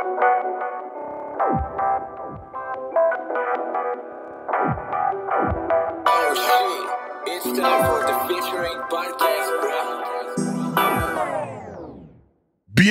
It's time for the featuring podcast, bro.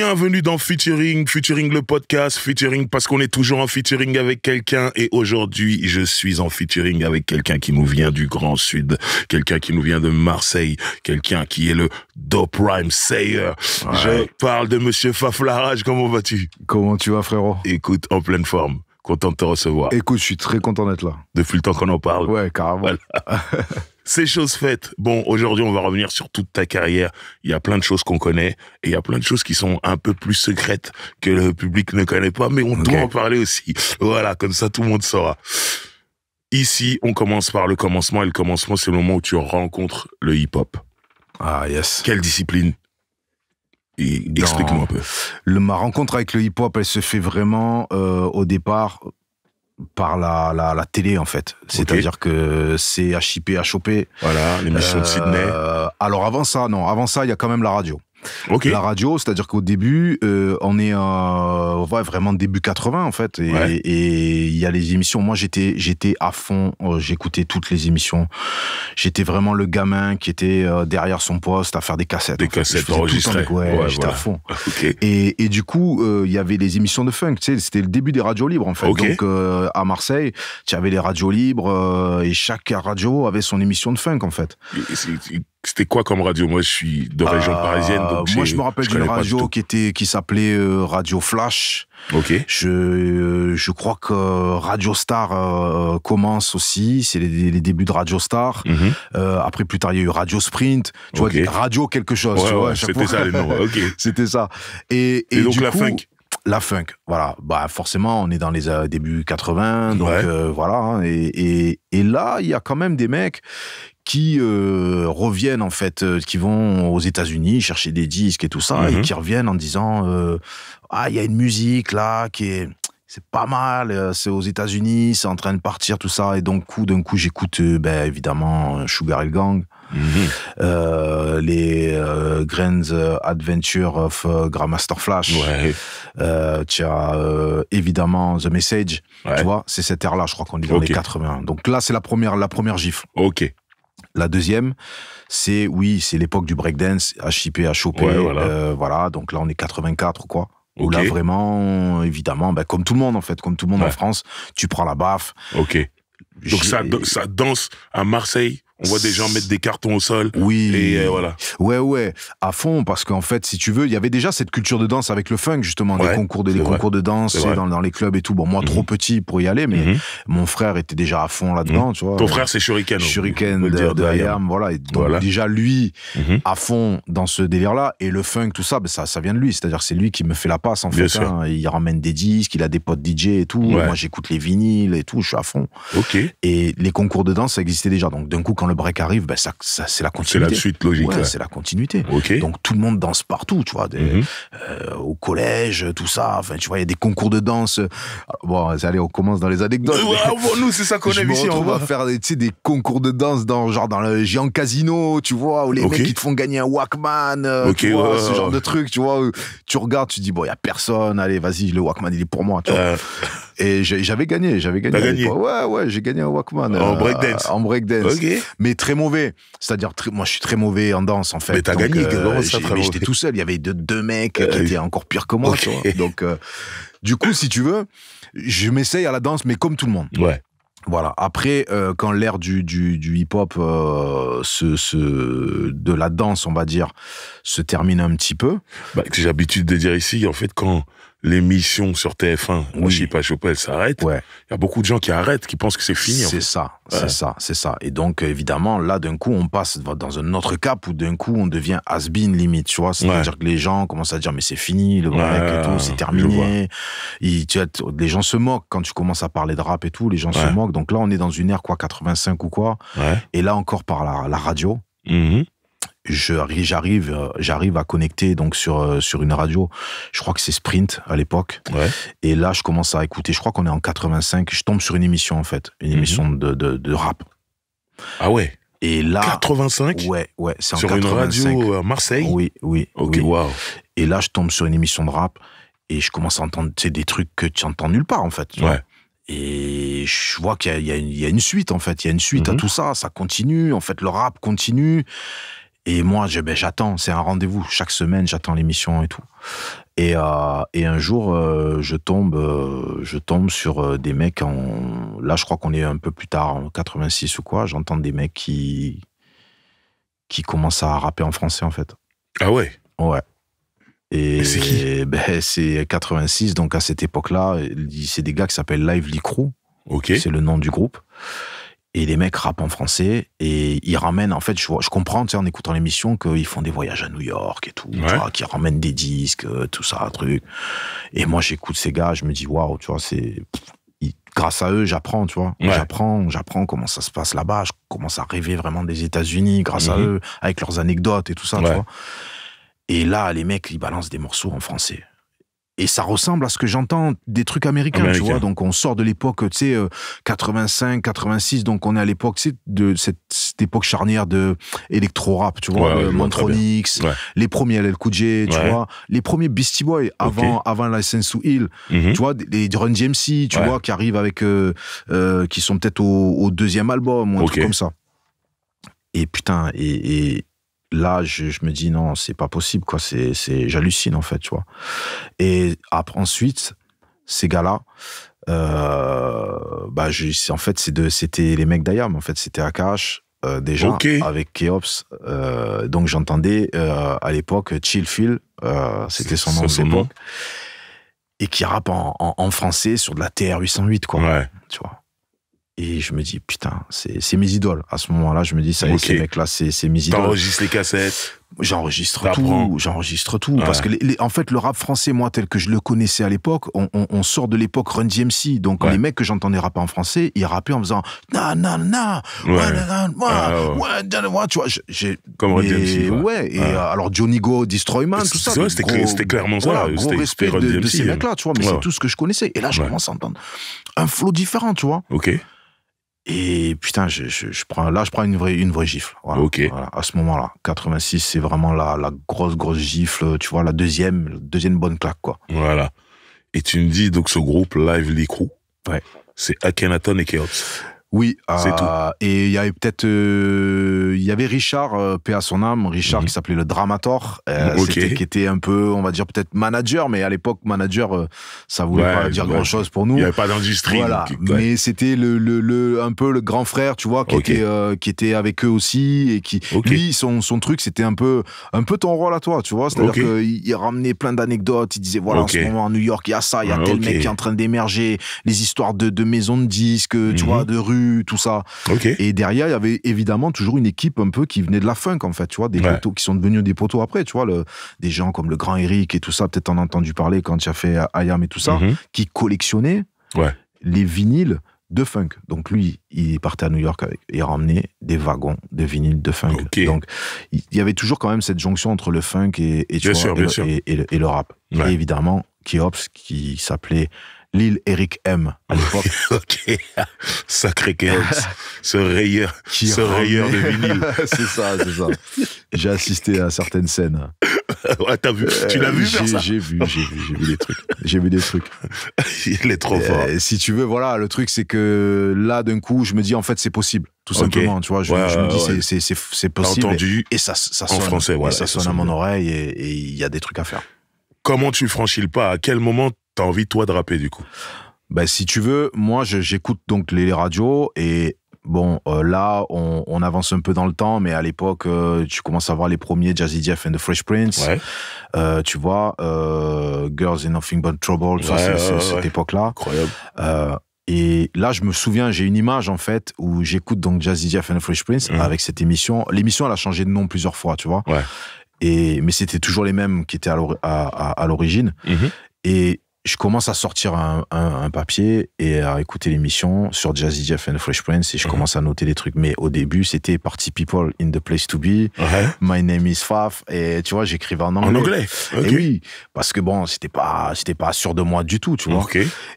Bienvenue dans Featuring, Featuring le podcast, Featuring parce qu'on est toujours en featuring avec quelqu'un et aujourd'hui je suis en featuring avec quelqu'un qui nous vient du Grand Sud, quelqu'un qui nous vient de Marseille, quelqu'un qui est le Do Prime Sayer. Je parle de Monsieur Faflarage, comment vas-tu Comment tu vas frérot Écoute, en pleine forme. Content de te recevoir. Écoute, je suis très content d'être là. Depuis le temps qu'on en parle. Ouais, carrément. Voilà. C'est chose faite. Bon, aujourd'hui, on va revenir sur toute ta carrière. Il y a plein de choses qu'on connaît et il y a plein de choses qui sont un peu plus secrètes que le public ne connaît pas, mais on doit en parler aussi. Voilà, comme ça, tout le monde saura. Ici, on commence par le commencement et le commencement, c'est le moment où tu rencontres le hip-hop. Ah, yes. Quelle discipline Explique-moi un peu. Le, ma rencontre avec le hip-hop, elle se fait vraiment euh, au départ par la, télé en fait. C'est-à-dire que c'est HIP, HOP. Voilà, l'émission de Sydney. Euh, alors avant ça, non, avant ça, il y a quand même la radio. La radio, c'est-à-dire qu'au début, euh, on est euh, vraiment début 80 en fait, et il y a les émissions. Moi, j'étais j'étais à fond, euh, j'écoutais toutes les émissions. J'étais vraiment le gamin qui était derrière son poste à faire des cassettes. Des cassettes enregistrées. Ouais, j'étais à fond. Et, du coup, il y avait les émissions de funk. c'était le début des radios libres en fait. Donc à Marseille, tu avais les radios libres et chaque radio avait son émission de funk en fait. Et c'était quoi comme radio Moi, je suis de bah, région parisienne. moi, je me rappelle d'une radio qui était qui s'appelait euh, Radio Flash. Ok. Je, euh, crois que euh, Radio Star commence aussi. C'est les, débuts de Radio Star. Mhm. après, plus tard, il y a eu Radio Sprint. Tu vois, Radio quelque chose. C'était ça les noms. C'était ça. Et, donc la funk la funk, voilà. Bah forcément, on est dans les débuts 80, donc voilà. Hein. Et, et là, il y a quand même des mecs qui euh, reviennent en fait, euh, qui vont aux États-Unis chercher des disques et tout ça, et mhm. qui reviennent en disant euh, ah il y a une musique là qui est c'est pas mal, c'est aux États-Unis, c'est en train de partir tout ça, et donc coup d'un coup j'écoute ben, évidemment Sugar Gang. Mhm. les Grand Adventure of Grandmaster Flash. évidemment The Message. Tu vois, c'est cette ère-là, je crois qu'on est dans les 80. Donc là, c'est la première, la première gifle. Ok. La deuxième, c'est oui, c'est l'époque du breakdance, à chipper, euh, voilà. donc là on est 84 quoi. Où là vraiment, évidemment, ben, comme tout le monde en fait, comme tout le monde en France, tu prends la baffe. Ok. Donc ça danse à Marseille on voit des gens mettre des cartons au sol. Oui. Et euh, voilà. Ouais, ouais, à fond, parce qu'en fait, si tu veux, il y avait déjà cette culture de danse avec le funk, justement, des concours de, concours de danse dans, les clubs et tout. Bon, moi, trop mhm. petit pour y aller, mais mhm. mon frère était déjà à fond là-dedans, mhm. tu vois. Ton frère, c'est Shuriken. Shuriken de, voilà. donc, déjà, lui, à fond dans ce délire-là. Et le funk, tout ça, ben, ça, ça vient de lui. C'est-à-dire, c'est lui qui me fait la passe, en fait. Hein. Il ramène des disques, il a des potes DJ et tout. Moi, j'écoute les vinyles et tout, je suis à fond. OK. Et les concours de danse, ça existait déjà. Donc, d'un coup, le break arrive, ben ça, c'est la continuité. C'est la suite logique. c'est la continuité. Donc tout le monde danse partout, tu vois, des, mhm. euh, au collège, tout ça. Enfin, tu vois, il y a des concours de danse. bon, allez, on commence dans les anecdotes. Ouais, nous, c'est ça qu'on aime ici. On va faire des concours de danse dans genre dans le géant casino, tu vois, où les mecs qui te font gagner un Walkman, euh, ce genre de truc, tu vois. Tu regardes, tu dis bon, il y a personne. Allez, vas-y, le Walkman il est pour moi. Tu euh. Et j'avais gagné, j'avais gagné. Ouais, ouais, j'ai gagné en Walkman. En euh, breakdance. En breakdance. Mais très mauvais. C'est-à-dire, moi, je suis très mauvais en danse, en fait. Mais t'as gagné, euh, j'étais tout seul. Il y avait deux, mecs euh, qui étaient encore pires que moi, tu vois. Donc, du coup, si tu veux, je m'essaye à la danse, mais comme tout le monde. Ouais. Voilà. Après, quand l'ère du, hip-hop, de la danse, on va dire, se termine un petit peu. Bah, j'ai l'habitude de dire ici, en fait, quand l'émission sur TF1, oui. pas Chopin, elle s'arrête. Ouais. Il y a beaucoup de gens qui arrêtent, qui pensent que c'est fini. C'est ça, c'est ça, c'est ça. Et donc, évidemment, là, d'un coup, on passe dans un autre cap où d'un coup, on devient has-been limite, tu vois. C'est-à-dire que les gens commencent à dire, mais c'est fini, le mec et tout, c'est terminé. tu les gens se moquent quand tu commences à parler de rap et tout, les gens se moquent. Donc là, on est dans une ère, quoi, 85 ou quoi. Et là encore, par la, radio. Mm-hmm j'arrive euh, j'arrive à connecter donc sur euh, sur une radio je crois que c'est Sprint à l'époque et là je commence à écouter je crois qu'on est en 85 je tombe sur une émission en fait une mhm. émission de, de, rap ah ouais et là 85 ouais ouais c'est sur une radio euh, Marseille oui oui ok et là je tombe sur une émission de rap et je commence à entendre c'est des trucs que tu entends nulle part en fait et je vois qu'il y, y, a une suite en fait, il y a une suite à mhm. tout ça, ça continue, en fait le rap continue. Et moi, ben, j'attends, c'est un rendez-vous. Chaque semaine, j'attends l'émission et tout. Et, euh, et un jour, euh, je tombe, euh, je tombe sur des mecs. En... Là, je crois qu'on est un peu plus tard, en 86 ou quoi. J'entends des mecs qui qui commencent à rapper en français, en fait. Ah ouais. Ouais. Et c'est qui ben, C'est 86, donc à cette époque-là, c'est des gars qui s'appellent Live Crew. Ok. C'est le nom du groupe. Et les mecs rappent en français et ils ramènent, en fait, je, comprends, en écoutant l'émission, qu'ils font des voyages à New York et tout, qu'ils ramènent des disques, euh, tout ça, truc. Et moi, j'écoute ces gars, je me dis, waouh, tu vois, c'est. Grâce à eux, j'apprends, tu vois. J'apprends, j'apprends comment ça se passe là-bas. Je commence à rêver vraiment des États-Unis grâce à mhm. eux, avec leurs anecdotes et tout ça, tu vois. Et là, les mecs, ils balancent des morceaux en français et ça ressemble à ce que j'entends des trucs américains, tu vois. Donc on sort de l'époque, tu sais, 85, euh, 86, donc on est à l'époque, c'est de cette, époque charnière de électro rap, tu vois, Montronix, les premiers LL Cool J, tu vois, les premiers Beastie Boy avant avant License to Hill, mhm. tu vois, les Run DMC, tu vois, qui arrivent avec euh, euh, qui sont peut-être au, deuxième album ou un truc comme ça. Et putain, et, et, là, je, me dis non, c'est pas possible, quoi. C'est, j'hallucine en fait, tu vois. Et après, ensuite, ces gars-là, euh, bah, en fait, c'était les mecs d'Ayam, en fait, c'était Akash. des euh, déjà avec Keops euh, donc j'entendais à l'époque Chill Phil c'était son nom de l'époque et qui rappe en, français sur de la TR 808 quoi tu vois et je me dis, putain, c'est mes idoles. À ce moment-là, je me dis, ça y est, ces mecs-là, c'est mes idoles. T'enregistres les cassettes J'enregistre tout, j'enregistre tout. Parce que, en fait, le rap français, moi, tel que je le connaissais à l'époque, on, on, on, sort de l'époque Run DMC. Donc, les mecs que j'entendais rapper en français, ils rappaient en faisant na na na, ouais, na, na, na ah, tu vois. J'ai, Comme Run DMC. Ouais, et euh, alors Johnny Go, Destroy Man, tout ça. C'était clairement ça. gros respect de, de, ces mecs-là, tu vois, mais hein. c'est tout ce que je connaissais. Et là, je commence à entendre un flow différent, tu vois. Ok. Et putain, je, prends, là, je prends une vraie, une vraie gifle. Voilà, à ce moment-là, 86, c'est vraiment la, la, grosse, grosse gifle, tu vois, la deuxième, deuxième bonne claque, quoi. Voilà. Et tu me dis, donc, ce groupe Live Crew, c'est Akhenaton et Chaos oui, c'est euh, Et il y avait peut-être, euh, il y avait Richard, euh, paix à son âme, Richard mhm. qui s'appelait le Dramator, qui était un peu, on va dire peut-être manager, mais à l'époque manager, ça voulait pas dire grand-chose pour nous. Il n'y avait pas d'industrie. Mais c'était le, le, le, un peu le grand frère, tu vois, qui était, qui était avec eux aussi et qui, lui, son, truc, c'était un peu, un peu ton rôle à toi, tu vois. C'est-à-dire qu'il ramenait plein d'anecdotes, il disait voilà, en ce moment à New York, il y a ça, il y a ah, tel mec qui est en train d'émerger, les histoires de, de maisons de disques, tu mhm. vois, de rue tout ça. Et derrière, il y avait évidemment toujours une équipe un peu qui venait de la funk, en fait, tu vois, des poteaux qui sont devenus des potos après, tu vois, des gens comme le grand Eric et tout ça, peut-être en entendu parler quand tu as fait Ayam et tout ça, mhm. qui collectionnaient les vinyles de funk. Donc lui, il partait à New York avec, et ramenait des wagons de vinyles de funk. Donc il y avait toujours quand même cette jonction entre le funk et, et, et, le, rap. Et évidemment, Kiops, qui s'appelait lille Eric M à l'époque. ok, sacré chaos, ce rayeur, ce rayeur de vinyle. c'est ça, c'est ça. J'ai assisté à certaines scènes. Ouais, t'as vu, tu l'as vu faire ça J'ai vu, j'ai vu, j'ai vu des trucs. J'ai vu des trucs. Il est trop fort. si tu veux, voilà, le truc c'est que là, d'un coup, je me dis en fait c'est possible tout simplement tu vois je, me dis c'est c'est possible entendu et, ça ça sonne en français, ouais. ça sonne à mon oreille et il y a des trucs à faire comment tu franchis le pas à quel moment T'as envie, toi, de rapper, du coup ben, si tu veux, moi, j'écoute donc les, radios et bon, euh, là, on, avance un peu dans le temps, mais à l'époque, euh, tu commences à voir les premiers Jazzy Jeff and the Fresh Prince. Euh, tu vois, Girls in Nothing But Trouble, cette époque-là. et là, je me souviens, j'ai une image en fait où j'écoute donc Jazzy Jeff and the Fresh Prince mmh. avec cette émission. L'émission, elle a changé de nom plusieurs fois, tu vois. Et, mais c'était toujours les mêmes qui étaient à l'origine. Mmh. Et je commence à sortir un, papier et à écouter l'émission sur Jazzy Jeff and Fresh Prince et je mhm. commence à noter des trucs. Mais au début, c'était Party People in the Place to Be, My Name is Faf et tu vois, j'écrivais en anglais. En anglais. Et oui, parce que bon, c'était pas, c'était pas sûr de moi du tout, tu vois.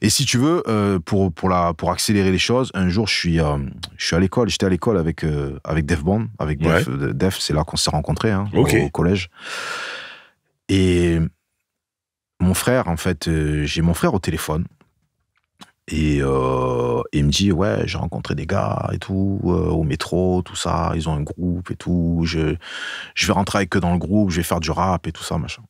Et si tu veux, euh, pour pour la pour accélérer les choses, un jour, je suis euh, je suis à l'école, j'étais à l'école avec euh, avec Def Bond, avec Def, c'est là qu'on s'est rencontrés hein, au, au collège. Et mon frère, en fait, euh, j'ai mon frère au téléphone. Euh, et il me dit, ouais, j'ai rencontré des gars et tout, euh, au métro, tout ça, ils ont un groupe et tout, je, je vais rentrer avec eux dans le groupe, je vais faire du rap et tout ça, machin.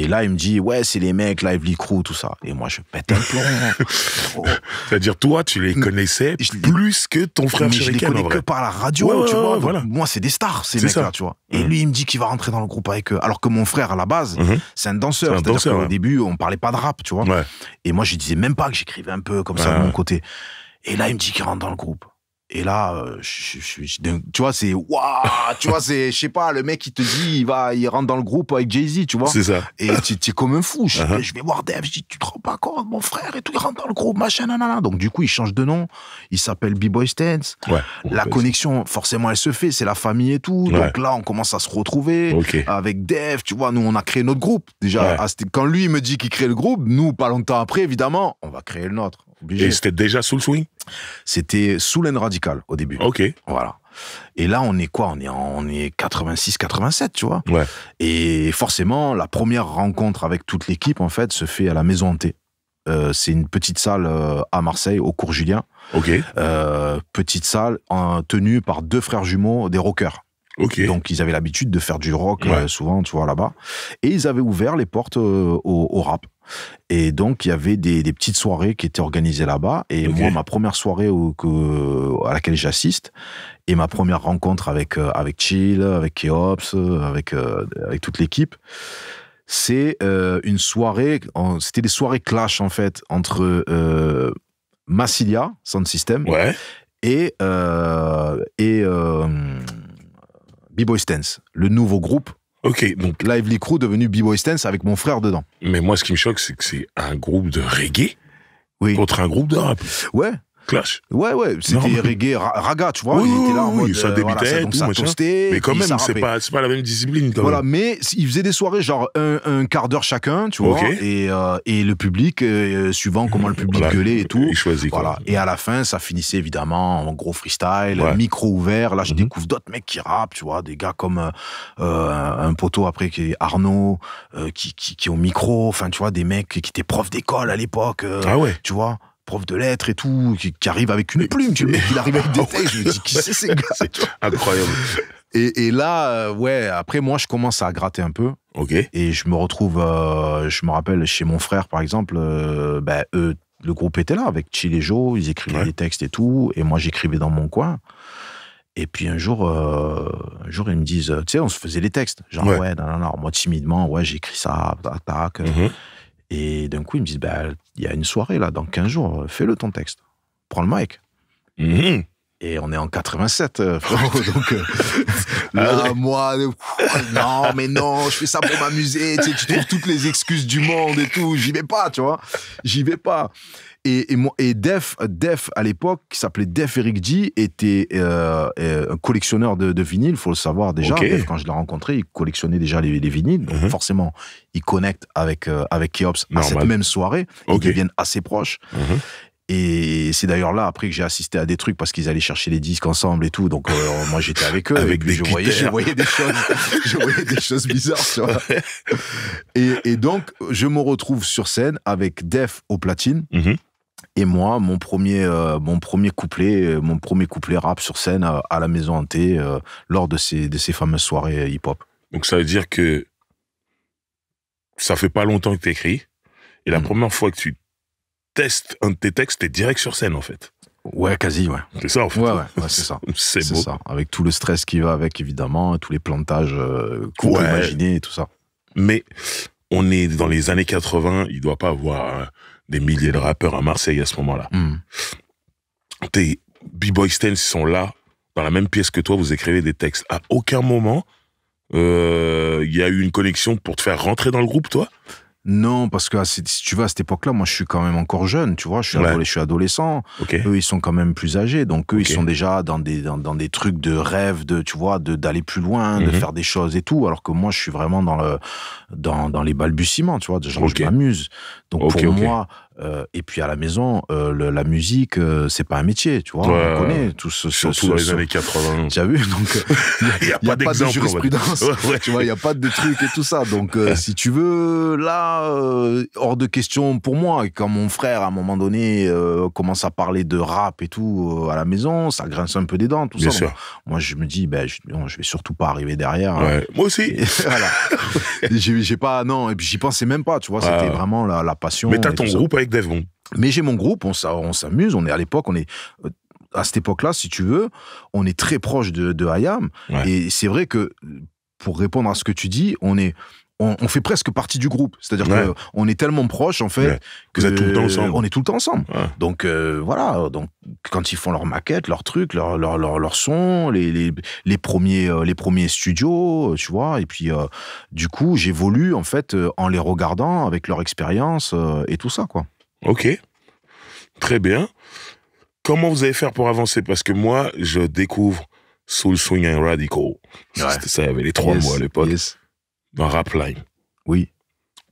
Et là, il me dit, ouais, c'est les mecs, Lively Crew, tout ça. Et moi, je pète un plomb. C'est-à-dire, toi, tu les connaissais plus que ton frère mais Je les connais que par la radio, tu vois. Moi, c'est des stars, ces mecs-là, tu vois. Et mhm. lui, il me dit qu'il va rentrer dans le groupe avec eux. Alors que mon frère, à la base, mhm. c'est un danseur. C'est-à-dire qu'au début, on parlait pas de rap, tu vois. Et moi, je disais même pas que j'écrivais un peu comme ça de mon côté. Et là, il me dit qu'il rentre dans le groupe. Et là, euh, je, tu vois, c'est waouh, tu vois, c'est, je sais pas, le mec il te dit, il va, il rentre dans le groupe avec Jay Z, tu vois. C'est ça. Et tu es comme un fou. Je, uh-huh. vais voir Dev. je dis, tu te rends pas compte, mon frère et tout, il rentre dans le groupe, machin, nanana. Donc du coup, il change de nom, il s'appelle B-Boy Stance. la connexion, forcément, elle se fait, c'est la famille et tout. Donc là, on commence à se retrouver avec Dev. tu vois. Nous, on a créé notre groupe déjà. quand lui il me dit qu'il crée le groupe, nous, pas longtemps après, évidemment, on va créer le nôtre. Et c'était déjà sous le swing C'était sous l'aine radicale au début. Ok. Voilà. Et là, on est quoi On est on est 86, 87, tu vois. Ouais. Et forcément, la première rencontre avec toute l'équipe, en fait, se fait à la Maison Hantée. Euh, c'est une petite salle euh, à Marseille, au cours Julien. Ok. Euh, petite salle tenue par deux frères jumeaux, des rockers. Ok. Donc ils avaient l'habitude de faire du rock souvent, tu vois, là-bas. Et ils avaient ouvert les portes au rap. Et donc, il y avait des, petites soirées qui étaient organisées là-bas. Et moi, ma première soirée que, à laquelle j'assiste, et ma première rencontre avec, euh, avec Chill, avec Keops, euh, avec, euh, avec toute l'équipe, c'est une soirée, c'était des soirées clash en fait entre euh, Massilia, Sound System, et, et B-Boy Stance, le nouveau groupe Ok, donc Lively Crew devenu B-Boy Stance avec mon frère dedans. Mais moi, ce qui me choque, c'est que c'est un groupe de reggae oui. contre un groupe de rap. Ouais, Ouais, ouais, c'était reggae, raga, tu vois. il était là en ça euh, débitait, donc Mais quand même, c'est pas, pas la même discipline. voilà, mais ils faisaient des soirées genre un, quart d'heure chacun, tu vois. Euh, et, le public, euh, suivant comment le public gueulait et tout. Voilà. Et à la fin, ça finissait évidemment en gros freestyle, micro ouvert. Là, je mhm. découvre d'autres mecs qui rappent, tu vois, des gars comme un poteau après qui est Arnaud, qui, qui, est au micro. Enfin, tu vois, des mecs qui étaient profs d'école à l'époque. Ah ouais. Tu vois prof de lettres et tout, qui, arrive avec une plume, tu vois, il arrive avec des ah textes, je me dis, qui c'est ces gars incroyable. Et, là, euh, ouais, après, moi, je commence à gratter un peu. Ok. Et je me retrouve, euh, je me rappelle, chez mon frère, par exemple, euh, ben, le groupe était là avec Chilejo Joe, ils écrivaient des textes et tout, et moi, j'écrivais dans mon coin. Et puis un jour, un jour ils me disent, tu sais, on se faisait les textes. Genre, ouais, non non, moi timidement, ouais, j'écris ça, tac, tac. Mhm. Et d'un coup, ils me disent, bah, il y a une soirée là, dans 15 jours, fais-le ton texte. Prends le mic. Mhm. Et on est en 87, euh, Donc, euh, ah là, moi, non, mais non, je fais ça pour m'amuser. Tu, tu trouves toutes les excuses du monde et tout. J'y vais pas, tu vois. J'y vais pas. Et, Def, Def, à l'époque, qui s'appelait Def Eric G, était euh, euh, un collectionneur de, de vinyles, il faut le savoir déjà. quand je l'ai rencontré, il collectionnait déjà les, les vinyles. Donc mhm. forcément, il connecte avec, euh, avec Keops à cette même soirée. Ils deviennent assez proches. Mhm. Et c'est d'ailleurs là après que j'ai assisté à des trucs parce qu'ils allaient chercher les disques ensemble et tout. Donc moi j'étais avec eux avec je, voyais, je voyais, des choses, bizarres. Et, donc je me retrouve sur scène avec Def au platine. Mhm et moi, mon premier, euh, mon premier couplet, euh, mon premier couplet rap sur scène à, la maison hantée euh, lors de ces, de ces fameuses soirées hip-hop. Donc ça veut dire que ça fait pas longtemps que tu écris et la hmm. première fois que tu testes un de tes textes, t'es direct sur scène en fait. Ouais, quasi, ouais. C'est ça, en fait. Ouais, ouais, c'est ça. c'est beau. ça. Avec tout le stress qui va avec, évidemment, tous les plantages qu'on peut imaginer et tout ça. Mais on est dans les années 80, il doit pas avoir hein, des milliers de rappeurs à Marseille à ce moment-là. Hmm. Tes B-Boy Stens sont là, dans la même pièce que toi, vous écrivez des textes. À aucun moment, euh, il y a eu une connexion pour te faire rentrer dans le groupe, toi non, parce que si tu vas à cette époque-là, moi je suis quand même encore jeune, tu vois, je suis, adolescent, Eux, ils sont quand même plus âgés, donc eux, ils sont déjà dans des, dans, des trucs de rêve, de, tu vois, d'aller plus loin, de mhm. faire des choses et tout, alors que moi je suis vraiment dans, le, dans, les balbutiements, tu vois, genre je m'amuse. Donc pour moi, euh, et puis à la maison, euh, la musique, euh, c'est pas un métier, tu vois. on connaît tout ce. Surtout dans les années 80. Tu as vu Donc, il n'y a, a, pas, de jurisprudence. Tu vois, il n'y a pas de trucs et tout ça. Donc, si tu veux, là, hors de question pour moi. quand mon frère, à un moment donné, commence à parler de rap et tout à la maison, ça grince un peu des dents, tout ça. moi, je me dis, ben, je, vais surtout pas arriver derrière. Hein. Moi aussi. j'ai pas, non, et puis j'y pensais même pas, tu vois. Ah. C'était vraiment la, passion. Mais t'as ton groupe avec mais j'ai mon groupe, on s'amuse, on est à l'époque, on est euh, à cette époque-là, si tu veux, on est très proche de, de Hayam. Et c'est vrai que, pour répondre à ce que tu dis, on est, on, fait presque partie du groupe. C'est-à-dire qu'on est tellement proche en fait, que tout le temps on est tout le temps ensemble. Donc, euh, voilà. Donc, quand ils font leur maquettes, leurs trucs, leur, leur, leur son les, les, les, premiers, euh, les premiers studios, tu vois. Et puis, du coup, j'évolue, en fait, en les regardant avec leur expérience et tout ça, quoi. Ok, très bien. Comment vous allez faire pour avancer Parce que moi, je découvre Soul Swing and Radical. C'était ça, il y avait les trois mois mots à l'époque. Dans Rapline. Oui.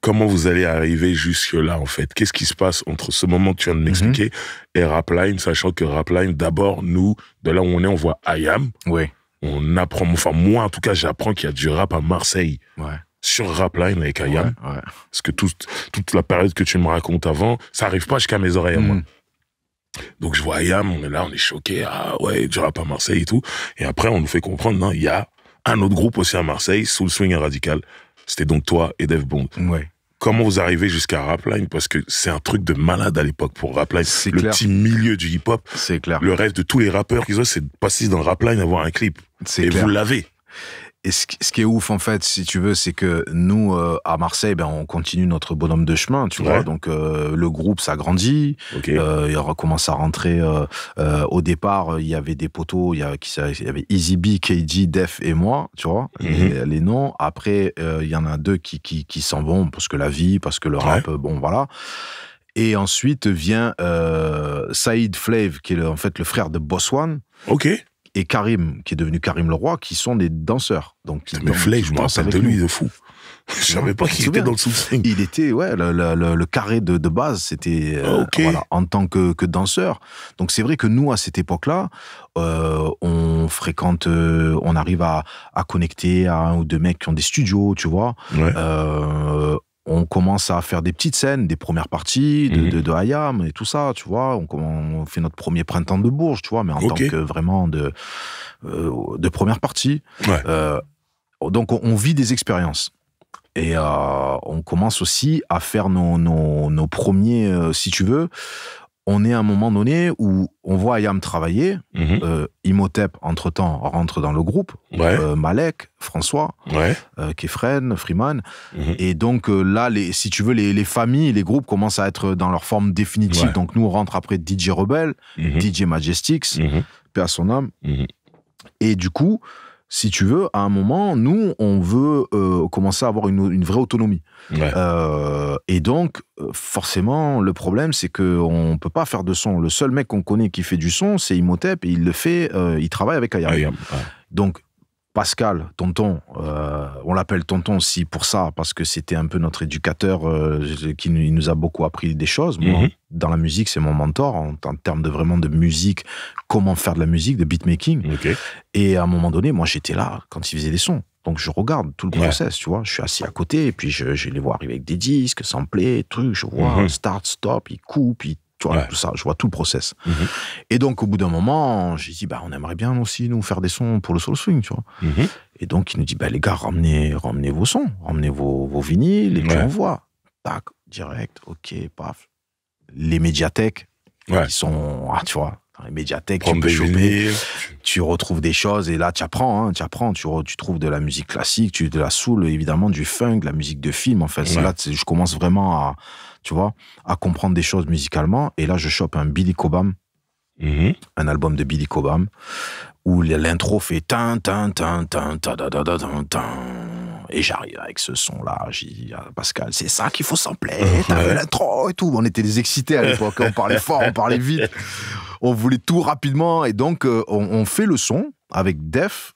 Comment vous allez arriver jusque-là, en fait Qu'est-ce qui se passe entre ce moment que tu viens de m'expliquer mm-hmm. et Rapline, sachant que Rapline, d'abord, nous, de là où on est, on voit I Am. Oui. On apprend, enfin, moi, en tout cas, j'apprends qu'il y a du rap à Marseille. Ouais sur Rapline avec Ayam. Parce que toute la période que tu me racontes avant, ça arrive pas jusqu'à mes oreilles moi. Hmm. Donc je vois Ayam, on est là, on est choqué, ah ouais, du rap à Marseille et tout. Et après, on nous fait comprendre, non, il y a un autre groupe aussi à Marseille, Soul Swing Radical. C'était donc toi et Dave Bond. Ouais. Comment vous arrivez jusqu'à Rapline Parce que c'est un truc de malade à l'époque pour Rapline. Le petit milieu du hip-hop. C'est clair. Le rêve de tous les rappeurs qu'ils ont, c'est de passer dans Rapline, avoir un clip. C'est vous l'avez et ce, qui est ouf, en fait, si tu veux, c'est que nous, euh, à Marseille, ben, on continue notre bonhomme de chemin, tu vois. Donc, euh, le groupe, ça grandit. Euh, il recommence à rentrer. au départ, il y avait des poteaux, il y avait, il avait Easy B, KG, Def et moi, tu vois, mhm. les, noms. Après, il y en a deux qui, qui, s'en vont parce que la vie, parce que le rap, bon, voilà. Et ensuite vient Saïd Flave, qui est en fait le frère de Boss One. OK et Karim, qui est devenu Karim Leroy, qui sont des danseurs. Donc, mais Flay, je me rappelle de lui, de fou. Je savais pas qu'il était dans le soul Il était, ouais, le, carré de, de base, c'était euh, ah, voilà, en tant que, que danseur. Donc c'est vrai que nous, à cette époque-là, euh, on fréquente, euh, on arrive à, à, connecter à un ou deux mecs qui ont des studios, tu vois on commence à faire des petites scènes, des premières parties de, Hayam mhm. et tout ça, tu vois. On, fait notre premier printemps de Bourges, tu vois, mais en tant que vraiment de, euh, de première partie. Euh, donc, on, vit des expériences. Et euh, on commence aussi à faire nos premiers, si tu veux, on est à un moment donné où on voit Ayam travailler. Imotep mhm. euh, Imhotep, entre-temps, rentre dans le groupe. Euh, Malek, François, ouais. Euh, Kefren, Freeman. Mhm. Et donc là, si tu veux, les, familles, les groupes commencent à être dans leur forme définitive. Donc nous, on rentre après DJ Rebel, mhm. DJ Majestix, paix Et du coup, si tu veux, à un moment, nous, on veut euh, commencer à avoir une, vraie autonomie. Euh, et donc, euh, forcément, le problème, c'est qu'on ne peut pas faire de son. Le seul mec qu'on connaît qui fait du son, c'est Imhotep, et il le fait, il travaille avec Ayam. Donc, Pascal, tonton, euh, on l'appelle tonton aussi pour ça, parce que c'était un peu notre éducateur euh, qui nous a beaucoup appris des choses. Moi, mhm. dans la musique, c'est mon mentor en, termes de vraiment de musique, comment faire de la musique, de beatmaking. Et à un moment donné, moi, j'étais là quand il faisait des sons. Donc je regarde tout le process, tu vois. Je suis assis à côté et puis je, les vois arriver avec des disques, sampler, trucs. Je vois mhm. start, stop, il coupe ils tu vois, tout ça, je vois tout le process. Mhm. Et donc, au bout d'un moment, j'ai dit, bah, on aimerait bien aussi, nous, faire des sons pour le solo swing, tu vois. Mhm. Et donc, il nous dit, bah, les gars, ramenez, ramenez vos sons, ramenez vos, vos vinyles, et puis on voit. Tac, direct, ok, paf. Les médiathèques, ils sont, ah, tu vois, les médiathèques, tu peux choper, tu retrouves des choses et là tu apprends, hein, tu apprends, tu, tu, trouves de la musique classique, tu de la soul évidemment, du funk, de la musique de film en fait. Là je commence vraiment à, tu vois, à comprendre des choses musicalement. Et là, je chope un Billy Cobham, mhm. un album de Billy Cobham, où l'intro fait tin, tin, tin, tin, ta, da, da, da, Et j'arrive avec ce son-là, j'ai Pascal, c'est ça qu'il faut sampler, t'as l'intro et tout. On était des excités à l'époque, on parlait fort, on parlait vite, on voulait tout rapidement. Et donc, euh, on, fait le son avec Def,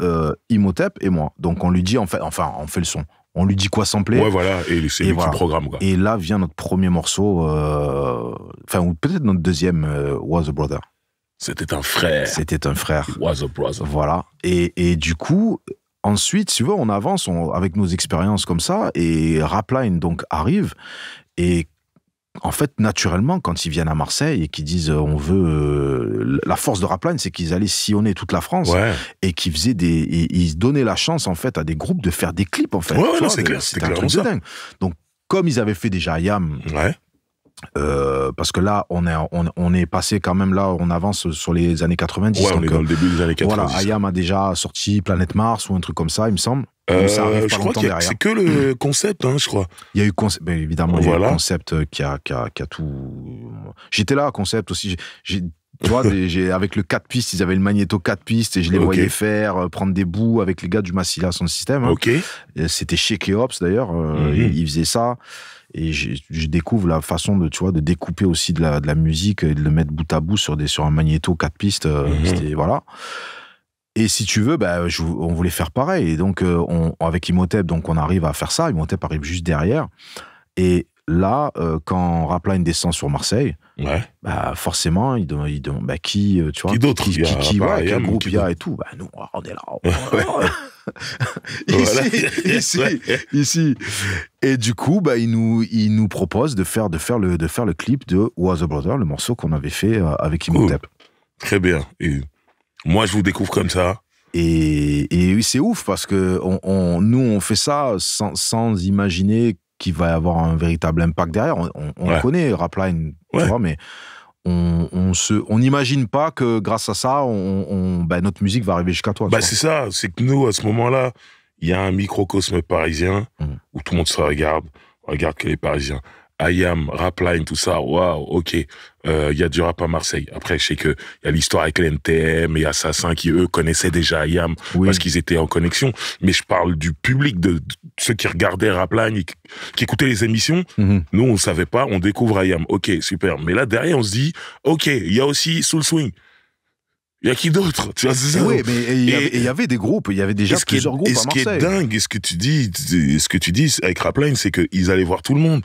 euh, Imhotep et moi. Donc, on lui dit, en fait, enfin, on fait le son on lui dit quoi sampler. Ouais, voilà, et c'est lui petit programme. Quoi. Et là vient notre premier morceau, euh, enfin, ou peut-être notre deuxième, euh, Was a Brother. C'était un frère. C'était un frère. was a brother. Voilà. Et, et, du coup, ensuite, tu vois, on avance on, avec nos expériences comme ça, et Rapline donc arrive, et en fait, naturellement, quand ils viennent à Marseille et qu'ils disent euh, on veut. Euh, la force de Raplane, c'est qu'ils allaient sillonner toute la France et qu'ils faisaient des. ils donnaient la chance, en fait, à des groupes de faire des clips, en fait. c'était un truc de dingue. Donc, comme ils avaient fait déjà ayam euh, parce que là, on est, on, est passé quand même là, on avance sur les années 90. on est dans début des années 90. Voilà, Ayam a déjà sorti Planète Mars ou un truc comme ça, il me semble. Euh, je crois que c'est que le concept, hein, je crois. Il y a eu concept, ben, évidemment, il y a concept euh, qui a, qui a, qui a tout. J'étais là, concept aussi. J'ai tu vois, avec le 4 pistes, ils avaient le magnéto 4 pistes et je les voyais faire, euh, prendre des bouts avec les gars du Massila son système. Hein. Ok. C'était chez Keops d'ailleurs, mhm. ils faisaient ça. Et je découvre la façon de, tu vois, de découper aussi de la, de la musique et de le mettre bout à bout sur, des, sur un magnéto 4 pistes. Mhm. C'était, voilà. Et si tu veux, bah, on voulait faire pareil. Et donc, euh, on, avec Imhotep, donc on arrive à faire ça. Imhotep arrive juste derrière. Et là, euh, quand Rapline descend sur Marseille, bah, forcément, il demande, bah, qui, euh, tu vois, qui d'autre, qui, qui, groupe il y a et tout. nous, on est là. ici, ici, ici. Et du coup, bah, il nous, il nous propose de faire, de faire le, de faire le clip de Was a Brother, le morceau qu'on avait fait avec Imhotep. Très bien. Et moi, je vous découvre comme ça. Et, et oui, c'est ouf parce que on, nous, on fait ça sans, sans imaginer qu'il va y avoir un véritable impact derrière. On, on connaît Rapline, tu vois, mais on n'imagine on pas que grâce à ça, on, ben, notre musique va arriver jusqu'à toi. Bah, c'est ça, c'est que nous, à ce moment-là, il y a un microcosme parisien mmh. où tout le monde se regarde, regarde que les Parisiens. Ayam, Rapline, tout ça, waouh, ok, il euh, y a du rap à Marseille. Après, je sais qu'il y a l'histoire avec l'NTM et Assassin qui, eux, connaissaient déjà Ayam oui. parce qu'ils étaient en connexion. Mais je parle du public, de, ceux qui regardaient Rapline, qui, qui écoutaient les émissions. Mhm. Nous, on ne savait pas, on découvre Ayam. Ok, super. Mais là, derrière, on se dit, ok, il y a aussi Soul Swing. Il y a qui d'autre Tu c'est Oui, mais il y, avait des groupes, il y avait déjà plusieurs groupes à Marseille. Ce qui est dingue, ce que tu dis, ce que tu dis avec Rapline, c'est qu'ils allaient voir tout le monde.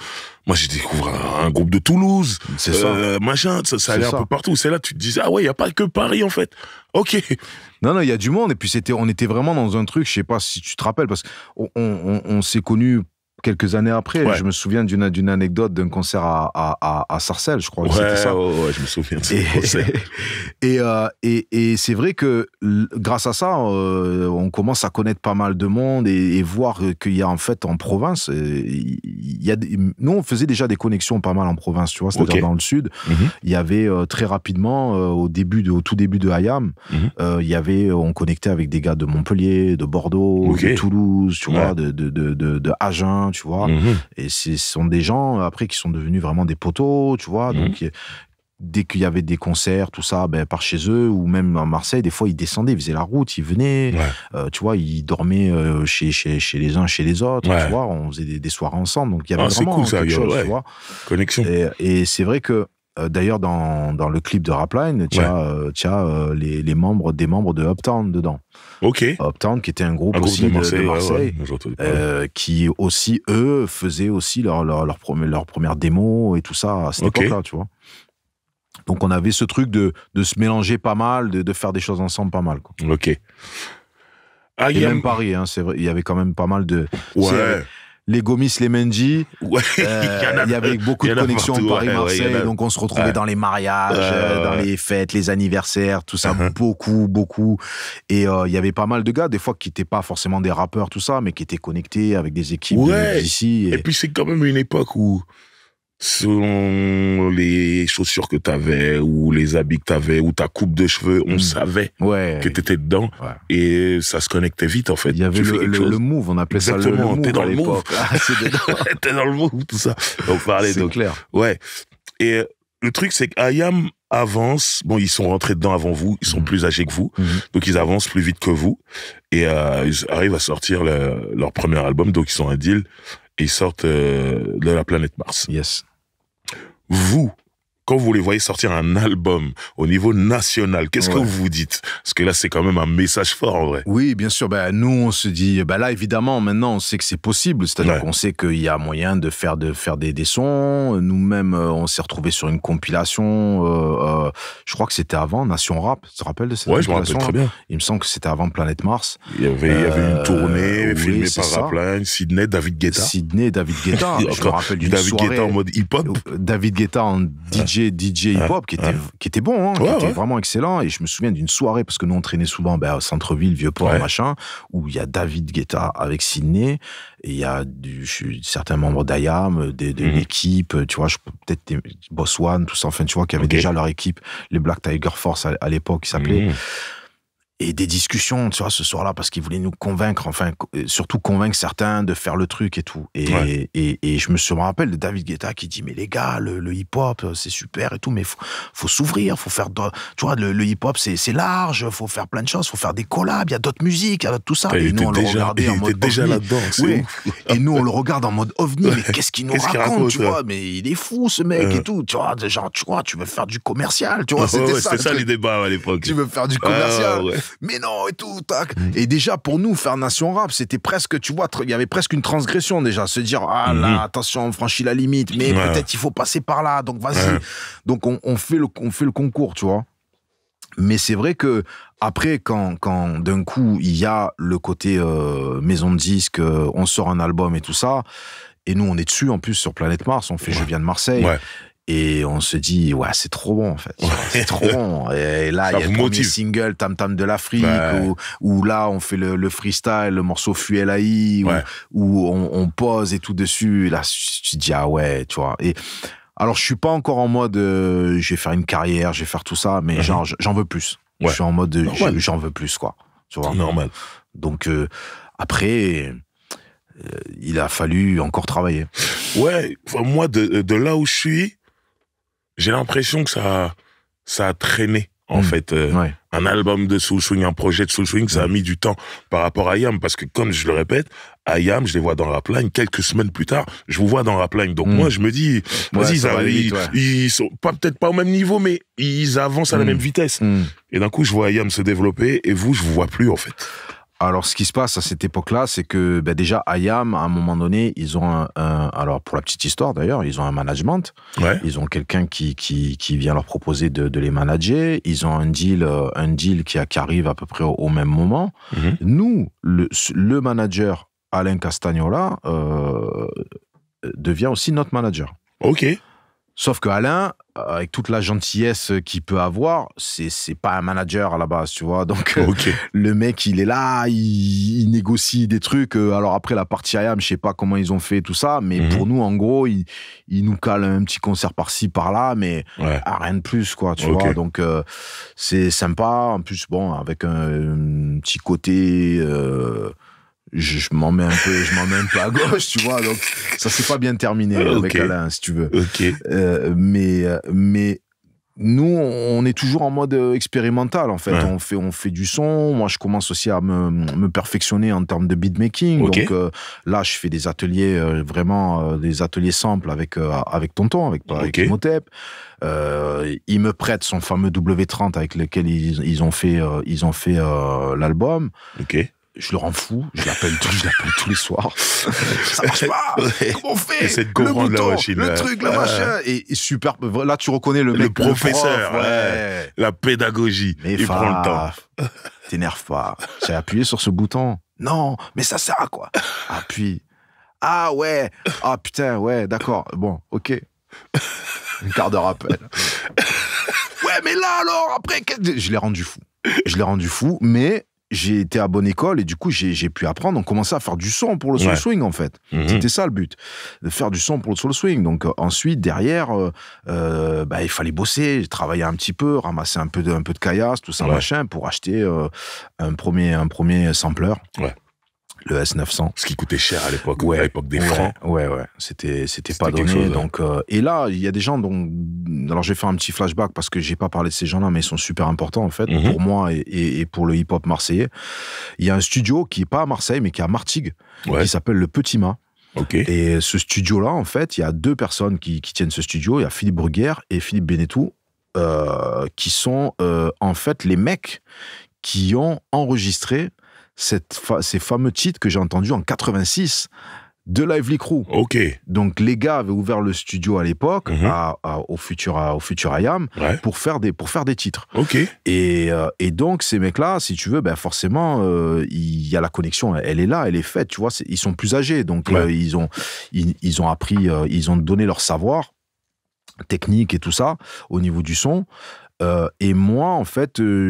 Moi, j'ai découvert un, groupe de Toulouse, c'est ça. Euh, machin, ça, allait un peu partout. C'est là, tu te dis, ah ouais, il n'y a pas que Paris, en fait. Ok. Non, non, il y a du monde. Et puis, c'était, on était vraiment dans un truc, je sais pas si tu te rappelles, parce qu'on on, s'est connus quelques années après. Je me souviens d'une, d'une anecdote d'un concert à, à, Sarcelles, je crois. que c'était ça. Ouais, ouais, je me souviens de ce et, concert. Euh, et, et, c'est vrai que grâce à ça, euh, on commence à connaître pas mal de monde et, voir qu'il y a en fait en province, euh, il y a, nous on faisait déjà des connexions pas mal en province, tu vois, c'est-à-dire dans le sud. Mhm. Il y avait très rapidement, au, début au tout début de Hayam, mhm. il y avait, on connectait avec des gars de Montpellier, de Bordeaux, de Toulouse, tu vois, de, de, de, de Agen tu vois. Mhm. Et ce sont des gens, après, qui sont devenus vraiment des poteaux, tu vois. Mhm. Donc, euh, dès qu'il y avait des concerts, tout ça, ben, par chez eux, ou même à Marseille, des fois, ils descendaient, ils faisaient la route, ils venaient, euh, tu vois, ils dormaient euh, chez, chez, chez, les uns, chez les autres, tu vois, on faisait des, des, soirées ensemble, donc il y ah, avait vraiment quelque chose, tu vois. Connexion. et c'est vrai que euh, d'ailleurs, dans, dans, le clip de Rapline, tu as, euh, euh, les, les, membres des membres de Uptown dedans. Ok. Uptown, qui était un groupe, aussi de Marseille, qui aussi, eux, faisaient aussi leur, leur, leur, première, démo et tout ça à cette époque-là, tu vois. Donc, on avait ce truc de, de se mélanger pas mal, de, de, faire des choses ensemble pas mal. Quoi. Ok. Ah, et même Paris, hein, c'est vrai, il y avait quand même pas mal de. Ouais les Gomis, les Menji, euh, il y, avait beaucoup de connexions Paris, Marseille, donc on se retrouvait dans les mariages, euh, dans les fêtes, les anniversaires, tout ça, uh-huh. beaucoup, beaucoup. Et euh, il y avait pas mal de gars, des fois qui n'étaient pas forcément des rappeurs, tout ça, mais qui étaient connectés avec des équipes d'ici. et... puis c'est quand même une époque où selon les chaussures que t'avais ou les habits que t'avais ou ta coupe de cheveux, on hmm. savait ouais, que t'étais dedans et ça se connectait vite en fait. Il y avait le, le, move, on appelait ça le, move. T'es dans le move, ah, t'es dans le move, tout ça. On parlait donc. clair. Ouais. Et le truc c'est que Ayam avance. Bon, ils sont rentrés dedans avant vous, ils sont hmm. plus âgés que vous, hmm. donc ils avancent plus vite que vous et euh, ils arrivent à sortir leur premier album, donc ils sont un deal. Et ils sortent euh, de la planète Mars. Yes vous quand vous les voyez sortir un album au niveau national, qu'est-ce que vous vous dites Parce que là, c'est quand même un message fort en vrai. Oui, bien sûr. Bah, nous, on se dit, bah, là, évidemment, maintenant, on sait que c'est possible. C'est-à-dire qu'on sait qu'il y a moyen de faire, de faire des, des sons. Nous-mêmes, euh, on s'est retrouvés sur une compilation. Euh, euh, je crois que c'était avant Nation Rap. Tu te rappelles de cette compilation compilation je me rappelle très bien. Il me semble que c'était avant Planète Mars. Il y avait, il avait une tournée filmée par Rapline, Sydney, David Guetta. Sydney, David Guetta. je me rappelle d'une David Guetta en mode hip-hop. David Guetta en DJ DJ, hip-hop qui, était, qui était bon, hein, qui était vraiment excellent. Et je me souviens d'une soirée, parce que nous, on traînait souvent ben, au centre-ville, Vieux-Port, machin, où il y a David Guetta avec Sydney, et il y a du, certains membres d'IAM, de, de mhm. l'équipe, tu vois, peut-être Boss One, tout ça, enfin, tu vois, qui avaient déjà leur équipe, les Black Tiger Force à, l'époque, qui s'appelait. Mhm et des discussions, tu vois, ce soir-là, parce qu'ils voulaient nous convaincre, enfin, euh, surtout convaincre certains de faire le truc et tout. Et, et, et, je me souviens, rappelle de David Guetta qui dit, mais les gars, le, le hip-hop, c'est super et tout, mais faut, faut s'ouvrir, faut faire, tu vois, le, le hip-hop, c'est large, faut faire plein de choses, faut faire des collabs, il y a d'autres musiques, il y a tout ça. Et, nous, on le regardait en mode déjà là-dedans, Et nous, on le regarde en mode ovni, mais qu'est-ce qu'il nous raconte, tu vois, mais il est fou, ce mec et euh. tout, tu vois, genre, tu vois, tu veux faire du commercial, tu vois, c'était ça. ça les débats à l'époque. Tu veux faire du ah, commercial mais non et tout tac. Et déjà pour nous faire Nation Rap, c'était presque tu vois, il y avait presque une transgression déjà, se dire ah là mhm. attention on franchit la limite, mais peut-être il faut passer par là, donc vas-y. Donc on, fait le on fait le concours, tu vois. Mais c'est vrai que après, quand, quand d'un coup il y a le côté euh, maison de disque, euh, on sort un album et tout ça, et nous on est dessus en plus sur Planète Mars, on fait Je viens de Marseille et on se dit ouais c'est trop bon en fait c'est trop bon et là il y a le premier single Tam Tam de l'Afrique ou là on fait le, freestyle le morceau fuel ouais. où, on, pose et tout dessus là tu te dis ah ouais tu vois et alors je suis pas encore en mode euh, je vais faire une carrière je vais faire tout ça mais mhm. genre j'en veux plus je suis en mode j'en veux plus quoi tu vois normal donc euh, après euh, il a fallu encore travailler ouais moi de, de là où je suis j'ai l'impression que ça, ça a traîné en hmm. fait. Euh, un album de Soul Swing, un projet de Soul Swing, ça a hmm. mis du temps par rapport à IAM. parce que comme je le répète, IAM, je les vois dans la Rapline, quelques semaines plus tard, je vous vois dans Rapline. Donc hmm. moi, je me dis, vas ils, sont pas peut-être pas au même niveau, mais ils avancent à la même vitesse. Et d'un coup, je vois IAM se développer, et vous, je vous vois plus en fait. Alors, ce qui se passe à cette époque-là, c'est que ben, déjà, Ayam, à un moment donné, ils ont un, alors pour la petite histoire d'ailleurs, ils ont un management. Ils ont quelqu'un qui, qui, vient leur proposer de, les manager. Ils ont un deal, euh, un deal qui, arrive à peu près au, même moment. Mhm. Nous, le, manager Alain Castagnola euh, devient aussi notre manager. Ok. Sauf que Alain, euh, avec toute la gentillesse qu'il peut avoir, c'est c'est pas un manager à la base, tu vois. Donc euh, le mec, il est là, il, négocie des trucs. Euh, alors après la partie IAM, je sais pas comment ils ont fait tout ça, mais mhm. pour nous, en gros, il, nous cale un petit concert par-ci par-là, mais rien de plus, quoi, tu vois. Donc c'est sympa. En plus, bon, avec un, petit côté je, m'en mets un peu, je m'en mets à gauche, tu vois. Donc ça s'est pas bien terminé avec Alain, si tu veux. Ok. Euh, mais euh, mais nous, on est toujours en mode euh, expérimental, en fait. On, fait on fait du son. Moi, je commence aussi à me, perfectionner en termes de beatmaking. Donc là, je fais des ateliers, vraiment des ateliers samples avec, avec Tonton, avec, avec Motep. il me prête son fameux W30 avec lequel ils, ont fait, ils ont fait l'album je le rends fou, je l'appelle je l'appelle tous les soirs. Ça marche pas. Comment on fait de le bouton, la machine, le truc, le machin. Ah. Et, super. Là, tu reconnais le mec. Le professeur. Ouais. la pédagogie. il prend le temps. T'énerve pas. J'ai appuyé sur ce bouton. Non, mais ça sert à quoi Appuie. Ah ouais. Ah putain, ouais, d'accord. Bon, ok. Une quart de rappel. Ouais, mais là alors, après, je l'ai rendu fou. Je l'ai rendu fou, mais j'ai été à bonne école et du coup, j'ai pu apprendre. On commençait à faire du son pour le soul swing, en fait. Mhm. C'était ça le but, de faire du son pour le soul swing. Donc, euh, ensuite, derrière, euh, euh, bah, il fallait bosser, travailler un petit peu, ramasser un peu de, peu de caillasse, tout ça, machin, pour acheter un, premier, un premier sampler. Ouais le S900. Ce qui coûtait cher à l'époque, ouais, à l'époque des francs. Ouais, ouais, c'était, c'était pas donné. donc, euh, et là, il y a des gens dont. Alors, je vais faire un petit flashback parce que j'ai pas parlé de ces gens-là, mais ils sont super importants, en fait, mhm. pour moi et, pour le hip-hop marseillais. Il y a un studio qui est pas à Marseille, mais qui est à Martigues, qui s'appelle Le Petit Mât. Ok. Et ce studio-là, en fait, il y a deux personnes qui, tiennent ce studio. Il y a Philippe Bruguère et Philippe Benetou, euh, qui sont euh, en fait les mecs qui ont enregistré ces fameux titres que j'ai entendus en 86 de Lively Crew. Ok. Donc les gars avaient ouvert le studio à l'époque mhm. au futur au IAM pour faire des pour faire des titres. Ok. Et, euh, donc ces mecs là, si tu veux, ben forcément euh, il y a la connexion, elle est là, elle est faite. Tu vois, ils sont plus âgés, donc euh, ils ont ils ont appris, ils ont donné leur savoir technique et tout ça au niveau du son. Euh, et moi, en fait, euh,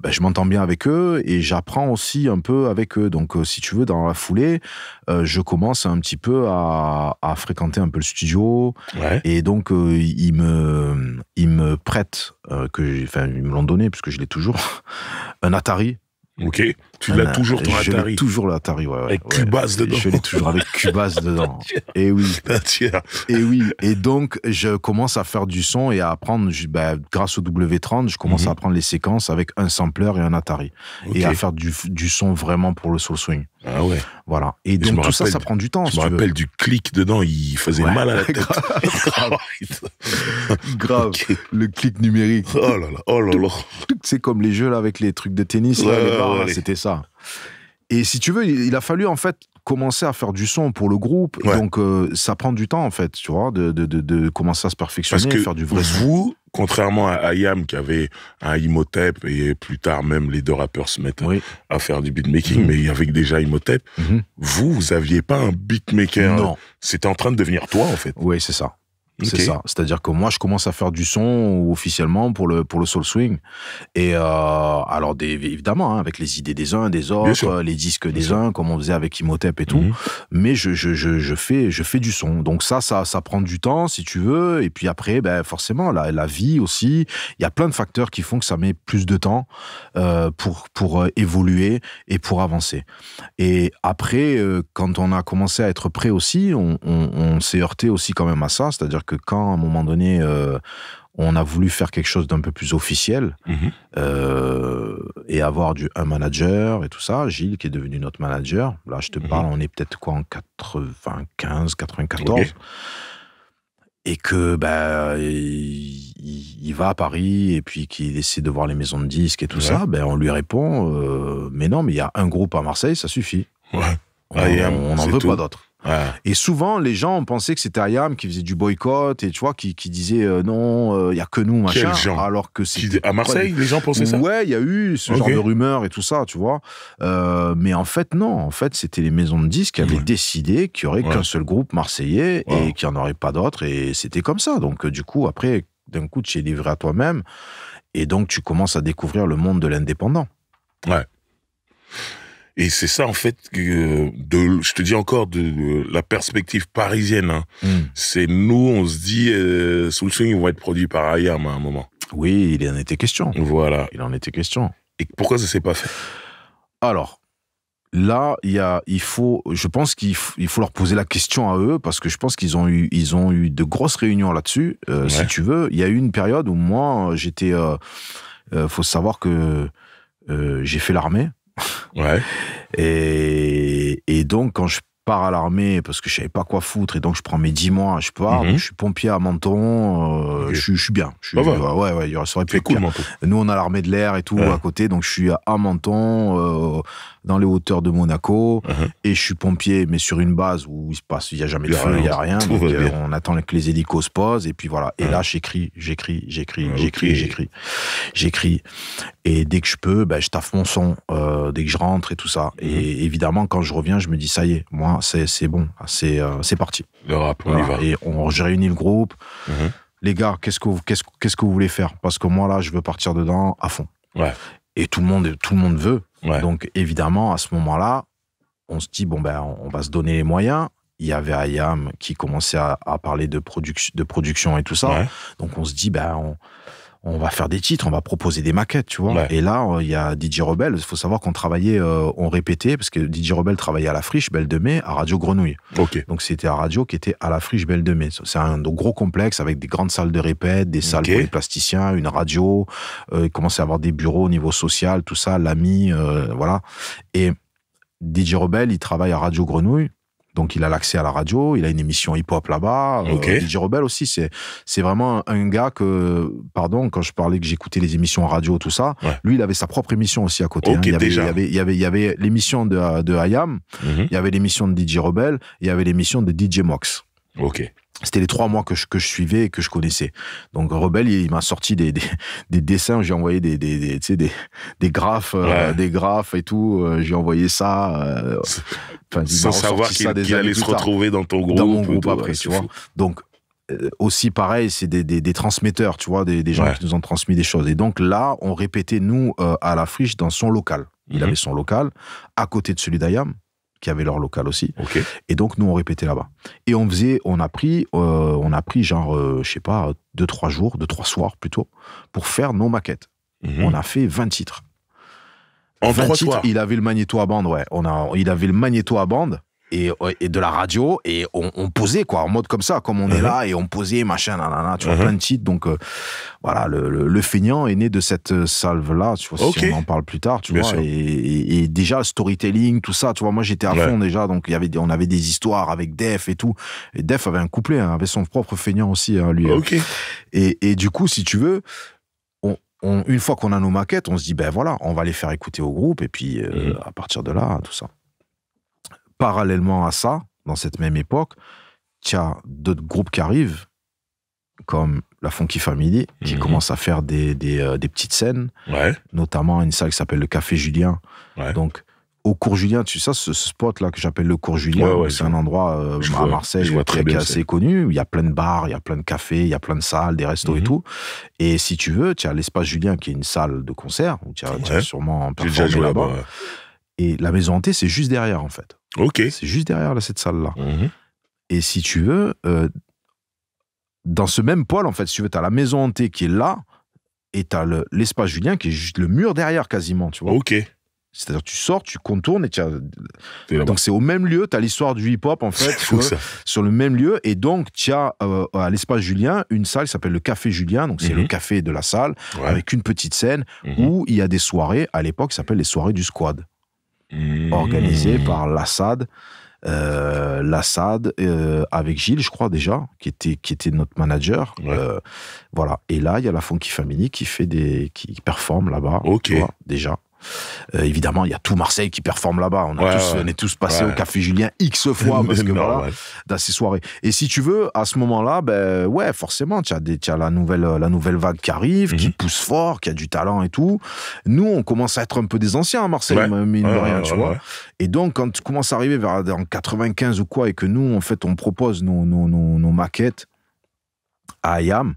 bah, je, m'entends bien avec eux et j'apprends aussi un peu avec eux. Donc, euh, si tu veux, dans la foulée, je commence un petit peu à, fréquenter un peu le studio. Et donc, ils, me, prêtent, que enfin, ils me l'ont donné, puisque je l'ai toujours, un Atari. Ok. Tu l'as ah, toujours ton je Atari. toujours l'Atari, ouais, Avec Cubase dedans. Je l'ai toujours avec Cubase dedans. et eh oui. et eh oui. Et donc, je commence à faire du son et à apprendre, je, bah, grâce au W30, je commence mhm. à apprendre les séquences avec un sampler et un Atari. Et à faire du, du, son vraiment pour le soul swing. Ah ouais. Voilà. Et, donc, tout ça, ça prend du temps. Je me rappelle du clic dedans, il faisait mal à la tête. grave. Le clic numérique. Oh là là. Oh là là. C'est comme les jeux là avec les trucs de tennis. C'était ça. Et si tu veux, il a fallu en fait commencer à faire du son pour le groupe. Donc euh, ça prend du temps en fait, tu vois, de, commencer à se perfectionner, Parce faire du vrai vous, contrairement à Ayam qui avait un Imhotep et plus tard même les deux rappeurs se mettent à, faire du beatmaking, mhm. mais avec déjà Imhotep, mhm. vous, vous aviez pas un beatmaker. Non. C'était en train de devenir toi en fait. Oui, c'est ça. C'est ça. C'est-à-dire que moi, je commence à faire du son officiellement pour le, pour le soul swing. Et euh, alors, des, évidemment, hein, avec les idées des uns, des autres, les disques des uns, comme on faisait avec Imhotep et tout. Mhm. Mais je, je, je, fais, je fais du son. Donc ça, ça, ça prend du temps, si tu veux. Et puis après, ben, forcément, la, la vie aussi. Il y a plein de facteurs qui font que ça met plus de temps euh, pour, pour euh, évoluer et pour avancer. Et après, quand on a commencé à être prêt aussi, on, on s'est heurté aussi quand même à ça. C'est-à-dire que quand, à un moment donné, euh, on a voulu faire quelque chose d'un peu plus officiel mhm. euh, et avoir du un manager et tout ça. Gilles, qui est devenu notre manager, là je te mhm. parle, on est peut-être quoi en 95, 94. Et que ben il, va à Paris et puis qu'il essaie de voir les maisons de disques et tout ça, ben, on lui répond euh, Mais non, mais il y a un groupe à Marseille, ça suffit. Ouais. On, ah, en n'en veut pas d'autres. Et souvent, les gens pensaient que c'était Ayam qui faisait du boycott et tu vois, qui, disait euh, non, il euh, y n'y a que nous, machin. alors que c'est À Marseille, les... gens pensaient ça Ouais, il y a eu ce genre de rumeurs et tout ça, tu vois. Euh, mais en fait, non. En fait, c'était les maisons de disques qui avaient décidé qu'il n'y aurait qu'un seul groupe marseillais et qu'il n'y en aurait pas d'autres. Et c'était comme ça. Donc, du coup, après, d'un coup, tu es livré à toi-même. Et donc, tu commences à découvrir le monde de l'indépendant. Ouais. Et c'est ça, en fait, que euh, de, je te dis encore de, la perspective parisienne. Hein. Hmm. C'est nous, on se dit, euh, Soul Swing, ils vont être produits par ailleurs à un moment. Oui, il en était question. Voilà. Il en était question. Et pourquoi ça s'est pas fait Alors, là, il y a, il faut, je pense qu'il faut, faut, leur poser la question à eux parce que je pense qu'ils ont eu, ils ont eu de grosses réunions là-dessus. Euh, si tu veux, il y a eu une période où moi, j'étais, euh, faut savoir que j'ai fait l'armée. Et, donc, quand je pars à l'armée parce que je savais pas quoi foutre et donc je prends mes 10 mois, je pars, mhm. je suis pompier à Menton, euh, je, suis bien. Je ah bah. il y aurait Nous, on a l'armée de l'air et tout à côté, donc je suis à Menton, euh, dans les hauteurs de Monaco, uh-huh. et je suis pompier, mais sur une base où il se passe, il n'y a jamais de feu, il y a hein, rien. Donc, euh, on attend que les hélicos se posent, et puis voilà. Et là, j'écris, j'écris, j'écris, ah, j'écris, j'écris, j'écris. Et dès que je peux, ben, je taffe mon son, euh, dès que je rentre et tout ça. Et mm-hmm. évidemment, quand je reviens, je me dis, ça y est, moi, c'est bon, c'est euh, parti. on y va. Et on, je le groupe mm-hmm. les gars, qu'est-ce que vous, qu'est-ce, qu'est-ce que vous voulez faire Parce que moi, là, je veux partir dedans à fond. Ouais et tout le monde, tout le monde veut. Donc évidemment, à ce moment-là, on se dit bon ben, on va se donner les moyens. Il y avait Ayam qui commençait à, parler de, production de production et tout ça. Donc on se dit ben, on, on va faire des titres, on va proposer des maquettes, tu vois. Et là, euh, il y a DJ Rebel. Il faut savoir qu'on travaillait, euh, on répétait, parce que DJ Rebel travaillait à la Friche Belle de Mai, à Radio Grenouille. Donc c'était à Radio qui était à la Friche Belle de Mai. C'est un gros complexe avec des grandes salles de répète, des salles pour les plasticiens, une radio. Euh, il commençait à avoir des bureaux au niveau social, tout ça, l'ami, voilà. Et DJ Rebel, il travaille à Radio Grenouille. Donc, il a l'accès à la radio, il a une émission hip-hop là-bas. Euh, DJ Rebel aussi, c'est, vraiment un gars que, pardon, quand je parlais que j'écoutais les émissions en radio, tout ça, lui, il avait sa propre émission aussi à côté. Hein. il, y avait, y avait, y avait, l'émission de, de Hayam, mhm. il y avait l'émission de DJ Rebel, il y avait l'émission de DJ Mox. Ok c'était les trois mois que je, que je suivais et que je connaissais. Donc Rebelle, il, m'a sorti des, des, des dessins, j'ai envoyé des, des, graphes, euh, des graphes et tout, euh, j'ai envoyé ça. Euh, sans savoir qu'il allait se retrouver dans ton groupe. Dans mon groupe après, tu vois. Donc aussi pareil, c'est des, des, transmetteurs, tu vois, des, gens qui nous ont transmis des choses. Et donc là, on répétait, nous, à la friche, dans son local. Il mhm. avait son local, à côté de celui d'Ayam qui avaient leur local aussi. Et donc, nous, on répétait là-bas. Et on faisait, on a pris, euh, on a pris genre, euh, je sais pas, deux, trois jours, deux, trois soirs plutôt, pour faire nos maquettes. Mhm. On a fait 20 titres. En 20 titres, il avait le magnéto à bande, ouais. On a, il avait le magnéto à bande et, de la radio et on, posait quoi en mode comme ça comme on est mhm. là et on posait machin nanana tu vois mhm. plein de titres donc euh, voilà le, feignant est né de cette euh, salve là tu vois si on en parle plus tard tu vois et, déjà storytelling tout ça tu vois moi j'étais à fond déjà donc il y avait on avait des histoires avec Def et tout et Def avait un couplet hein, avait son propre feignant aussi hein, lui euh. et, du coup si tu veux on, une fois qu'on a nos maquettes, on se dit, ben voilà, on va les faire écouter au groupe, et puis mhm. à partir de là, tout ça parallèlement à ça, dans cette même époque, tu as d'autres groupes qui arrivent, comme la Funky Family, qui mhm. commence à faire des, euh, des, petites scènes, ouais. notamment une salle qui s'appelle le Café Julien. Donc, au cours Julien, tu sais, ce spot-là que j'appelle le cours Julien, c'est un endroit à Marseille très qui est assez connu. Il y a plein de bars, il y a plein de cafés, il y a plein de salles, des restos et mhm. tout. Et si tu veux, tu as l'espace Julien qui est une salle de concert, où tu as, sûrement un là-bas. et la maison hantée, c'est juste derrière, en fait. Ok. C'est juste derrière là, cette salle-là. Mhm. Et si tu veux, euh, dans ce même pôle, en fait, tu veux, tu as la maison hantée qui est là, et tu as l'espace Julien qui est juste le mur derrière quasiment, tu vois. Ok. C'est-à-dire, tu sors, tu contournes et tu Donc, c'est au même lieu, tu as l'histoire du hip-hop, en fait, sur, le même lieu. Et donc, tu euh, à l'espace Julien une salle qui s'appelle le Café Julien. Donc, c'est le mhm. café de la salle, avec une petite scène mhm. où il y a des soirées, à l'époque, qui s'appellent les soirées du squad organisé par l'Assad. Euh, L'Assad euh, avec Gilles, je crois déjà, qui était, qui était notre manager. Euh, voilà. Et là, il y a la Funky Family qui fait des, qui performe là-bas. Ok. déjà. Euh, évidemment, il y a tout Marseille qui performe là-bas. On, est tous passés au Café Julien X fois parce que dans ces soirées. Et si tu veux, à ce moment-là, ben ouais, forcément, tu as, la, nouvelle, euh, la nouvelle vague qui arrive, qui mhm. pousse fort, qui a du talent et tout. Nous, on commence à être un peu des anciens à Marseille, mine rien, tu vois. Et donc, quand tu commences à arriver vers en 95 ou quoi, et que nous, en fait, on propose nos, nos, nos, nos maquettes à IAM,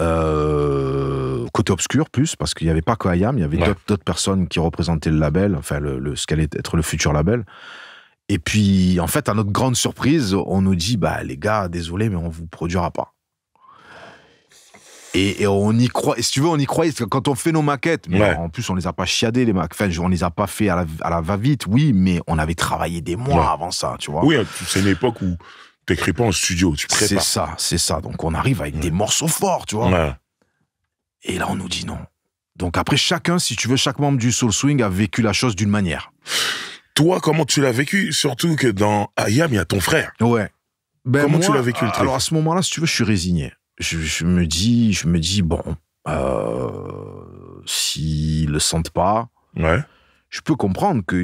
euh, côté obscur plus, parce qu'il n'y avait pas que il y avait d'autres personnes qui représentaient le label, enfin le, ce qu'allait être le futur label. Et puis, en fait, à notre grande surprise, on nous dit, bah les gars, désolé, mais on vous produira pas. Et, on y croit. Et si tu veux, on y croyait. Quand on fait nos maquettes, mais en plus, on les a pas chiadées, les maquettes. Enfin, on les a pas fait à la, va-vite, oui, mais on avait travaillé des mois avant ça, tu vois. Oui, hein, c'est une époque où t'écris pas en studio, tu prépares. C'est ça, c'est ça. Donc, on arrive avec mm. des morceaux forts, tu vois. Et là, on nous dit non. Donc après, chacun, si tu veux, chaque membre du Soul Swing a vécu la chose d'une manière. Toi, comment tu l'as vécu Surtout que dans Ayam, il y a ton frère. Ouais. Ben comment tu l'as vécu le truc Alors à ce moment-là, si tu veux, je suis résigné. Je, me dis, je me dis, bon, euh, s'ils le sentent pas, ouais je peux comprendre que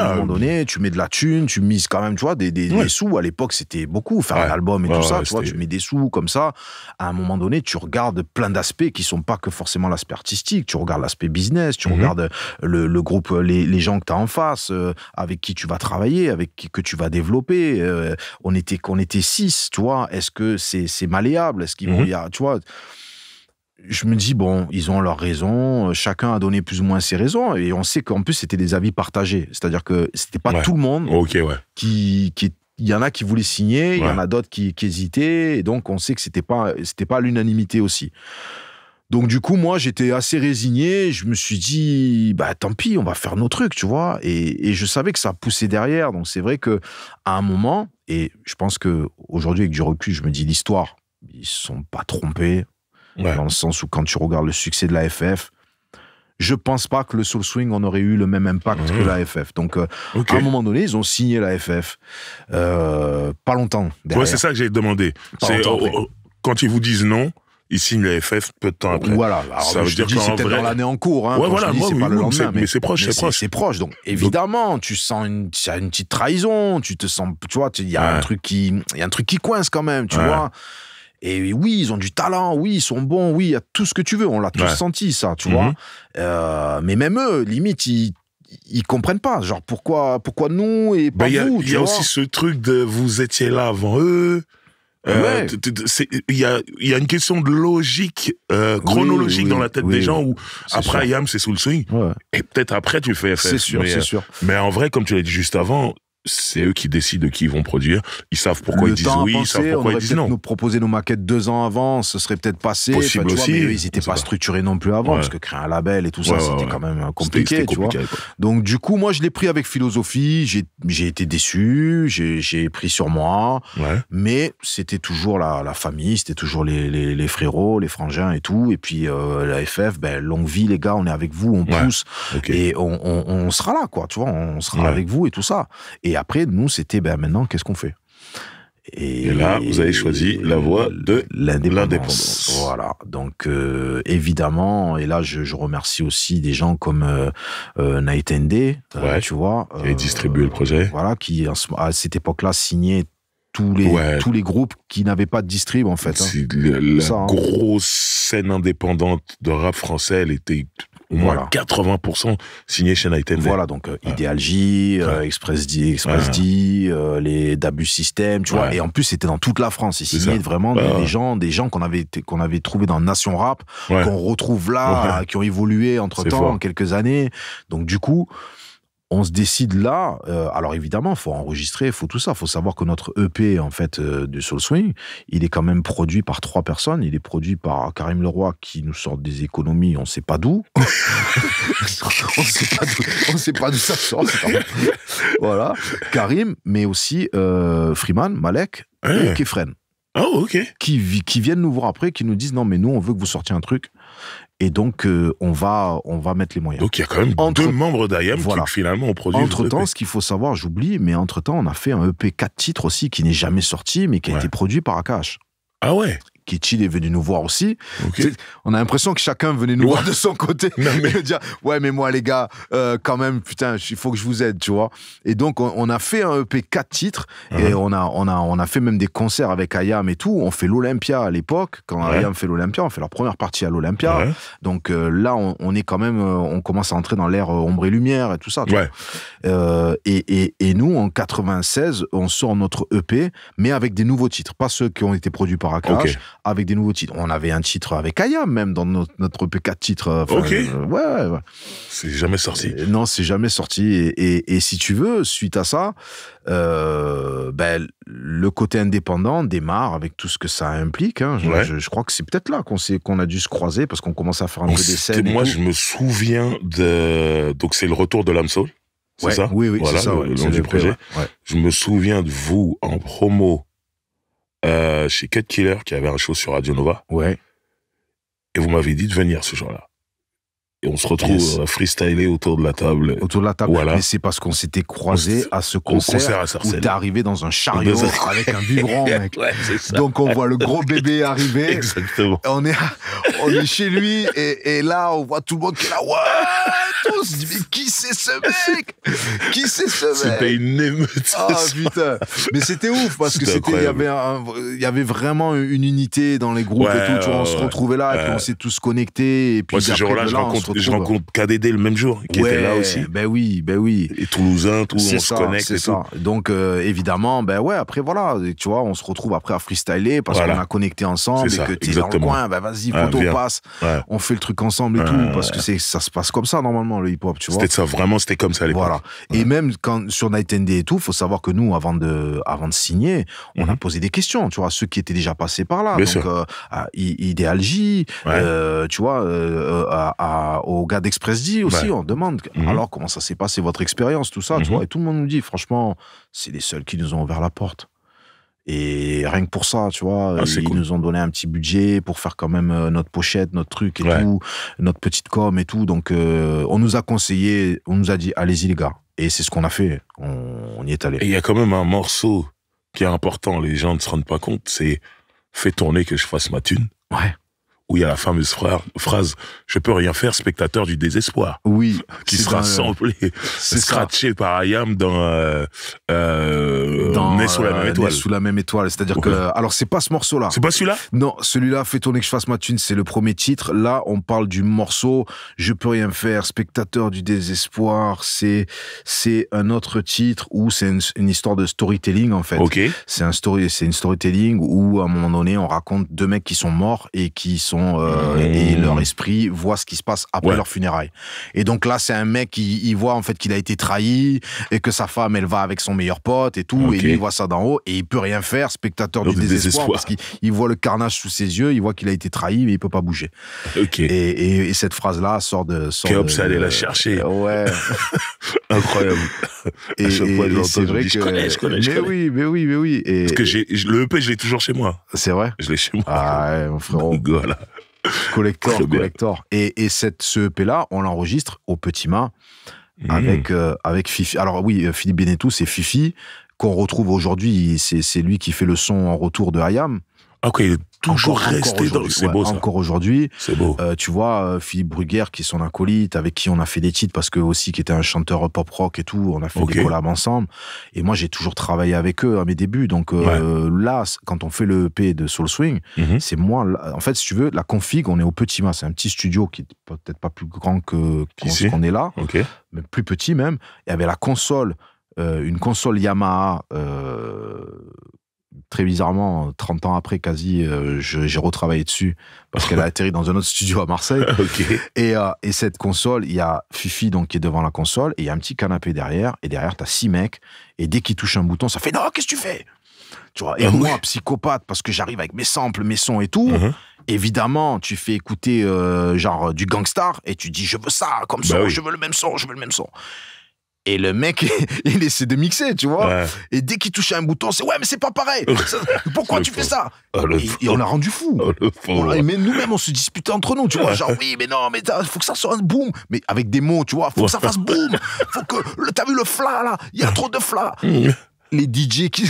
à un moment donné, tu mets de la thune, tu mises quand même, tu vois, des, des, sous. À l'époque, c'était beaucoup, faire un album et tout ça, tu vois, tu mets des sous comme ça. À un moment donné, tu regardes plein d'aspects qui sont pas que forcément l'aspect artistique. Tu regardes l'aspect business, tu mhm. regardes euh, le, le, groupe, euh, les, les gens que tu as en face, euh, avec qui tu vas travailler, avec qui que tu vas développer. on était qu'on était six, tu vois. Est-ce que c'est malléable Est-ce qu'il mhm. y -hmm. tu vois je me dis, bon, ils ont leurs raisons, euh, chacun a donné plus ou moins ses raisons, et on sait qu'en plus, c'était des avis partagés. C'est-à-dire que c'était pas tout le monde qui, il y en a qui voulaient signer, il y en a d'autres qui, hésitaient, et donc on sait que c'était pas, c'était pas l'unanimité aussi. Donc du coup, moi, j'étais assez résigné. Je me suis dit, bah tant pis, on va faire nos trucs, tu vois. Et, je savais que ça poussait derrière. Donc c'est vrai que à un moment, et je pense que aujourd'hui avec du recul, je me dis l'histoire, ils sont pas trompés. Dans le sens où quand tu regardes le succès de la FF, je pense pas que le Soul Swing en aurait eu le même impact que mmh. la FF. Donc, euh, à un moment donné, ils ont signé la FF. Euh, pas longtemps. c'est ça que j'ai demandé. demander. quand ils vous disent non, ils signent la FF peu de temps après. Voilà. ça veut dire c'est peut-être dans l'année en cours. Hein, voilà, c'est pas le mais, c'est proche, c'est proche. Donc, évidemment, tu sens une, une petite trahison. Tu te sens, tu vois, il y a un truc qui, il y a un truc qui coince quand même, tu vois. Et oui, ils ont du talent, oui, ils sont bons, oui, il y a tout ce que tu veux. On l'a tous senti, ça, tu vois. Mhm. Euh, mais même eux, limite, ils comprennent pas. Genre, pourquoi, pourquoi nous et pas bah, vous Il y a, aussi ce truc de vous étiez là avant eux. Euh, il y, a, une question de logique, euh, chronologique dans la tête des gens où après Yam c'est sous le swing et peut-être après tu fais C'est sûr, c'est sûr. Mais en vrai, comme tu l'as dit juste avant, c'est eux qui décident de qui ils vont produire. Ils savent pourquoi ils disent oui, ils savent pourquoi ils disent non. nous proposer nos maquettes deux ans avant, ce serait peut-être passé. aussi. mais ils n'étaient pas, structurés non plus avant, parce que créer un label et tout ça, c'était quand même compliqué. Donc du coup, moi, je l'ai pris avec philosophie. J'ai été déçu, j'ai pris sur moi, mais c'était toujours la, la famille, c'était toujours les, les, les, frérots, les frangins et tout. Et puis euh, la FF, ben longue vie les gars, on est avec vous, on pousse et on, sera là, quoi. Tu vois, on sera avec vous et tout ça. Et après, nous, c'était ben, maintenant, qu'est-ce qu'on fait et, là, vous avez choisi la voie de l'indépendance. Voilà. Donc, euh, évidemment, et là, je, remercie aussi des gens comme euh, euh, Night and tu vois. Qui a distribué le projet. Voilà, qui à cette époque-là signait tous les, tous les groupes qui n'avaient pas de distrib, en fait. Hein. La, hein. grosse scène indépendante de rap français, elle était au moins voilà. 80% signés chez Night Voilà, donc euh, Ideal J, euh, Express D, Express D, euh, les Dabus System, tu vois. Et en plus, c'était dans toute la France. Ils signaient vraiment des, des, gens, des gens qu'on avait, qu'on avait trouvé dans Nation Rap, qu'on retrouve là, qui ont évolué entre temps, en quelques années. Donc, du coup, on se décide là. Euh, alors évidemment, faut enregistrer, faut tout ça, faut savoir que notre EP en fait euh, de Soul Swing, il est quand même produit par trois personnes. Il est produit par Karim Leroy qui nous sort des économies, on sait pas d'où. on sait pas sait pas d'où ça sort. voilà, Karim, mais aussi euh, Freeman, Malek et Kefren. Oh, ok. Qui, qui viennent nous voir après, qui nous disent non mais nous on veut que vous sortiez un truc et donc, euh, on, va, on va mettre les moyens. Donc, il y a quand même deux membres d'IAM voilà. qui finalement ont produit. Entre-temps, e ce qu'il faut savoir, j'oublie, mais entre-temps, on a fait un EP 4 titres aussi qui n'est jamais sorti, mais qui a été produit par Akash. Ah ouais qui est venu nous voir aussi. On a l'impression que chacun venait nous voir de son côté. mais... et dire, ouais, mais moi, les gars, euh, quand même, putain, il faut que je vous aide, tu vois. Et donc, on, a fait un EP 4 titres et uh-huh. on a, on, a, on a fait même des concerts avec Ayam et tout. On fait l'Olympia à l'époque. Quand Ayam fait l'Olympia, on fait leur première partie à l'Olympia. Donc euh, là, on, est quand même, euh, on commence à entrer dans l'ère ombre et lumière et tout ça. et, et, et nous, en 96, on sort notre EP, mais avec des nouveaux titres, pas ceux qui ont été produits par Akash avec des nouveaux titres. On avait un titre avec Aya, même, dans notre, p 4 titre. Euh, ok. Euh, ouais, ouais. C'est jamais sorti. Euh, non, c'est jamais sorti. Et, si tu veux, suite à ça, ben, le côté indépendant démarre avec tout ce que ça implique. Hein. Je, je, crois que c'est peut-être là qu'on qu'on a dû se croiser parce qu'on commence à faire un peu des scènes. Moi, je me souviens de. Donc, c'est le retour de l'âme C'est ça Oui, oui, c'est ça. du projet. Je me souviens de vous en promo euh, chez Cut Killer qui avait un show sur Radio Nova. Ouais. Et vous m'avez dit de venir ce jour-là. Et on se retrouve euh, freestyler autour de la table. Autour de la table. Voilà. Mais c'est parce qu'on s'était croisé à ce concert, concert t'es arrivé dans un chariot avec un biberon, mec. Donc on voit le gros bébé arriver. Exactement. On est, on est chez lui et, là on voit tout le monde qui est là. Ouais qui c'est ce mec Qui c'est ce mec C'était une émeute. Ah putain. Mais c'était ouf parce que c'était, il y avait, il y avait vraiment une unité dans les groupes et tout. on se retrouvait là, et puis on s'est tous connectés. Et puis ce jour-là, je rencontre, KDD le même jour, qui était là aussi. Ben oui, ben oui. Et Toulousain, tout, on ça, se connecte ça. Donc euh, évidemment, ben ouais, après voilà, tu vois, on se retrouve après à freestyler parce qu'on a connecté ensemble et que t'es dans le coin, ben vas-y, photo passe, on fait le truc ensemble et tout parce que c'est, ça se passe comme ça normalement le hip-hop, tu vois. C'était ça, vraiment, c'était comme ça à l'époque. Voilà. Et même quand, sur Night and Day et tout, faut savoir que nous, avant de, avant de signer, on mhm. a posé des questions, tu vois, ceux qui étaient déjà passés par là. donc, euh, à Ideal J, euh, tu vois, euh, à, au gars d'Express D aussi, on demande, mhm. alors, comment ça s'est passé, votre expérience, tout ça, tu mhm. vois. Et tout le monde nous dit, franchement, c'est les seuls qui nous ont ouvert la porte. Et rien que pour ça, tu vois, ah, ils nous ont donné un petit budget pour faire quand même euh, notre pochette, notre truc et tout, notre petite com et tout. Donc, euh, on nous a conseillé, on nous a dit, allez-y les gars. Et c'est ce qu'on a fait. On, y est allé. il y a quand même un morceau qui est important, les gens ne se rendent pas compte, c'est fait tourner que je fasse ma thune. Ouais où il y a la fameuse phrase Je peux rien faire, spectateur du désespoir. Oui. Qui sera samplé, scratché par Ayam dans, euh, euh, euh sous la même étoile. C'est-à-dire que. Alors, c'est pas ce morceau-là. C'est pas celui-là Non, celui-là, fait tourner que je fasse ma thune, c'est le premier titre. Là, on parle du morceau Je peux rien faire, spectateur du désespoir. C'est c'est un autre titre où c'est une, histoire de storytelling, en fait. Ok. C'est un story, une storytelling où, à un moment donné, on raconte deux mecs qui sont morts et qui sont euh, et leur esprit voit ce qui se passe après leur funérailles. Et donc là, c'est un mec qui voit en fait qu'il a été trahi et que sa femme, elle va avec son meilleur pote et tout, et il voit ça d'en haut et il peut rien faire, spectateur du désespoir, parce qu'il voit le carnage sous ses yeux, il voit qu'il a été trahi, mais il peut pas bouger. Et, cette phrase là sort de. Kéops de, ça la chercher. Euh, ouais. Incroyable. Et, c'est vrai que. Je connais, je connais, je mais oui, mais oui, mais oui. Et, parce que j'ai le EP, je l'ai toujours chez moi. C'est vrai. Je l'ai chez moi. Ah ouais, mon frérot. collector, collector. Et, et cette, ce EP-là, on l'enregistre au petit main mmh. avec, euh, avec Fifi. Alors oui, euh, Philippe Benetou, c'est Fifi qu'on retrouve aujourd'hui. C'est lui qui fait le son en retour de Hayam. Ah, ok, toujours encore, resté dans C'est beau, Encore aujourd'hui. C'est beau. Euh, tu vois, euh, Philippe Bruguère, qui est son acolyte, avec qui on a fait des titres, parce que aussi, qui était un chanteur pop-rock et tout, on a fait des collabs ensemble. Et moi, j'ai toujours travaillé avec eux à mes débuts. Donc euh, là, quand on fait le EP de Soul Swing, mhm. c'est moi. En fait, si tu veux, la config, on est au Petit Mas. C'est un petit studio qui est peut-être pas plus grand que qu'on est là. Mais plus petit même. Il y avait la console. une console Yamaha très bizarrement, 30 ans après, quasi, euh, j'ai retravaillé dessus parce qu'elle a atterri dans un autre studio à Marseille. et, euh, et, cette console, il y a Fifi donc, qui est devant la console et il y a un petit canapé derrière. Et derrière, tu as six mecs. Et dès qu'ils touchent un bouton, ça fait Non, qu'est-ce que tu fais tu vois, et ah moi, psychopathe, parce que j'arrive avec mes samples, mes sons et tout, uh-huh. évidemment, tu fais écouter euh, genre du gangstar et tu dis je veux ça, comme bah ça, je veux le même son, je veux le même son. Et le mec, il essaie de mixer, tu vois. Et dès qu'il touche un bouton, c'est ouais, mais c'est pas pareil. pourquoi tu fais ça ah, et, on a rendu fou. Ah, mais nous-mêmes, on se disputait entre nous, tu vois. Genre, oui, mais non, mais il faut que ça soit un boom. Mais avec des mots, tu vois. Faut que ça fasse boom. Faut que. T'as vu le fla, là Il y a trop de fla. Mm. Les DJ qui.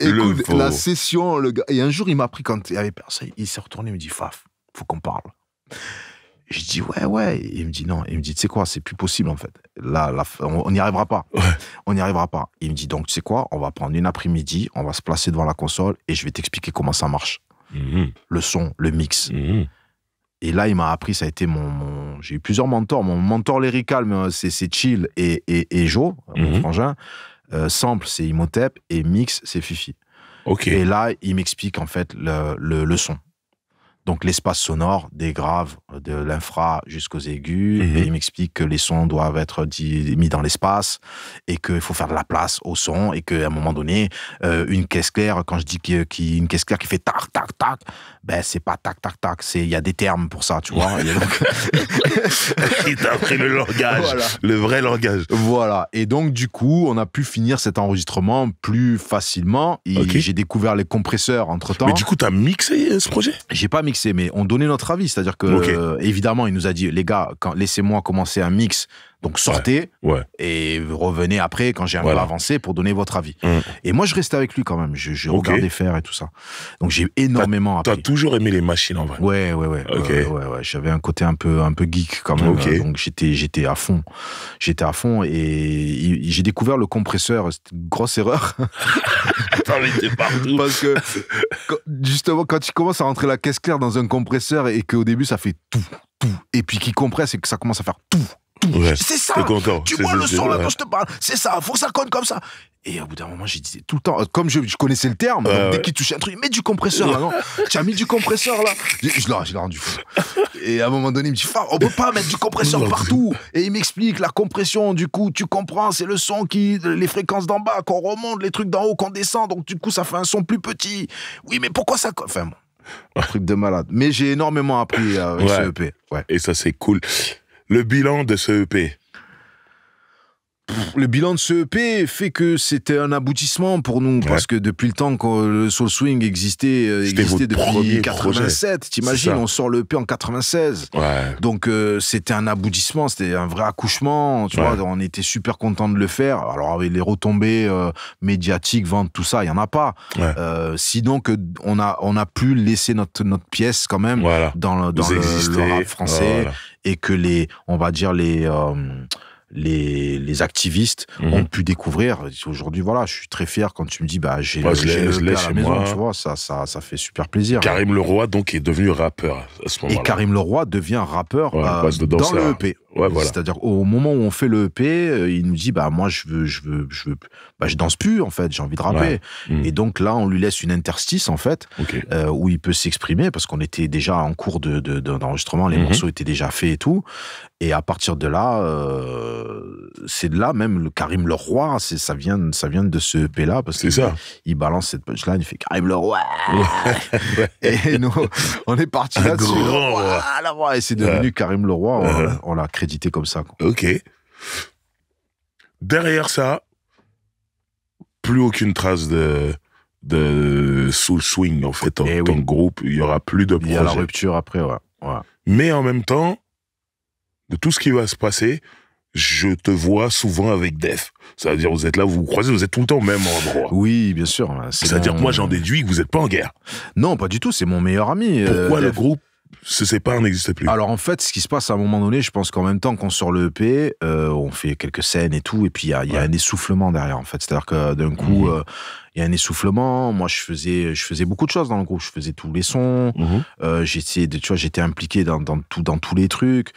Écoute, la session, le gars. Et un jour, il m'a pris quand il avait personne. Il s'est retourné, il me dit Faf, faut qu'on parle. Je dis ouais, ouais. il me dit non. Il me dit, tu sais quoi, c'est plus possible en fait. Là, on n'y arrivera pas. On n'y arrivera pas. Il me dit donc, tu sais quoi, on va prendre une après-midi, on va se placer devant la console et je vais t'expliquer comment ça marche. Mhm. Le son, le mix. Mhm. Et là, il m'a appris, ça a été mon. J'ai eu plusieurs mentors. Mon mentor lyrical, euh, c'est Chill et, et, Joe, mon mhm. frangin. Euh, sample, c'est Imhotep. Et mix, c'est Fifi. Ok. Et là, il m'explique en fait le, le, le son donc l'espace sonore des graves, euh, de l'infra jusqu'aux aigus. Mhm. Et il m'explique que les sons doivent être mis dans l'espace et qu'il faut faire de la place au son et qu'à un moment donné, euh, une caisse claire, quand je dis qu'une qu caisse claire qui fait tac, tac, tac, ben c'est pas tac, tac, tac. Il y a des termes pour ça, tu vois. il t'a appris le langage, le vrai langage. Voilà. Et donc, du coup, on a pu finir cet enregistrement plus facilement. et J'ai découvert les compresseurs entre temps. Mais du coup, tu as mixé euh, ce projet J'ai pas mixé mais on donnait notre avis. C'est-à-dire que, euh, évidemment, il nous a dit, les gars, laissez-moi commencer un mix donc sortez et revenez après quand j'ai un peu avancé pour donner votre avis. Mm. Et moi, je restais avec lui quand même. Je, je faire et tout ça. Donc j'ai énormément appris. as toujours aimé les machines en vrai. Ouais, ouais, ouais. ouais, ouais. J'avais un côté un peu, un peu geek quand même. donc j'étais, j'étais à fond. J'étais à fond et j'ai découvert le compresseur. C'était une grosse erreur. partout. Parce que justement, quand tu commences à rentrer la caisse claire dans un compresseur et qu'au début ça fait tout, tout, et puis qui compresse et que ça commence à faire tout c'est ça. Tu vois le son là quand je te parle. C'est ça. Faut que ça conne comme ça. Et au bout d'un moment, j'ai dit tout le temps, euh, comme je, connaissais le terme, dès qu'il touchait un truc, mets du compresseur là, non Tu as mis du compresseur là Je, je l'ai rendu fou. Et à un moment donné, il me dit, on peut pas mettre du compresseur partout. Et il m'explique la compression, du coup, tu comprends, c'est le son qui, les fréquences d'en bas, qu'on remonte, les trucs d'en haut, qu'on descend, donc du coup, ça fait un son plus petit. Oui, mais pourquoi ça. Enfin, un truc de malade. Mais j'ai énormément appris euh, avec CEP e Ouais. Et ça, c'est cool le bilan de ce EP le bilan de ce EP fait que c'était un aboutissement pour nous parce que depuis le temps que le Soul Swing existait, euh, existait depuis 87, t'imagines, on sort le EP en 96. Ouais. Donc euh, c'était un aboutissement, c'était un vrai accouchement, tu vois, on était super content de le faire. Alors avec les retombées euh, médiatiques, ventes, tout ça, il y en a pas. sinon que on a on a pu laisser notre notre pièce quand même dans le, rap français et que les on va dire les les, les activistes mhm. ont pu découvrir. Aujourd'hui, voilà, je suis très fier quand tu me dis, bah, j'ai le, la maison, moi. tu vois, ça, ça, ça, fait super plaisir. Karim Leroy, donc, est devenu rappeur à ce moment-là. Et Karim Leroy devient rappeur euh, dans le EP. C'est-à-dire au moment où on fait le EP, euh, il nous dit bah moi je veux je veux je veux bah je danse plus en fait, j'ai envie de rapper. Mmh. Et donc là on lui laisse une interstice en fait euh, où il peut s'exprimer parce qu'on était déjà en cours de d'enregistrement, les mmh. morceaux étaient déjà faits et tout. Et à partir de là, euh, c'est de là même le Karim le Roi, c'est ça vient ça vient de ce EP là parce que Il, balance cette punchline, il fait Karim le Roi. et nous on est parti là-dessus. et c'est devenu Karim le Roi, on uh-huh. l'a créé édité comme ça. Ok. Derrière ça, plus aucune trace de, de Soul Swing, en fait, en eh groupe. Il n'y aura plus de projet. Il y a la rupture après, ouais. Mais en même temps, de tout ce qui va se passer, je te vois souvent avec Def. C'est-à-dire, vous êtes là, vous vous croisez, vous êtes tout le temps au même endroit. Oui, bien sûr. C'est-à-dire que moi, j'en déduis que vous n'êtes pas en guerre. Non, pas du tout, c'est mon meilleur ami. Pourquoi euh, le groupe ce sépare n'existe plus. Alors en fait, ce qui se passe à un moment donné, je pense qu'en même temps qu'on sort le EP, euh, on fait quelques scènes et tout, et puis il y a, un essoufflement derrière en fait. C'est-à-dire que d'un coup, mmh. euh, il y a un essoufflement. Moi, je faisais, je faisais beaucoup de choses dans le groupe. Je faisais tous les sons. Mhm. Euh, j'essayais de, tu vois, j'étais impliqué dans, dans, tout, dans tous les trucs.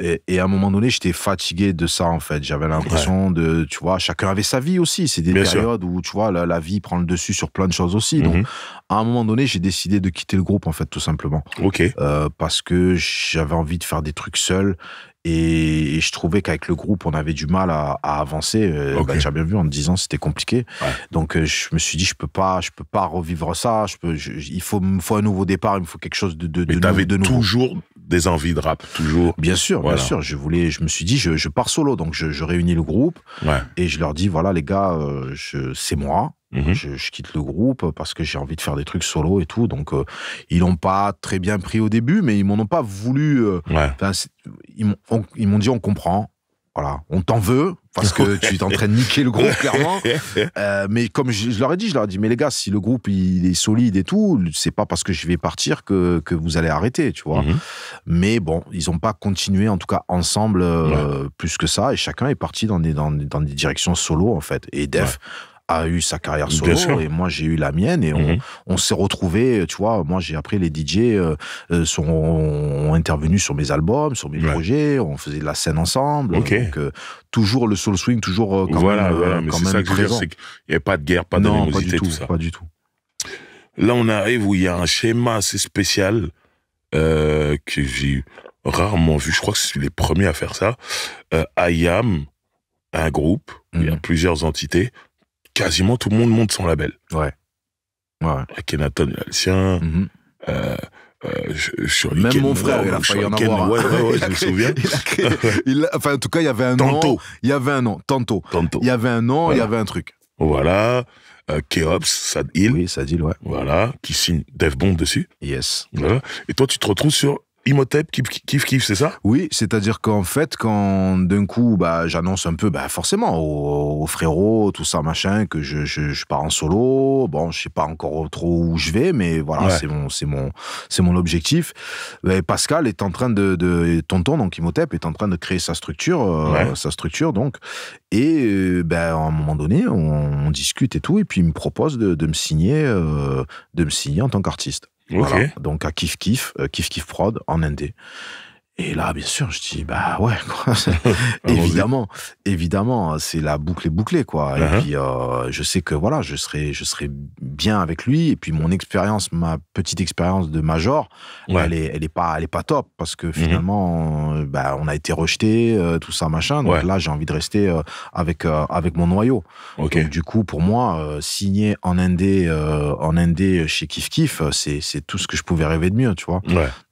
Et, à un moment donné, j'étais fatigué de ça, en fait. J'avais l'impression de, tu vois, chacun avait sa vie aussi. C'est des périodes où, tu vois, la, vie prend le dessus sur plein de choses aussi. Donc, mhm. à un moment donné, j'ai décidé de quitter le groupe, en fait, tout simplement. OK. Euh, parce que j'avais envie de faire des trucs seul et, je trouvais qu'avec le groupe, on avait du mal à, avancer. Euh, bah, bien vu, en disant c'était compliqué. Donc, euh, je me suis dit, je peux pas, je peux pas revivre ça. Je peux, il faut, me faut un nouveau départ, il me faut quelque chose de, de, de nouveau. toujours des envies de rap toujours Bien sûr, bien sûr. Je voulais, je me suis dit, je, pars solo, donc je, réunis le groupe et je leur dis voilà les gars, euh, c'est moi. Mhm. Je, quitte le groupe parce que j'ai envie de faire des trucs solo et tout. Donc, euh, ils l'ont pas très bien pris au début, mais ils m'ont pas voulu. Euh, ils m'ont dit on comprend, voilà, on t'en veut parce que tu es en train de niquer le groupe clairement. Euh, mais comme je, leur ai dit, je leur ai dit, mais les gars, si le groupe il est solide et tout, c'est pas parce que je vais partir que, que vous allez arrêter, tu vois. Mhm. Mais bon, ils ont pas continué en tout cas ensemble euh, plus que ça et chacun est parti dans des dans, des directions solo en fait. Et Def, a eu sa carrière solo et moi j'ai eu la mienne et mhm. on, s'est retrouvés, tu vois, moi j'ai appris, les DJ euh, euh, sont ont intervenu sur mes albums, sur mes projets, on faisait de la scène ensemble. Donc euh, toujours le soul swing, toujours quand voilà, même, voilà, mais ça Il n'y a pas de guerre, pas d'animosité, tout, tout, ça. Pas du tout. Là on arrive où il y a un schéma assez spécial que j'ai rarement vu. Je crois que c'est les premiers à faire ça. I am, un groupe, il y a mhm. plusieurs entités quasiment tout le monde monte son label. Ouais. Ouais. Kenaton, il a le sien. Même mon frère, il a failli en avoir. Ouais, ouais, je me souviens. Il a enfin, en tout cas, il y avait un tantôt. Il y avait un nom, tantôt. tantôt. Il y avait un nom, il y avait un truc. Voilà. Kéops, euh, Keops, Sadil. Oui, Sadil, ouais. Voilà. Qui signe Dev dessus. Yes. Et toi, tu te retrouves sur Imhotep, Kif kiffe, c'est ça Oui, c'est-à-dire qu'en fait, quand d'un coup, bah, j'annonce un peu, bah, forcément, aux, frérot frérots, tout ça, machin, que je, pars en solo, bon, je sais pas encore trop où je vais, mais voilà, c'est mon, c'est mon, c'est mon objectif. Pascal est en train de, Tonton, donc Imhotep, est en train de créer sa structure, euh, sa structure, donc. Et euh, bah, à un moment donné, on, discute et tout, et puis il me propose de, me signer, euh, de me signer en tant qu'artiste. Donc à Kif Kif, euh, Kif Kif Prod en Indé. Et là, bien sûr, je dis, bah ouais, quoi. évidemment, évidemment, c'est la boucle est bouclée, quoi. Et uh-huh. puis, euh, je sais que voilà, je serai, je serai bien avec lui. Et puis, mon expérience, ma petite expérience de major, elle est, elle est pas, elle est pas top parce que mm-hmm. finalement, euh, bah, on a été rejeté, euh, tout ça, machin. Donc là, j'ai envie de rester avec, avec mon noyau. Donc, du coup, pour moi, signer en indé, en indé chez Kif Kif, c'est, tout ce que je pouvais rêver de mieux, tu vois.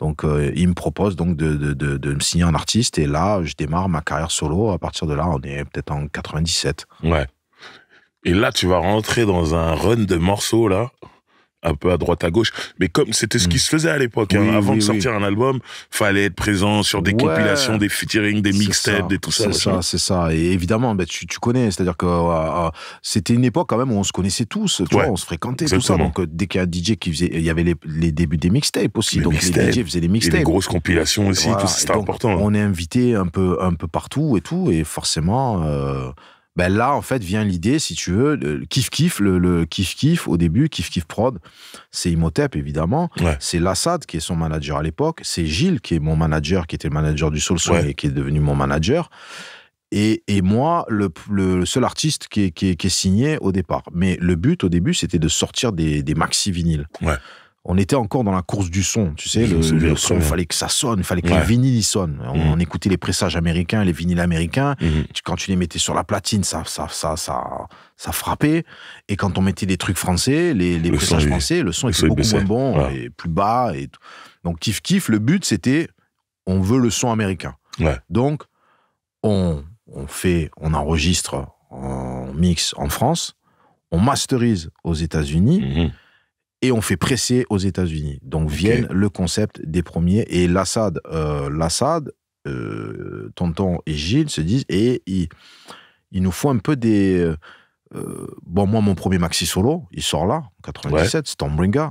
Donc, il me propose donc de de, me signer en artiste. Et là, je démarre ma carrière solo. À partir de là, on est peut-être en 97. Ouais. Et là, tu vas rentrer dans un run de morceaux, là un peu à droite à gauche. Mais comme c'était ce qui hmm. se faisait à l'époque, hein. avant de sortir un album, fallait être présent sur des compilations, des featuring, des mixtapes, des tout ça. C'est ça, c'est ça. Et évidemment, ben, tu, tu connais, c'est-à-dire que euh, euh, c'était une époque quand même où on se connaissait tous, on se fréquentait, tout ça. Donc euh, dès qu'il y a un DJ qui faisait, il y avait les, débuts des mixtapes aussi, donc les DJ faisaient les mixtapes. Et les grosses compilations aussi, tout c'était important. Hein. On est invité un peu, un peu partout et tout, et forcément ben là, en fait, vient l'idée, si tu veux, kiff kiff, le, le kiff kiff au début, kiff kiff prod, c'est Imhotep évidemment, c'est Lassad qui est son manager à l'époque, c'est Gilles qui est mon manager, qui était le manager du Soul et qui est devenu mon manager. Et, et, moi, le, seul artiste qui est, qui, signé au départ. Mais le but au début, c'était de sortir des, des maxi vinyles. Ouais on était encore dans la course du son. Tu sais, le, son, il fallait que ça sonne, il fallait que le vinyle vinyles On, mhm. écoutait les pressages américains, les vinyles américains. Mhm. quand tu les mettais sur la platine, ça, ça, ça, frappait. Et quand on mettait des trucs français, les, pressages français, le son était beaucoup moins bon et plus bas. Et Donc, kiff kiff, le but, c'était on veut le son américain. Donc, on, fait, on enregistre, on mixe en France, on masterise aux États-Unis. Mhm et on fait presser aux États-Unis. Donc viennent le concept des premiers et l'Assad, euh, l'Assad, euh, Tonton et Gilles se disent et ils, il nous font un peu des euh, bon moi mon premier maxi solo il sort là en 97 ouais. Stormbringer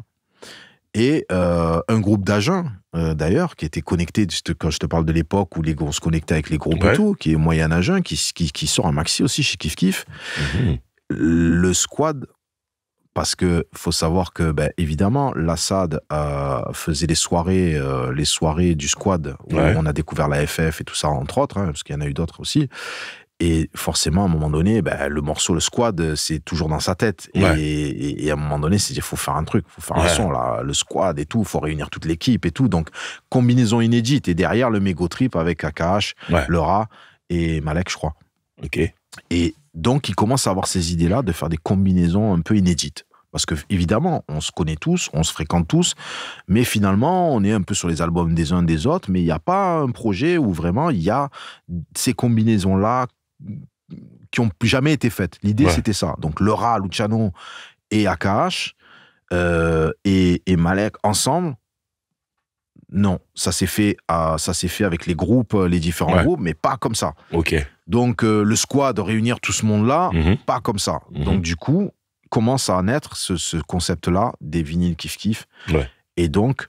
et un groupe d'agents d'ailleurs qui était connecté quand je te parle de l'époque où les, on se connectait avec les groupes et tout qui est moyen agent qui, qui, sort un maxi aussi chez Kif Kif mhm. le squad parce que faut savoir que ben, évidemment l'Assad euh, faisait les soirées euh, les soirées du squad où on a découvert la FF et tout ça entre autres hein, parce qu'il y en a eu d'autres aussi et forcément à un moment donné ben, le morceau le squad c'est toujours dans sa tête et, à un moment donné c'est faut faire un truc faut faire un son là le squad et tout faut réunir toute l'équipe et tout donc combinaison inédite et derrière le mégo trip avec AKH le et Malek je crois ok et donc, il commence à avoir ces idées-là de faire des combinaisons un peu inédites. Parce que, évidemment, on se connaît tous, on se fréquente tous, mais finalement, on est un peu sur les albums des uns des autres, mais il n'y a pas un projet où vraiment il y a ces combinaisons-là qui n'ont jamais été faites. L'idée, c'était ça. Donc, Laura, Luciano et Akash euh, et, et Malek ensemble, non, ça s'est fait, fait avec les groupes, euh, les différents groupes, mais pas comme ça. Ok. Donc euh, le squad réunir tout ce monde-là, mhm. pas comme ça. Mhm. Donc du coup commence à naître ce, concept-là des vinyles kiff kiff. Et donc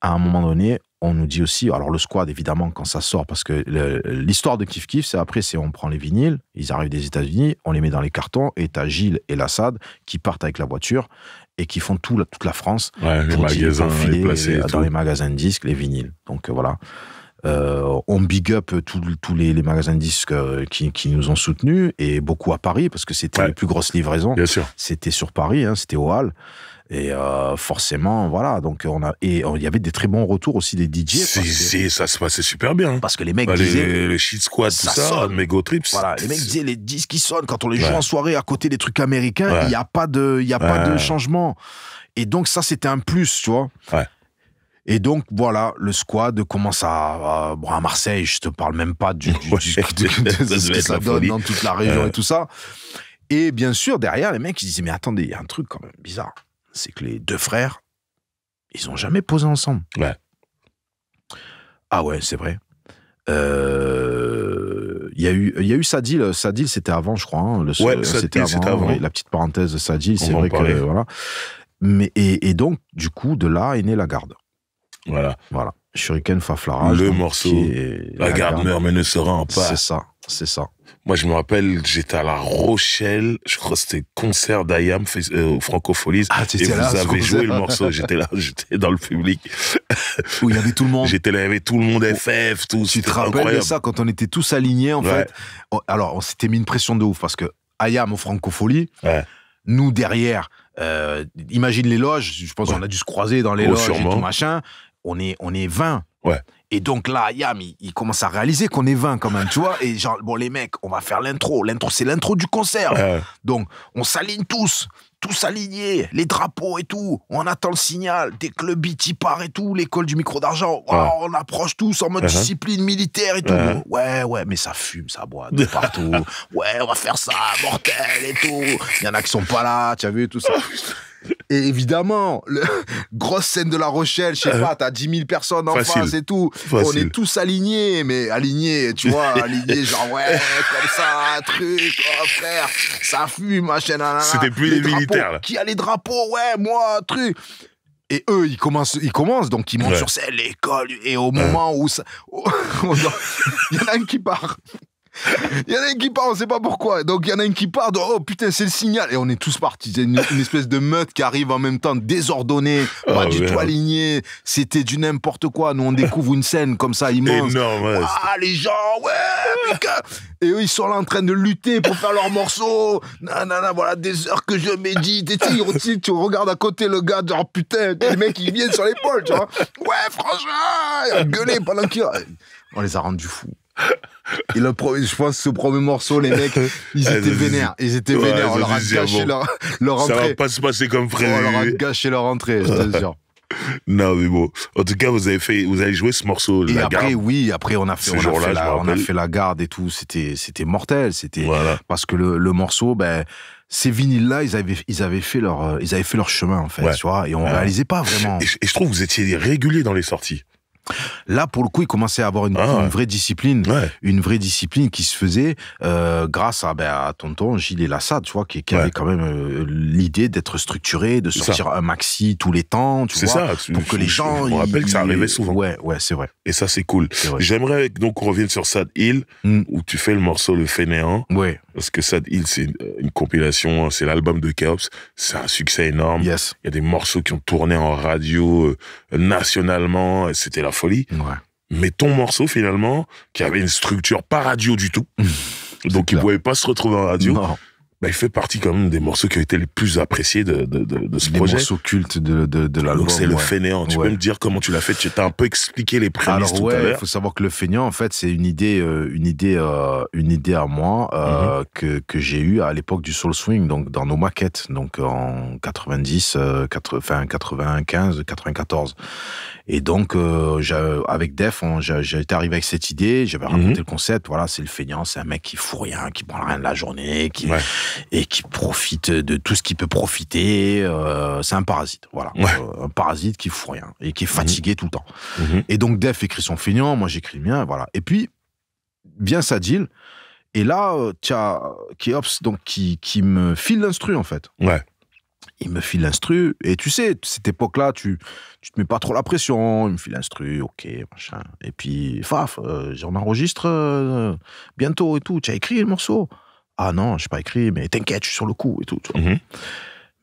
à un moment donné, on nous dit aussi, alors le squad évidemment quand ça sort, parce que l'histoire de Kif Kif, c'est après, c'est on prend les vinyles, ils arrivent des États-Unis, on les met dans les cartons, et t'as Gilles et Lassad qui partent avec la voiture, et qui font tout toute la France. Ouais, les magasins, euh, dans les magasins de disques, les vinyles. Donc euh, voilà. Euh, on big up tous les, les, magasins de disques qui, nous ont soutenus et beaucoup à Paris parce que c'était les plus grosses livraisons. C'était sur Paris, hein, c'était au Hall. Et euh, forcément, voilà. Donc on a et euh, il y avait des très bons retours aussi des DJ. ça se passait super bien. Parce que les mecs bah, disaient les, shit squads tout ça, sonne. trips. Voilà, les mecs disaient les disques qui sonnent quand on les joue en soirée à côté des trucs américains. Il n'y a pas de, il y a pas de changement. Et donc ça, c'était un plus, tu vois. Et donc, voilà, le squad commence à. à, bon, à Marseille, je te parle même pas du. du, du de, que ça donne dans toute la région et tout ça. Et bien sûr, derrière, les mecs, ils disaient Mais attendez, il y a un truc quand même bizarre c'est que les deux frères, ils ont jamais posé ensemble. Ah ouais, c'est vrai. Il euh, y, a eu, y a eu Sadil. Sadil, c'était avant, je crois. Hein, le c'était avant. la petite parenthèse de Sadil, c'est vrai que. Voilà. Mais, et, donc, du coup, de là est née la garde. Voilà. Voilà. Shuriken Faflara. Le morceau. La, la garde meurt mais ne se rend pas. C'est ça, c'est ça. Moi, je me rappelle, j'étais à La Rochelle, je crois que c'était concert d'Ayam au euh, Francopholies. Ah, et vous avez joué le morceau. J'étais là, j'étais dans le public. Où il y avait tout le monde. J'étais là, il y avait tout le monde, FF, tout. Tu te rappelles de ça, quand on était tous alignés, en fait. Alors, on s'était mis une pression de ouf, parce que Ayam au Francofolies, nous, derrière, euh, imagine les loges, je pense qu'on a dû se croiser dans les oh, loges et tout machin. On est, on est 20. Ouais. Et donc là, Yam, il, commence à réaliser qu'on est 20 quand même, tu vois. Et genre, bon, les mecs, on va faire l'intro. L'intro, c'est l'intro du concert. Donc, on s'aligne tous tous alignés, les drapeaux et tout. On attend le signal. Dès que le beat part et tout, l'école du micro d'argent, oh, on approche tous en mode uh-huh. discipline militaire et tout. Ouais, ouais, mais ça fume, ça boit de partout. ouais, on va faire ça, mortel et tout. Il y en a qui sont pas là, tu as vu, tout ça. Et évidemment, grosse scène de La Rochelle, je sais euh. pas, t'as 10 000 personnes en face et tout. On est tous alignés, mais alignés, tu vois, alignés genre, ouais, comme ça, un truc, oh frère, ça fume, machin, C'était plus les, militaires, Qui a les drapeaux, ouais, moi, truc. Et eux, ils commencent, ils commencent, donc ils montent sur scène, l'école, et au moment où ça. Il y en a un qui part. Il y en a une qui part, on sait pas pourquoi. Donc il y en a une qui part, oh putain, c'est le signal. Et on est tous partis. C'est une, espèce de meute qui arrive en même temps désordonnée, ah du tout C'était du n'importe quoi. Nous, on découvre une scène comme ça immense. Énorme, ah, les gens, ouais, Et eux, ils sont là en train de lutter pour faire leur morceau. Nanana, voilà des heures que je médite. Et tu, tu regardes à côté le gars, genre putain, les mecs, ils viennent sur l'épaule, tu vois. Ouais, franchement, gueuler pendant qu'il. On les a rendus fous. Et le je pense, ce premier morceau, les mecs, ils ah, étaient vénères. Ils étaient vénères. On leur a gâché leur, leur entrée. Ça va pas se passer comme frère. On leur a gâché leur entrée, je te jure. Non, mais bon. En tout cas, vous avez fait, vous avez joué ce morceau. La et après, oui, après, on a fait, on a fait, la, on a fait, la, garde et tout. C'était, c'était mortel. C'était, parce que le, le morceau, ben, ces vinyles-là, ils avaient, ils avaient fait leur, euh, ils avaient fait leur chemin, en fait, tu vois, et on réalisait pas vraiment. Et je, trouve que vous étiez régulier dans les sorties. Là, pour le coup, il commençait à avoir une, ah, vraie discipline, une vraie discipline qui se faisait euh, grâce à, ben, à tonton Gilles et Lassad, tu qui, qui avait quand même euh, l'idée d'être structuré, de sortir un maxi tous les temps, tu vois, ça. pour que les gens. Je rappelle que ça arrivait souvent. Ouais, ouais, c'est vrai. Et ça, c'est cool. J'aimerais donc qu'on revienne sur Sad Hill, mm. où tu fais le morceau Le Fainéant. Ouais. Parce que Sad Hill, c'est une euh, compilation, hein, c'est l'album de Chaos C'est un succès énorme. Il y a des morceaux qui ont tourné en radio nationalement. C'était la folie. Mais ton morceau, finalement, qui avait une structure pas radio du tout, donc il pouvait pas se retrouver en radio. Bah, il fait partie quand même des morceaux qui ont été les plus appréciés de, ce projet. Des morceaux cultes de, la de Donc c'est le feignant Tu peux me dire comment tu l'as fait Tu t'as un peu expliqué les prémices tout à l'heure. Il faut savoir que le feignant en fait, c'est une idée, euh, une idée, euh, une idée à moi euh, mhm. que, que j'ai eu à l'époque du soul swing, donc dans nos maquettes, donc en 90, 80, 95, 94. Et donc avec Def, j'étais arrivé avec cette idée. J'avais raconté mhm. le concept. Voilà, c'est le feignant c'est un mec qui fout rien, qui prend rien de la journée, qui et qui profite de tout ce qui peut profiter. Euh, c'est un parasite, voilà. Euh, un parasite qui fout rien et qui est mhm. fatigué tout le temps. Mhm. Et donc, Def écrit son feignant, moi j'écris bien, voilà. Et puis, bien Sadil. Et là, euh, tu as donc, qui, me file l'instru, en fait. Ouais il me file l'instru. Et tu sais, cette époque-là, tu, tu te mets pas trop la pression. Il me file l'instru, ok, machin. Et puis, faf, j'en enregistre bientôt et tout. Tu as écrit le morceau. Ah non, j'ai pas écrit, mais t'inquiète, je suis sur le coup et tout. Mhm.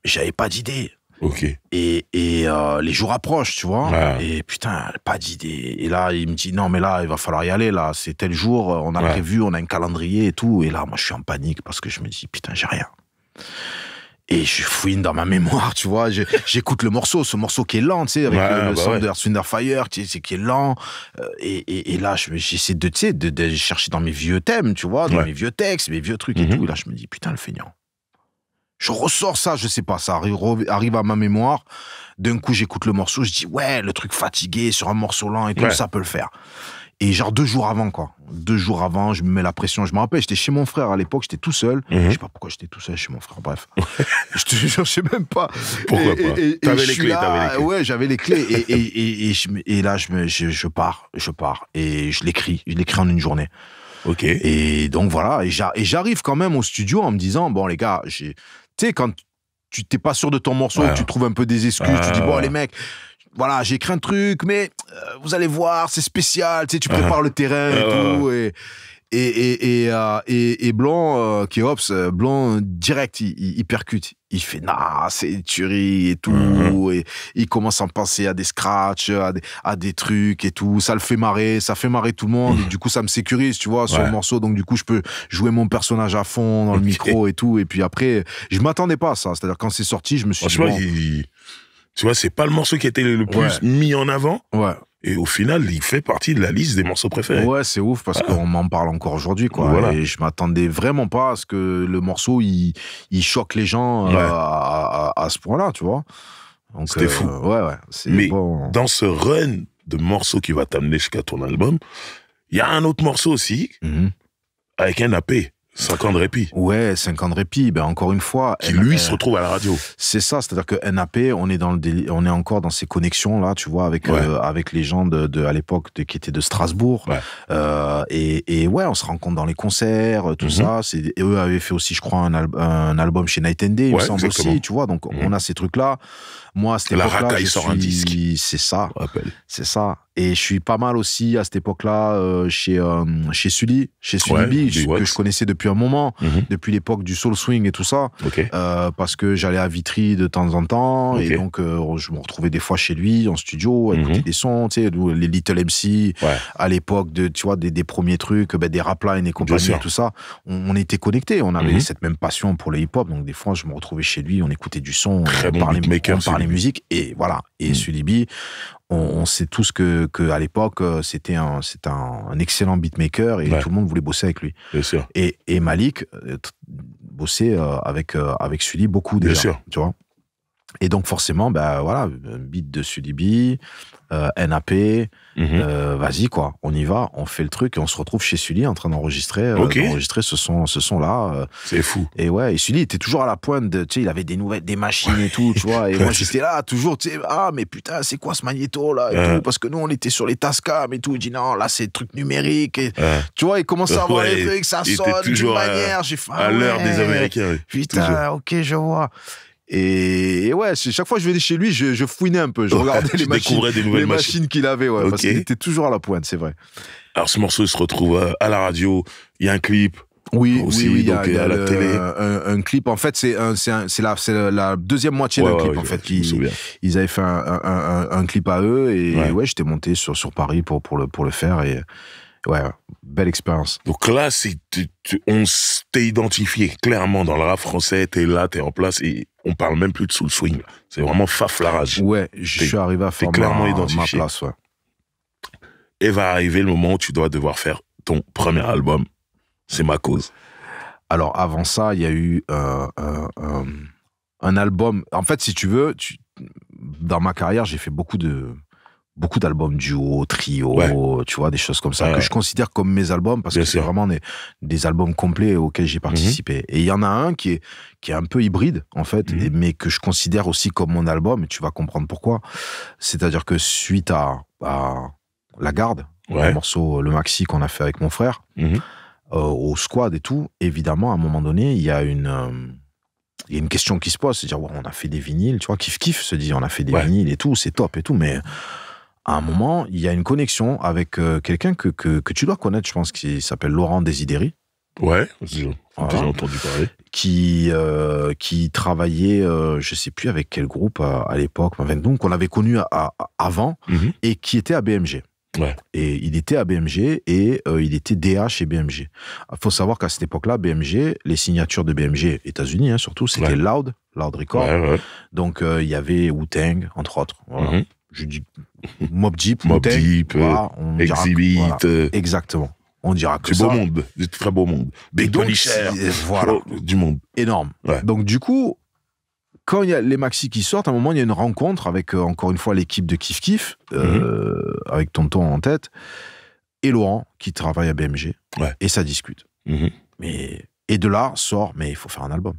J'avais pas d'idée. Ok. Et, euh, les jours approchent, tu vois. Et putain, pas d'idée. Et là, il me dit non, mais là, il va falloir y aller. Là, c'est tel jour, on a prévu, on a un calendrier et tout. Et là, moi, je suis en panique parce que je me dis putain, j'ai rien et je fouine dans ma mémoire, tu vois. J'écoute le morceau, ce morceau qui est lent, tu sais, avec le, bah son de Fire, tu sais, qui est lent. Euh, et, là, j'essaie de, tu sais, de, chercher dans mes vieux thèmes, tu vois, dans mes vieux textes, mes vieux trucs et mhm. tout. là, je me dis, putain, le feignant. Je ressors ça, je sais pas, ça arrive, arrive à ma mémoire. D'un coup, j'écoute le morceau, je dis, ouais, le truc fatigué sur un morceau lent et tout, ça peut le faire. Et genre deux jours avant, quoi. Deux jours avant, je me mets la pression. Je me rappelle, j'étais chez mon frère à l'époque, j'étais tout seul. Je mhm. ne Je sais pas pourquoi j'étais tout seul chez mon frère, bref. je te sais même pas. Pourquoi pas avais les clés, les clés. Ouais, j'avais les clés. et, là, je, me, je, pars, je pars. Et je l'écris, je l'écris en une journée. Ok. Et donc voilà, et j'arrive quand même au studio en me disant, bon les gars, tu sais, quand tu t'es pas sûr de ton morceau, et tu trouves un peu des excuses, tu dis, bon les mecs, voilà, j'ai écrit un truc, mais euh, vous allez voir, c'est spécial, tu sais, tu prépares le terrain et tout. Et, et, et, et, euh, et, Blanc, euh, qui est Blanc, direct, il, il, percute. Il fait, nah, c'est tuerie et tout. Mhm. Et il commence à penser à des scratchs, à des, à des, trucs et tout. Ça le fait marrer, ça fait marrer tout le monde. Mhm. du coup, ça me sécurise, tu vois, sur le morceau. Donc, du coup, je peux jouer mon personnage à fond dans le micro et tout. Et puis après, je m'attendais pas à ça. C'est-à-dire, quand c'est sorti, je me suis dit. Tu vois, c'est pas le morceau qui a été le plus mis en avant. Ouais. Et au final, il fait partie de la liste des morceaux préférés. Ouais, c'est ouf parce que qu'on m'en parle encore aujourd'hui, quoi. Et je m'attendais vraiment pas à ce que le morceau il, choque les gens euh, à, ce point-là, tu vois. C'était euh, fou. Ouais, ouais. Mais dans ce run de morceaux qui va t'amener jusqu'à ton album, il y a un autre morceau aussi mhm. avec un AP. Cinq ans de répit. Ouais, cinq ans de répit. Ben encore une fois, qui lui se retrouve à la radio. C'est ça, c'est-à-dire que NAP, on est dans le on est encore dans ces connexions là, tu vois, avec euh, avec les gens de, à l'époque qui étaient de Strasbourg. Euh, et, et, ouais, on se rencontre dans les concerts, euh, tout mhm. ça. C'est eux avaient fait aussi, je crois, un, album chez Night and Day, il me semble aussi, tu vois. Donc mhm. on a ces trucs là. Moi, c'était la époque -là, racaille sort un disque. C'est ça. C'est ça. Et je suis pas mal aussi à cette époque-là euh, chez, euh, chez Sully, chez Sully ouais, que je connaissais depuis un moment, mhm. depuis l'époque du Soul Swing et tout ça. Euh, parce que j'allais à Vitry de temps en temps, et donc je me retrouvais des fois chez lui, en studio, à écouter mhm. des sons, tu sais, les Little MC, à l'époque de, tu vois, des, des premiers trucs, bah, des rap lines et compagnie et tout ça. On, était connectés, on avait mhm. cette même passion pour le hip-hop, donc des fois je me retrouvais chez lui, on écoutait du son, Très on, bon parlait, on parlait musique, et voilà. Et Sully B, on, sait tous que, que à l'époque, euh, c'était un, un, excellent beatmaker et tout le monde voulait bosser avec lui. Et, et Malik euh, bossait euh, avec, avec Sully beaucoup déjà. Tu vois et donc forcément, bah voilà, beat de Sully B, euh, NAP, mhm. euh, vas-y quoi, on y va, on fait le truc et on se retrouve chez Sully en train d'enregistrer euh, ce son ce là. C'est fou. Et ouais, et Sully était toujours à la pointe de tu sais, il avait des nouvelles des machines et tout, tu vois, et moi j'étais là toujours tu sais ah mais putain, c'est quoi ce magnéto là parce que nous on était sur les Tascam et tout, il dit non, là c'est truc numérique tu vois, il commence à voir les trucs, ça sonne d'une manière, j'ai À, ah l'heure des américains. Putain, OK, je vois. Et, ouais, chaque fois que je venais chez lui, je, fouinais un peu. Je regardais les, machines, des nouvelles les machines, qu'il avait, ouais, parce qu'il était toujours à la pointe, c'est vrai. Alors ce morceau il se retrouve euh, à la radio, il y a un clip, oui, aussi, oui, donc y a, euh, à la télé. Un, clip, en fait, c'est la, la deuxième moitié d'un clip, en fait. Ils, avaient fait un, clip à eux et ouais, j'étais monté sur, sur Paris pour, pour, le, pour le faire et ouais, belle expérience. Donc là, c'est, on t'est identifié clairement dans le rap français, t'es là, t'es en place et on parle même plus de soul swing. C'est vraiment faf la rage. Ouais, je suis arrivé à faire clairement ma, place, ouais. Et va arriver le moment où tu dois devoir faire ton premier album. C'est ma cause. Alors avant ça, il y a eu euh, euh, euh, un album. En fait, si tu veux, tu... dans ma carrière, j'ai fait beaucoup de beaucoup d'albums duo, trio, tu vois, des choses comme ça, que je considère comme mes albums, parce que c'est vraiment des, albums complets auxquels j'ai mhm. participé. Et il y en a un qui est, qui est un peu hybride, en fait, mhm. mais que je considère aussi comme mon album, et tu vas comprendre pourquoi. C'est-à-dire que suite à, La Garde, le morceau euh, Le Maxi qu'on a fait avec mon frère, mhm. euh, au squad et tout, évidemment, à un moment donné, il y a une... Euh, il y a une question qui se pose, c'est dire, on a fait des vinyles, tu vois, kiff kiff se dit, on a fait des vinyles et tout, c'est top et tout, mais à un moment, il y a une connexion avec euh, quelqu'un que, que, tu dois connaître, je pense, qui s'appelle Laurent Desideri. Ouais, j'ai entendu parler. Qui, euh, qui travaillait, je euh, je sais plus avec quel groupe à, l'époque, donc on l'avait connu avant mhm. et qui était à BMG. Ouais. Et il était à BMG et il était DA chez BMG. Il ah, faut savoir qu'à cette époque-là, BMG, les signatures de BMG, États-Unis hein, surtout, c'était Loud, Loud Record. Ouais, Donc il y avait Wu-Tang, entre autres. Mhm. Je dis Mob jeep, Mob euh, Exhibit. Euh, exactement. On dira que du beau monde, du très beau monde. Big donc, euh, voilà. Oh, du monde. Énorme. Donc, du coup, quand il y a les maxi qui sortent, à un moment, il y a une rencontre avec, encore une fois, l'équipe de Kif Kif, mhm. avec Tonton en tête, et Laurent, qui travaille à BMG. Et ça discute. Mhm. Mais, et de là sort, mais il faut faire un album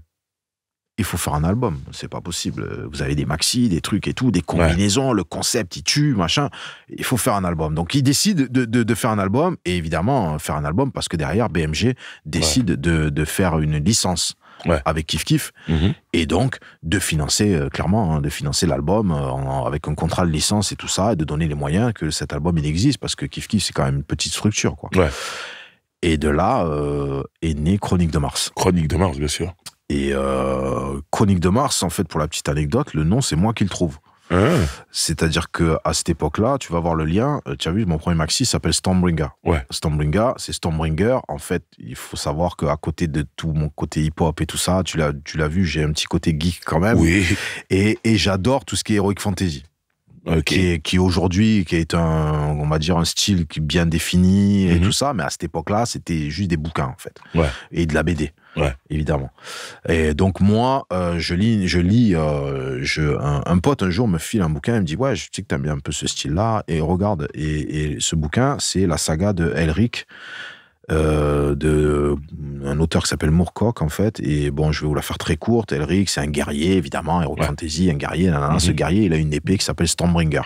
il faut faire un album. C'est pas possible. Vous avez des maxi, des trucs et tout, des combinaisons, le concept, il tue, machin. Il faut faire un album. Donc, il décide de, faire un album et évidemment, faire un album parce que derrière, BMG décide de, faire une licence. avec Kif Kif mhm. et donc de financer euh, clairement hein, de financer l'album euh, avec un contrat de licence et tout ça et de donner les moyens que cet album il existe parce que Kif Kif c'est quand même une petite structure quoi et de là euh, est né Chronique de Mars Chronique de Mars bien sûr et euh, Chronique de Mars, en fait, pour la petite anecdote, le nom, c'est moi qui le trouve. Ah. C'est-à-dire que à cette époque-là, tu vas voir le lien. Euh, tu as vu, mon premier maxi s'appelle Stormbringer. Stormbringer, c'est Stormbringer. En fait, il faut savoir qu'à côté de tout mon côté hip-hop et tout ça, tu l'as, tu l'as vu, j'ai un petit côté geek quand même. Oui. Et, et j'adore tout ce qui est heroic fantasy. Euh, qui aujourd'hui, qui est un, on va dire, un style qui est bien défini et mhm. tout ça, mais à cette époque-là, c'était juste des bouquins, en fait. Et de la BD. Évidemment. Et donc, moi, euh, je lis, je lis, euh, je, un, pote un jour me file un bouquin, il me dit Ouais, je sais que t'aimes bien un peu ce style-là, et regarde, et, et ce bouquin, c'est la saga de Elric d'un euh, de euh, un auteur qui s'appelle Moorcock en fait et bon je vais vous la faire très courte Elric c'est un guerrier évidemment Hero Fantasy un guerrier ce mhm. guerrier il a une épée qui s'appelle Stormbringer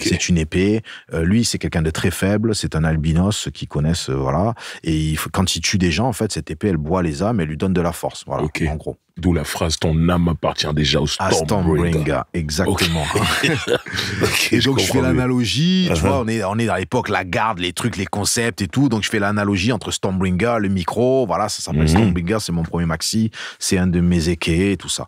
c'est une épée euh, lui c'est quelqu'un de très faible c'est un albinos qui connaissent voilà et il, quand il tue des gens en fait cette épée elle boit les âmes et lui donne de la force voilà en gros D'où la phrase Ton âme appartient déjà au Stormbringer. exactement. et donc, je, fais l'analogie, tu uh-huh. vois, on est, on est dans l'époque, la garde, les trucs, les concepts et tout. Donc, je fais l'analogie entre Stormbringer, le micro, voilà, ça s'appelle mhm. Stormbringer, c'est mon premier maxi, c'est un de mes équés, tout ça.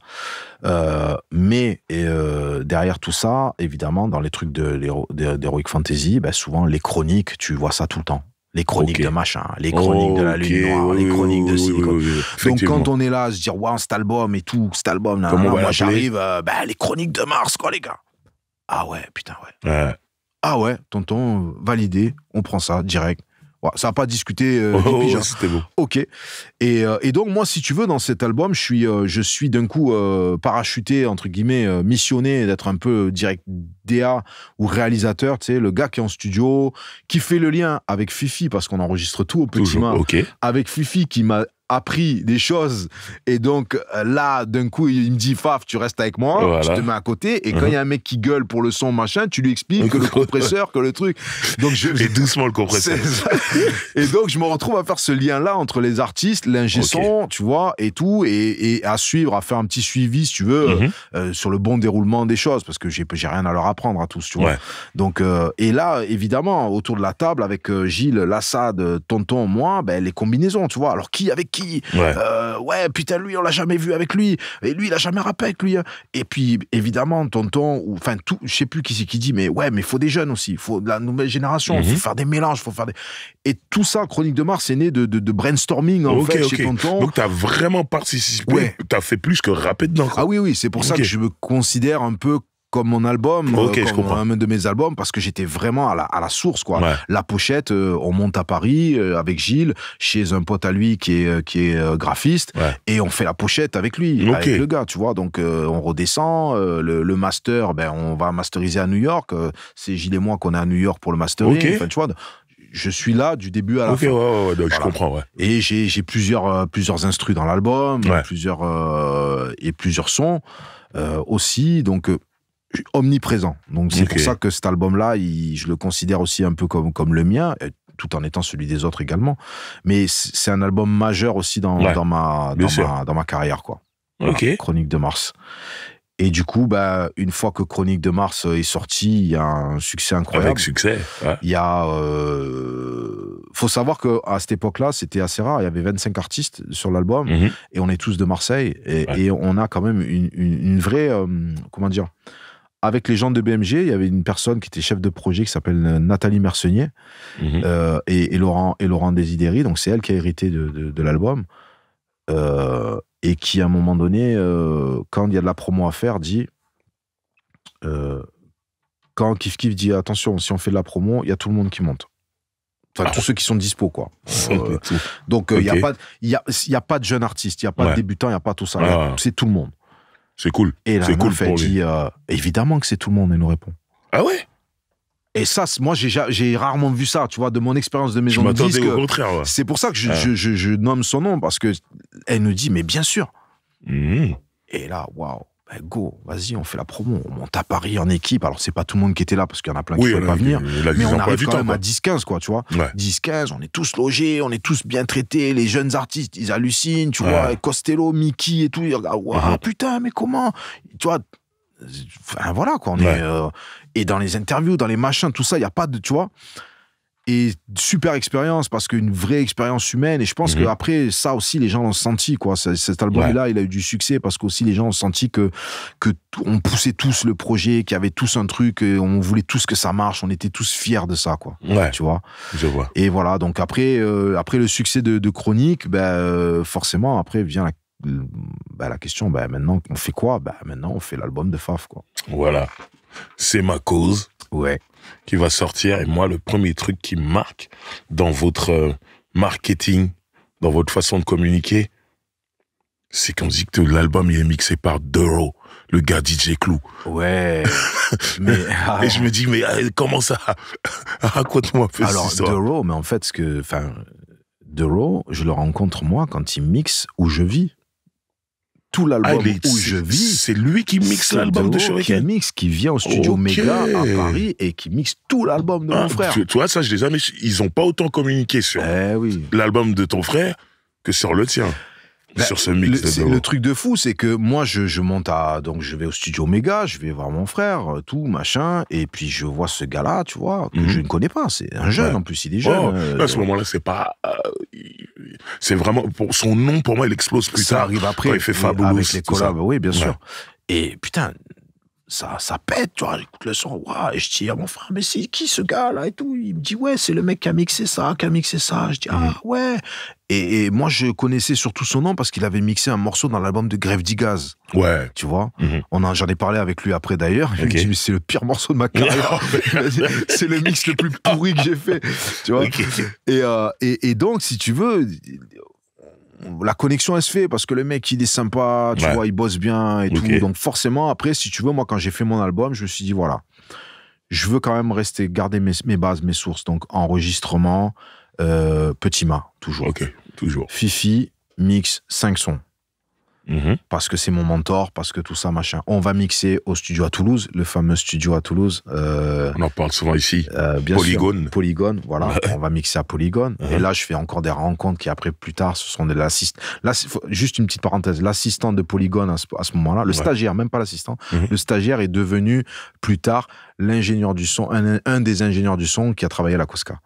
Euh, mais euh, derrière tout ça, évidemment, dans les trucs d'Heroic de, de, Fantasy, ben, souvent les chroniques, tu vois ça tout le temps les chroniques de machin, les chroniques de la lune noire, les chroniques de Donc quand on est là, se dire waouh cet album et tout, cet album, là, moi j'arrive, ben les chroniques de Mars quoi les gars. Ah ouais putain ouais. Ah ouais tonton validé, on prend ça direct ça n'a pas discuté. Euh, oh, ok. Euh, et, donc moi, si tu veux, dans cet album, je suis, euh, je suis d'un coup parachuté entre guillemets, missionné d'être un peu direct DA ou réalisateur, tu sais, le gars qui est en studio, qui fait le lien avec Fifi parce qu'on enregistre tout au petit main. Avec Fifi qui m'a appris des choses. Et donc euh, là, d'un coup, il me dit Faf, tu restes avec moi, je te mets à côté. Et quand mhm. il y a un mec qui gueule pour le son, machin, tu lui expliques que le compresseur, que le truc. Donc je, et doucement le compresseur. Et donc je me retrouve à faire ce lien-là entre les artistes, l'ingé son, tu vois, et tout, et, à suivre, à faire un petit suivi, si tu veux, mhm. euh, sur le bon déroulement des choses, parce que j'ai rien à leur apprendre à tous, tu vois. Donc euh, et là, évidemment, autour de la table avec Gilles, Lassade, Tonton, moi, ben, les combinaisons, tu vois. Alors qui avec qui Ouais, euh, ouais putain, lui, on l'a jamais vu avec lui. Et lui, il a jamais rappé avec lui. Hein. Et puis, évidemment, tonton, enfin, tout, je sais plus qui c'est qui dit, mais ouais, mais faut des jeunes aussi. faut de la nouvelle génération. Mhm. faut faire des mélanges. faut faire des... Et tout ça, Chronique de Mars, est né de, de- brainstorming, en fait, chez tonton. Donc, t'as vraiment participé. tu T'as fait plus que rapper dedans. Ah oui, oui, c'est pour ça que je me considère un peu comme mon album, euh, comme euh, un de mes albums, parce que j'étais vraiment à la, source, quoi. La pochette, euh, on monte à Paris avec Gilles, chez un pote à lui qui est, qui est graphiste, et on fait la pochette avec lui, avec le gars, tu vois. Donc, on redescend, le, master, ben, on va masteriser à New York. c'est Gilles et moi qu'on est à New York pour le masterer, je suis là du début à la fin. je comprends, Et j'ai plusieurs, plusieurs instrus dans l'album, plusieurs, et plusieurs sons aussi. Donc, omniprésent. Donc c'est pour ça que cet album-là, je le considère aussi un peu comme, comme le mien, tout en étant celui des autres également. Mais c'est un album majeur aussi dans, ma, dans, ma, carrière, quoi. Chronique de Mars. Et du coup, bah, une fois que Chronique de Mars euh, est sorti, il y a un succès incroyable. Avec succès. Il y a. Euh, faut savoir que à cette époque-là, c'était assez rare. Il y avait 25 artistes sur l'album mhm. et on est tous de Marseille et, on a quand même une, vraie. Euh, comment dire avec les gens de BMG, il y avait une personne qui était chef de projet qui s'appelle euh, Nathalie Mercenier mhm. euh, et, Laurent, et Laurent Desideri. Donc, c'est elle qui a hérité de, l'album. Euh, et qui, à un moment donné, quand il y a de la promo à faire, dit quand Kif Kif dit attention, si on fait de la promo, il y a tout le monde qui monte. Enfin, ah. tous ceux qui sont dispo, quoi. donc, il n'y a, il y a, pas de jeunes artistes, il n'y a pas de débutants, il n'y a pas tout ça. Ah. C'est tout le monde. C'est cool. Et c'est cool dit euh, évidemment que c'est tout le monde, et nous répond. Ah ouais et ça, moi, j'ai, rarement vu ça, tu vois, de mon expérience de maison de disque. au contraire. C'est pour ça que ah. je, nomme son nom, parce que elle nous dit, mais bien sûr. Mmh. Et là, waouh. Eh, go, vas-y, on fait la promo, on monte à Paris en équipe. Alors, c'est pas tout le monde qui était là parce qu'il y en a plein qui ne pouvaient pas venir, mais on arrive quand même à 10-15, quoi, tu vois. 10-15, on est tous logés, on est tous bien traités, les jeunes artistes, ils hallucinent, tu vois, Costello, Mickey et tout, ils regardent, mhm. putain, mais comment Tu vois, voilà, quoi, euh, et dans les interviews, dans les machins, tout ça, il n'y a pas de, tu vois, et super expérience parce qu'une vraie expérience humaine et je pense mhm. qu'après que après ça aussi les gens l'ont senti quoi cet album là il a eu du succès parce qu'aussi les gens ont senti que que on poussait tous le projet qu'il y avait tous un truc on voulait tous que ça marche on était tous fiers de ça quoi tu vois je vois et voilà donc après euh, après le succès de, chronique ben euh, forcément après vient la ben, la question, ben, maintenant on fait quoi bah Maintenant on fait l'album de Faf. Quoi. Voilà, c'est ma cause. Ouais qui va sortir. Et moi, le premier truc qui me marque dans votre euh, marketing, dans votre façon de communiquer, c'est qu'on dit que l'album il est mixé par Duro, le gars DJ Clou. Ouais. Ah. Et je me dis, mais euh, comment ça Raconte-moi Alors, Duro, mais en fait, ce que, enfin, je le rencontre moi quand il mixe où je vis tout l'album ah, où je vis. C'est lui qui mixe l'album de Shuriken. Qui mixe, qui vient au studio Mega à Paris et qui mixe tout l'album de ah, mon frère. Tu, vois, ça, je les jamais. Ils n'ont pas autant communiqué sur eh l'album de ton frère que sur le tien. Bah, sur ce mix le, truc de fou, c'est que moi, je, je, monte à. Donc, je vais au studio Omega, je vais voir mon frère, euh, tout, machin. Et puis, je vois ce gars-là, tu vois, que mhm. je ne connais pas. C'est un jeune, en plus, il est jeune. Oh, euh, à ce moment-là, c'est pas. Euh, c'est vraiment. Pour, son nom, pour moi, il explose plus ça tard. arrive après. Quand il fait fabuleux Avec les collabs, oui, bien sûr. Et putain, ça, ça pète, tu vois, j'écoute le son, et je dis à mon frère, mais c'est qui ce gars-là et tout Il me dit, ouais, c'est le mec qui a mixé ça, qui a mixé ça. Je dis, mm. ah ouais. Et, moi, je connaissais surtout son nom parce qu'il avait mixé un morceau dans l'album de Grève d'Igaz. Ouais. Tu vois mm-hmm. J'en ai parlé avec lui après d'ailleurs. Il me dit, c'est le pire morceau de ma carrière. c'est le mix le plus pourri que j'ai fait. Tu vois euh, et, et donc, si tu veux, la connexion, elle se fait parce que le mec, il est sympa, tu vois, il bosse bien et tout. Donc, forcément, après, si tu veux, moi, quand j'ai fait mon album, je me suis dit, voilà, je veux quand même rester, garder mes, bases, mes sources. Donc, enregistrement, euh, petit Ma toujours. Ok, toujours. Fifi, mix, 5 sons. Mhm. parce que c'est mon mentor, parce que tout ça, machin. On va mixer au studio à Toulouse, le fameux studio à Toulouse. Euh, on en parle souvent ici. Euh, bien Polygone. Polygone, voilà. on va mixer à Polygone. Et mhm. là, je fais encore des rencontres qui, après, plus tard, ce sont de l'assistant. Juste une petite parenthèse. L'assistant de Polygone à ce, moment-là, le stagiaire, même pas l'assistant, mhm. le stagiaire est devenu plus tard l'ingénieur du son, un, des ingénieurs du son qui a travaillé à la Cosca.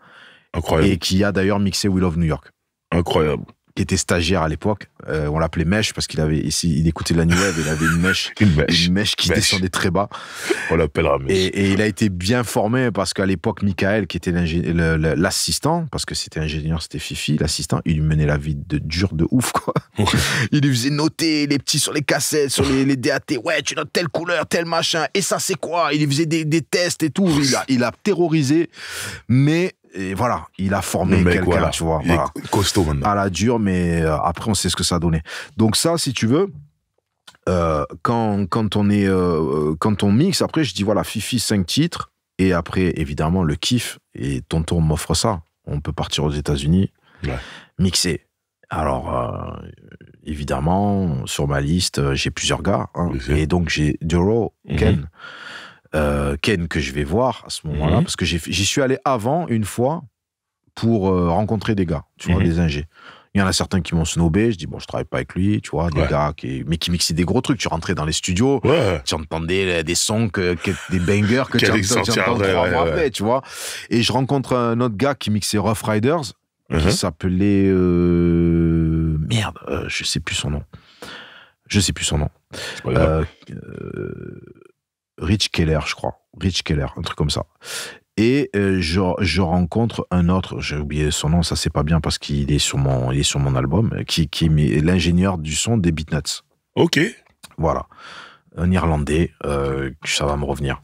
Incroyable. Et qui a d'ailleurs mixé will of New York. Incroyable qui était stagiaire à l'époque. Euh, on l'appelait Mèche parce qu'il avait ici, il écoutait la Nouvelle, il avait une mèche, qui descendait très bas. On l'appellera Mèche. Et, il a été bien formé parce qu'à l'époque, Michael, qui était l'assistant, parce que c'était ingénieur, c'était Fifi, l'assistant, il lui menait la vie de dur de ouf, quoi. il lui faisait noter les petits sur les cassettes, sur les, les DAT. Ouais, tu notes telle couleur, tel machin. Et ça, c'est quoi Il lui faisait des, des, tests et tout. Il a, il a terrorisé. Mais et voilà, il a formé quelqu'un, tu vois. costaud À la dure, mais euh, après, on sait ce que ça a donné. Donc ça, si tu veux, euh, quand, quand, on est, euh, quand on mixe, après, je dis, voilà, Fifi, 5 titres. Et après, évidemment, le kiff. Et Tonton m'offre ça. On peut partir aux États-Unis, mixer. Alors, évidemment, sur ma liste, j'ai plusieurs gars. Hein. et donc, j'ai Duro, Ken. Mhm. Euh, Ken que je vais voir à ce moment-là, mhm. parce que j'y suis allé avant une fois pour euh, rencontrer des gars, tu vois, mhm. des ingés. Il y en a certains qui m'ont snobé, je dis bon, je travaille pas avec lui, tu vois, des gars qui, mais qui mixaient des gros trucs. Tu rentrais dans les studios, tu entendais euh, des sons, que, des bangers que tu entendais trois mois tu vois. Et je rencontre un autre gars qui mixait Rough Riders, qui mhm. s'appelait. Merde, je sais plus son nom. Je sais plus son nom. euh, Rich Keller, je crois. Rich Keller, un truc comme ça. Et euh, je, rencontre un autre, j'ai oublié son nom, ça c'est pas bien parce qu'il est sur mon, il est sur mon album, qui, qui est l'ingénieur du son des Beatnuts. Ok. Voilà. Un Irlandais, euh, ça va me revenir.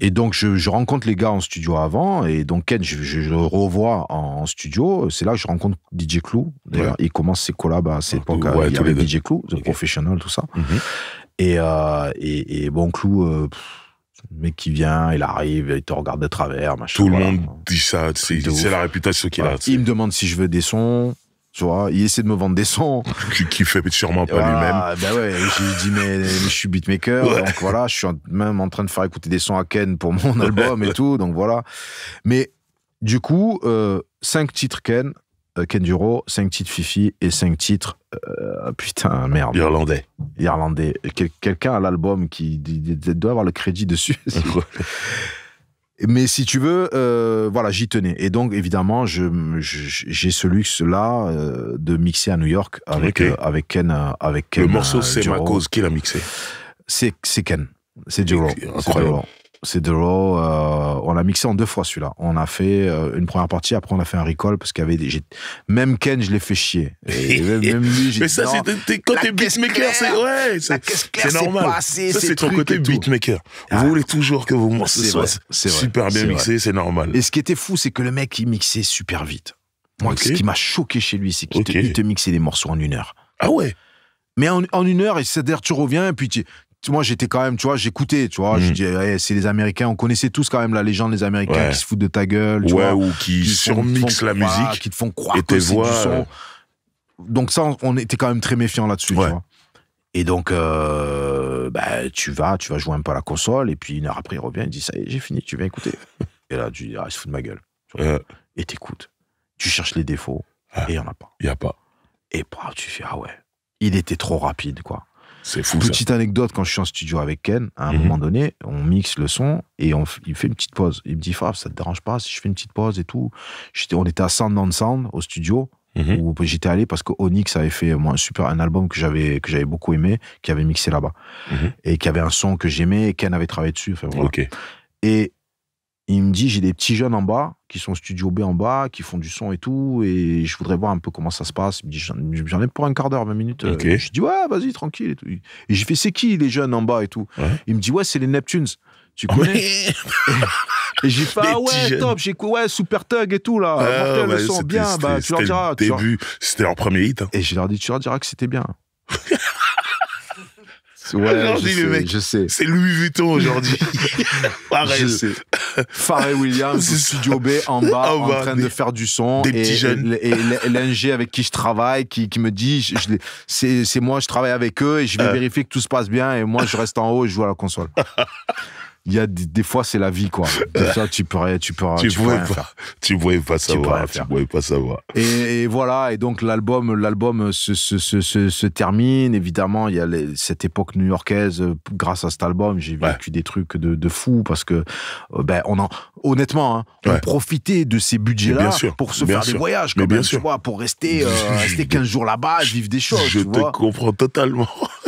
Et donc je, rencontre les gars en studio avant, et donc Ken, je, le revois en, studio. C'est là que je rencontre DJ Clou. D'ailleurs, il commence ses collabs à cette ah, époque avec DJ Clou, The Professional, tout ça. Mhm. Euh, et, bon, et, et le mec qui vient, il arrive, il te regarde de travers, machin. Tout le monde dit ça, c'est la réputation qu'il a. Il me demande si je veux des sons. Tu vois, il essaie de me vendre des sons. qui, fait sûrement pas lui-même. Bah ouais, j'ai dit, mais, mais, je suis beatmaker, donc voilà, je suis même en train de faire écouter des sons à Ken pour mon album et tout, donc voilà. Mais du coup, euh, cinq titres Ken, Duro, euh, 5 titres Fifi et 5 titres. Euh, putain, merde. Irlandais. Irlandais. Quelqu'un a l'album qui doit avoir le crédit dessus. Mais si tu veux, euh, voilà, j'y tenais. Et donc, évidemment, j'ai je, j'ai ce luxe-là de mixer à New York avec, avec Ken. Avec le morceau, c'est ma cause. Qui l'a mixé C'est Ken. C'est Duro. Incroyable. C'est The Raw. Euh, on l'a mixé en deux fois celui-là. On a fait euh, une première partie, après on a fait un recall parce qu'il y avait des. Même Ken, je l'ai fait chier. même, Mais ça, c'est quand t'es beatmaker, c'est ouais, c'est normal. ça, c'est ton côté beatmaker. Ah. vous voulez toujours que vous morceaux soient super bien mixé, c'est normal. Et ce qui était fou, c'est que le mec, il mixait super vite. Moi, ce qui m'a choqué chez lui, c'est qu'il te, mixait des morceaux en une heure. Ah ouais mais en, une heure, c'est-à-dire tu reviens et puis tu, moi j'étais quand même tu vois j'écoutais tu vois je hmm. dis eh, c'est les américains on connaissait tous quand même la légende des américains qui se foutent de ta gueule tu ou qui, qui surmixent la musique qui te font croire que c'est du son euh. donc ça on était quand même très méfiant là-dessus tu vois et donc euh, bah, tu vas tu vas jouer un peu à la console et puis une heure après il revient il dit ça y est j'ai fini tu viens écouter et là tu dis ah il se fout de ma gueule et t'écoutes tu cherches les défauts ah. et il y en a pas il y a pas et bah, tu fais ah ouais il était trop rapide quoi c'est fou. Petite anecdote, quand je suis en studio avec Ken, à un mhm. moment donné, on mixe le son et on, il fait une petite pause. Il me dit, ça te dérange pas si je fais une petite pause et tout. on était à Sound on Sound au studio. Mhm. où j'étais allé parce que Onyx avait fait un super un album que j'avais que j'avais beaucoup aimé qui avait mixé là-bas mhm. et qui avait un son que j'aimais et Ken avait travaillé dessus enfin, voilà. et il me dit, j'ai des petits jeunes en bas, qui sont studio B en bas, qui font du son et tout, et je voudrais voir un peu comment ça se passe. Il me dit, j'en ai pour un quart d'heure, 20 minutes. je Je dis, ouais, vas-y, tranquille. Et, et j'ai fait, c'est qui les jeunes en bas et tout Il me dit, ouais, c'est les Neptunes. Tu connais Et j'ai fait, ah ouais, top, j'ai ouais, Super thug et tout, là. le son tu C'était leur... premier hit. Hein. Et je leur dis, tu leur diras que c'était bien. je sais, C'est Louis Vuitton aujourd'hui. Pareil. Pharrell Williams, Studio B en bas, en, train de faire du son. Des et, petits jeunes. Et, avec qui je travaille, qui, me dit, c'est moi, je travaille avec eux et je vais euh. vérifier que tout se passe bien et moi, je reste en haut et je joue à la console. il y a des, fois c'est la vie quoi. tu pourrais tu tu, pouvais pas, tu pouvais pas savoir, tu, pouvais pas savoir. Et, voilà et donc l'album l'album se, se, se, se, termine évidemment il y a cette époque new-yorkaise euh, grâce à cet album j'ai vécu des trucs de, de fou parce que euh, ben on honnêtement hein, on profitait de ces budgets là pour se faire des voyages comme Tu vois, pour rester euh, rester 15 jours là-bas vivre des choses. Je te comprends totalement.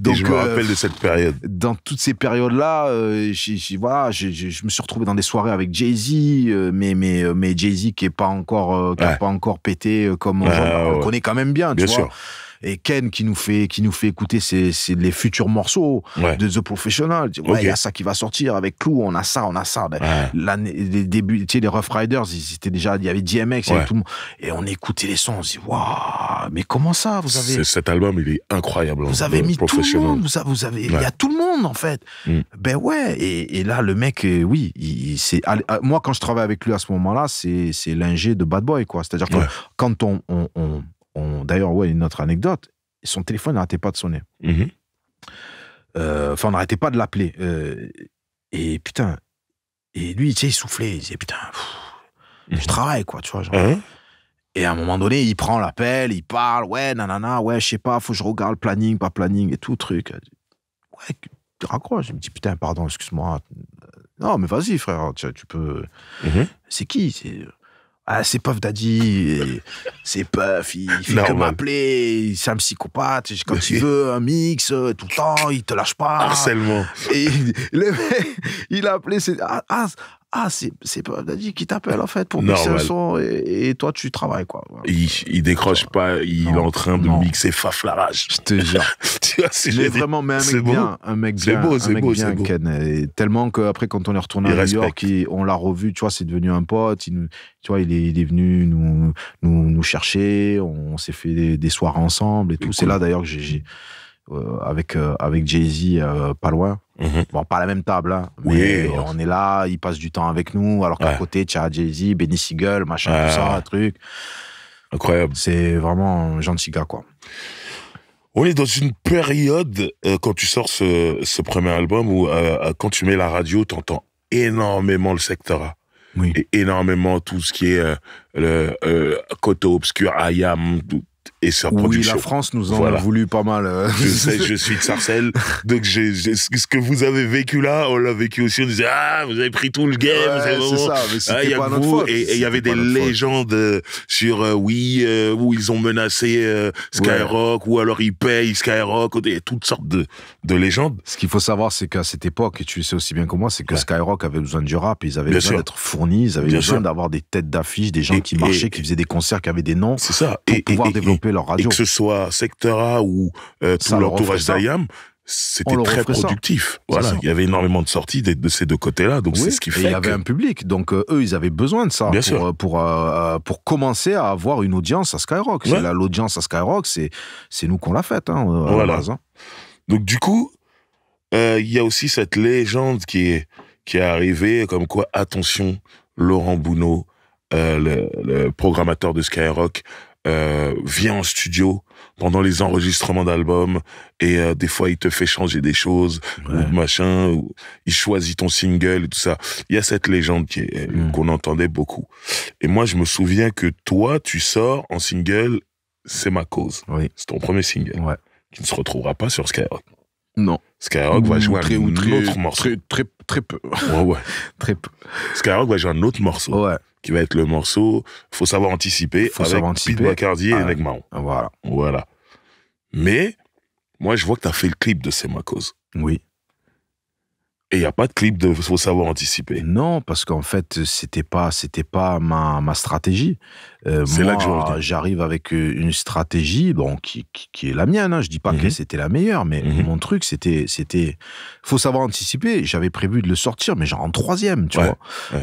Donc, je me rappelle de cette période. Dans toutes ces périodes là je me suis retrouvé dans des soirées avec Jay-Z, euh, mais, mais, euh, mais Jay-Z qui n'est pas, encore, euh, qui pas encore pété comme on, le connaît quand même bien, tu bien vois. Sûr et Ken qui nous fait qui nous fait écouter les futurs morceaux de The Professional. Il y a ça qui va sortir avec Clou, on a ça, on a ça. Les débuts, les Rough Riders, ils étaient déjà, il y avait DMX, tout Et on écoutait les sons, on se dit, waouh, mais comment ça Vous avez. Cet album, il est incroyable. Vous hein, avez mis tout le monde, vous, avez, il y a tout le monde en fait. Mm. Ben ouais, et, là, le mec, euh, oui, il, c'est, euh, moi, quand je travaille avec lui à ce moment-là, c'est l'ingé de Bad Boy, quoi. C'est-à-dire que quand on, on D'ailleurs, ouais, une autre anecdote, son téléphone n'arrêtait pas de sonner. Mm-hmm. Euh, enfin, on n'arrêtait pas de l'appeler. Euh, et putain, et lui, il il soufflait, il disait, putain, je mm-hmm. travaille, quoi, tu vois. Mm-hmm. Et à un moment donné, il prend l'appel, il parle, ouais, nanana, ouais, je sais pas, faut que je regarde planning, pas planning, et tout, truc. Ouais, raccroches. Je me dis, putain, pardon, excuse-moi. Non, mais vas-y, frère, tu, peux. C'est qui euh, ah, c'est Puff Daddy, c'est Puff, il, fait comme que m'appeler, c'est un psychopathe, quand tu veux un mix, euh, tout le temps, il te lâche pas. Harcèlement. Et le mec, il a appelé, c'est… ah, ah ah, c'est pas Daddy qui t'appelle en fait pour mixer le son et, toi tu travailles quoi. Il, décroche pas, il est en train de mixer Faflarage. Je te jure. c'est vraiment, mais un mec bien, un mec beau, bien, tellement qu'après quand on est retourné à New York, on l'a revu, tu vois, c'est devenu un pote. tu vois, il est, venu nous, nous, chercher, on s'est fait des, soirs ensemble et tout. C'est là d'ailleurs que j'ai euh, avec, euh, avec Jay-Z euh, pas loin. Mhm. Bon, pas la même table, hein, mais on est là, il passe du temps avec nous, alors qu'à côté, tu as Jay-Z, Benny Siegel, machin, tout ça, truc. Incroyable. C'est vraiment un gentil gars, quoi. On est dans une période, quand tu sors ce, premier album, où quand tu mets la radio, tu entends énormément le secteur A. Oui. Et énormément tout ce qui est le côté obscur, Ayam, et ça production. Oui, la France nous en a voulu pas mal. je sais, je suis de Sarcelles. Donc, ce que vous avez vécu là, on l'a vécu aussi. On disait, ah, vous avez pris tout le game. c'est ça, mais c'était ah, Et il y avait des légendes euh, sur, oui, euh, euh, où ils ont menacé Skyrock, ou alors ils payent Skyrock, a toutes sortes de, de légendes. Ce qu'il faut savoir, c'est qu'à cette époque, et tu le sais aussi bien que moi, c'est que Skyrock avait besoin du rap, ils avaient besoin d'être fournis, ils avaient besoin d'avoir des têtes d'affiches, des gens qui marchaient, qui faisaient des concerts, qui avaient des noms. ça. Pour et, pouvoir développer leur radio. Et que ce soit Secteur A ou euh, tout tout l'entourage d'IAM, c'était très productif. Voilà, il y avait énormément de sorties de, ces deux côtés-là, donc c'est ce qui fait. Il y avait un public, donc euh, eux, ils avaient besoin de ça Bien pour sûr. Euh, pour pour commencer à avoir une audience à Skyrock. L'audience à Skyrock, c'est c'est nous qu'on l'a faite. Hein, hein. Donc du coup, il y a aussi cette légende qui est qui est arrivée, comme quoi attention, Laurent Bounot, le, le, programmateur de Skyrock, euh, vient en studio pendant les enregistrements d'albums et euh, des fois il te fait changer des choses ou machin ou il choisit ton single et tout ça il y a cette légende qui euh, mm. qu'on entendait beaucoup et moi je me souviens que toi tu sors en single c'est ma cause c'est ton premier single ouais. qui ne se retrouvera pas sur Skyrock non. Skyrock va jouer un autre morceau. Très, peu. Ouais, très peu. Skyrock va jouer un autre morceau. Ouais. Qui va être le morceau Faut savoir anticiper Faut avec savoir anticiper. Pete Bacardi et Neg Voilà. Voilà. Mais, moi, je vois que tu as fait le clip de C'est ma cause. Oui. Et il n'y a pas de clip de faut savoir anticiper. Non, parce qu'en fait, c'était pas, c'était pas ma, ma stratégie. Euh, c'est là que j'arrive avec euh, une stratégie, bon, qui, qui, est la mienne. Hein. Je dis pas que mhm. c'était la meilleure, mais mhm. mon truc, c'était, c'était, faut savoir anticiper. J'avais prévu de le sortir, mais genre en troisième, tu vois.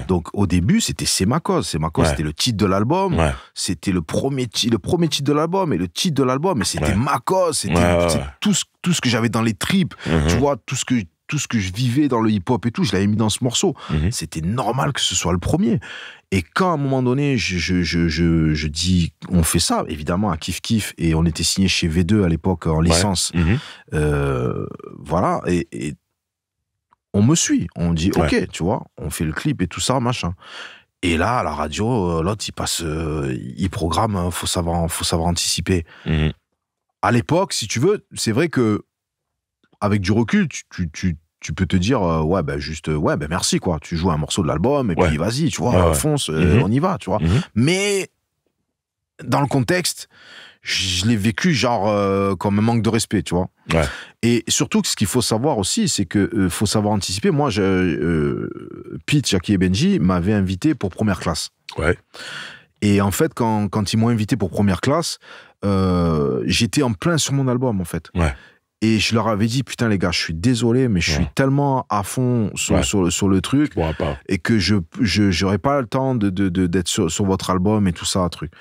Donc au début, c'était c'est ma cause, c'est ma cause. C'était le titre de l'album. C'était le premier, le premier titre de l'album et le titre de l'album. Et c'était ma cause. C'était tout ce tout ce que j'avais dans les tripes, mhm. tu vois, tout ce que tout ce que je vivais dans le hip-hop et tout, je l'avais mis dans ce morceau. Mhm. C'était normal que ce soit le premier. Et quand à un moment donné, je, je, dis, on fait ça, évidemment, à Kif Kif, et on était signé chez V2 à l'époque en licence. Mhm. Euh, voilà, et, on me suit. On dit, OK, tu vois, on fait le clip et tout ça, machin. Et là, à la radio, euh, l'autre, il passe, euh, il programme, hein, faut savoir, faut savoir anticiper. Mhm. À l'époque, si tu veux, c'est vrai que avec du recul, tu, peux te dire, euh, ouais, ben bah, juste, euh, ouais, bah, merci, quoi. Tu joues un morceau de l'album et puis vas-y, tu vois, fonce, euh, mhm. on y va, tu vois. Mhm. Mais dans le contexte, je l'ai vécu genre comme un manque de respect, tu vois. Et surtout, ce qu'il faut savoir aussi, c'est qu'il faut savoir anticiper. Moi, je, Pete, Jackie et Benji m'avaient invité pour première classe. Ouais. Et en fait, quand, quand ils m'ont invité pour première classe, j'étais en plein sur mon album, en fait. Ouais. Et je leur avais dit, putain, les gars, je suis désolé, mais je suis tellement à fond sur, sur, le truc et que je n'aurai pas le temps d'être de, de, sur, sur, votre album et tout ça, truc.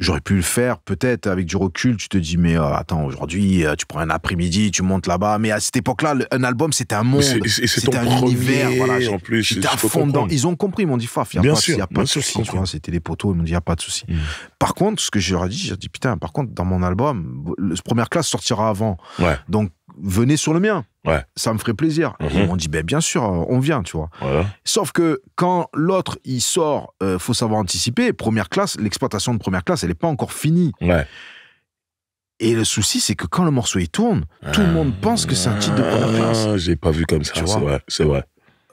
J'aurais pu le faire peut-être avec du recul. Tu te dis, mais euh, attends, aujourd'hui, euh, tu prends un après-midi, tu montes là-bas. Mais à cette époque-là, un album, c'était un monde. C'était un univers. Voilà, en plus, j'étais à fond Ils ont compris. Ils m'ont dit, Faf, il n'y a, pas de souci. C'était les poteaux. Ils m'ont dit, il n'y a pas de souci. Mm. Par contre, ce que j'aurais dit, j'ai dit, putain, par contre, dans mon album, première classe sortira avant. Ouais. Donc, venez sur le mien. Ça me ferait plaisir. Mhm. on dit, ben, bien sûr, euh, on vient, tu vois. Sauf que quand l'autre, il sort, il euh, faut savoir anticiper. Première classe, l'exploitation de première classe, elle n'est pas encore finie. Et le souci, c'est que quand le morceau il tourne, tout le monde pense que c'est un titre de première ah, classe. Je J'ai pas vu comme ça, c'est vrai. C'est vrai.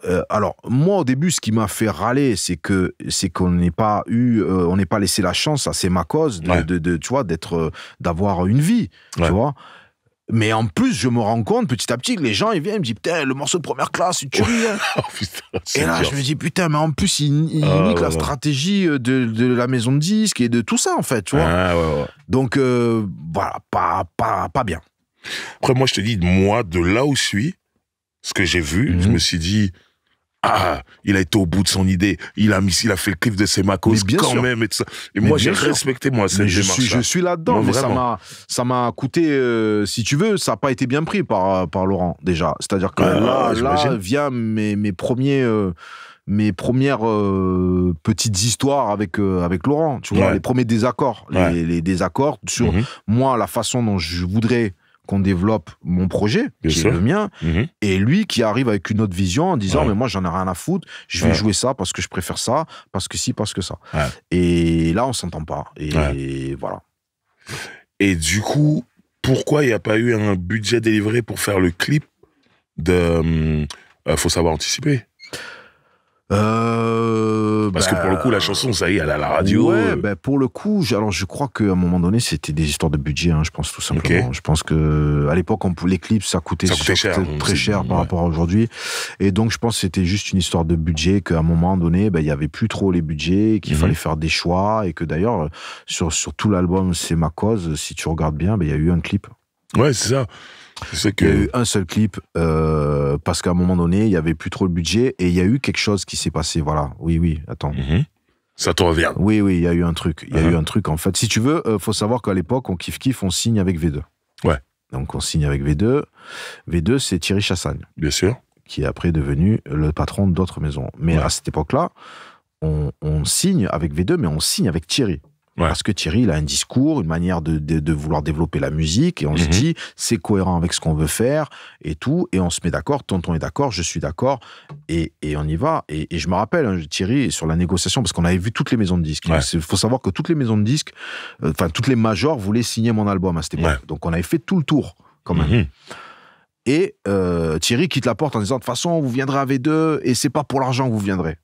Euh, alors moi au début, ce qui m'a fait râler, c'est que c'est qu'on n'ait pas eu, on n'est pas laissé la chance. à c'est ma cause de, tu vois, d'être, d'avoir une vie, tu vois. Mais en plus, je me rends compte petit à petit que les gens, ils viennent, ils me disent Putain, le morceau de première classe, tu hein. oh, et là, je me dis Putain, mais en plus, il, il a la stratégie euh, de, la maison de disque et de tout ça, en fait. Tu vois ah, Donc, euh, voilà, pas, pas, pas bien. Après, moi, je te dis, moi, de là où je suis, ce que j'ai vu, je mhm. me suis dit ah, il a été au bout de son idée, il a mis, il a fait le cliff de ses macos quand même et moi, j'ai respecté moi cette je Suis, je suis là-dedans, ça m'a, ça m'a coûté, euh, si tu veux, ça n'a pas été bien pris par, par Laurent déjà. C'est-à-dire que ah, là, là, mes, mes premiers. Euh, mes premières euh, petites histoires avec avec Laurent, tu vois, les premiers désaccords, les, désaccords sur mhm. moi la façon dont je voudrais qu'on développe mon projet, qui est le mien, mhm. et lui qui arrive avec une autre vision en disant mais moi j'en ai rien à foutre, je vais jouer ça parce que je préfère ça, parce que si, parce que ça. Et là on s'entend pas. Et voilà. Et du coup, pourquoi il n'y a pas eu un budget délivré pour faire le clip de euh, Faut savoir anticiper euh, Parce que pour le bah, coup, la chanson, ça y est, elle a la radio. Ouais, bah, pour le coup, alors je crois qu'à un moment donné, c'était des histoires de budget, hein, je pense tout simplement. Je pense que à l'époque, les clips, ça coûtait, très cher par rapport à aujourd'hui. Et donc, je pense que c'était juste une histoire de budget, qu'à un moment donné, bah, il y n'y avait plus trop les budgets, qu'il mhm. fallait faire des choix, et que d'ailleurs, sur, sur tout l'album C'est ma cause, si tu regardes bien, il y a eu un clip. Ouais, c'est ça a que... un seul clip euh, parce qu'à un moment donné, il y avait plus trop le budget et il y a eu quelque chose qui s'est passé. Voilà. Oui, oui. Attends. Mhm. Ça te revient. Oui, oui. Il y a eu un truc. Il y a eu uh-huh. un truc en fait. Si tu veux, euh, faut savoir qu'à l'époque, on kiffe kiffe on signe avec V2. Ouais. Donc on signe avec V2. V2, c'est Thierry Chassagne. Bien sûr. Qui est après devenu le patron d'autres maisons. Mais à cette époque-là, on, on signe avec V2, mais on signe avec Thierry. Parce que Thierry, il a un discours, une manière de, de, vouloir développer la musique, et on se mhm. dit, c'est cohérent avec ce qu'on veut faire, et tout, et on se met d'accord, tonton est d'accord, je suis d'accord, et, et, on y va. Et, je me rappelle, hein, Thierry, sur la négociation, parce qu'on avait vu toutes les maisons de disques. Il faut savoir que toutes les maisons de disques, euh, enfin, toutes les majors voulaient signer mon album à cette époque. Donc on avait fait tout le tour, quand même. Mhm. Et euh, Thierry quitte la porte en disant, de toute façon, vous viendrez à V2, et c'est pas pour l'argent que vous viendrez.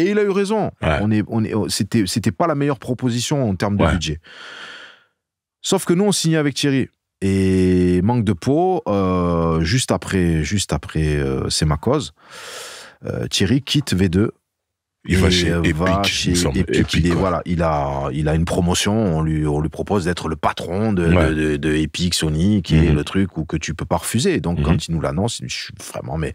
Et il a eu raison. On est, on oh, c'était, pas la meilleure proposition en termes de budget. Sauf que nous, on signait avec Thierry. Et manque de peau, euh, juste après, juste après C'est euh, ma cause, euh, Thierry quitte V2 il va chez Epic, voilà, il a, il a une promotion. On lui, on lui propose d'être le patron de, de, Epic, Sony, qui est mhm. le truc où, que tu peux pas refuser. Donc mhm. quand il nous l'annonce, je suis vraiment mais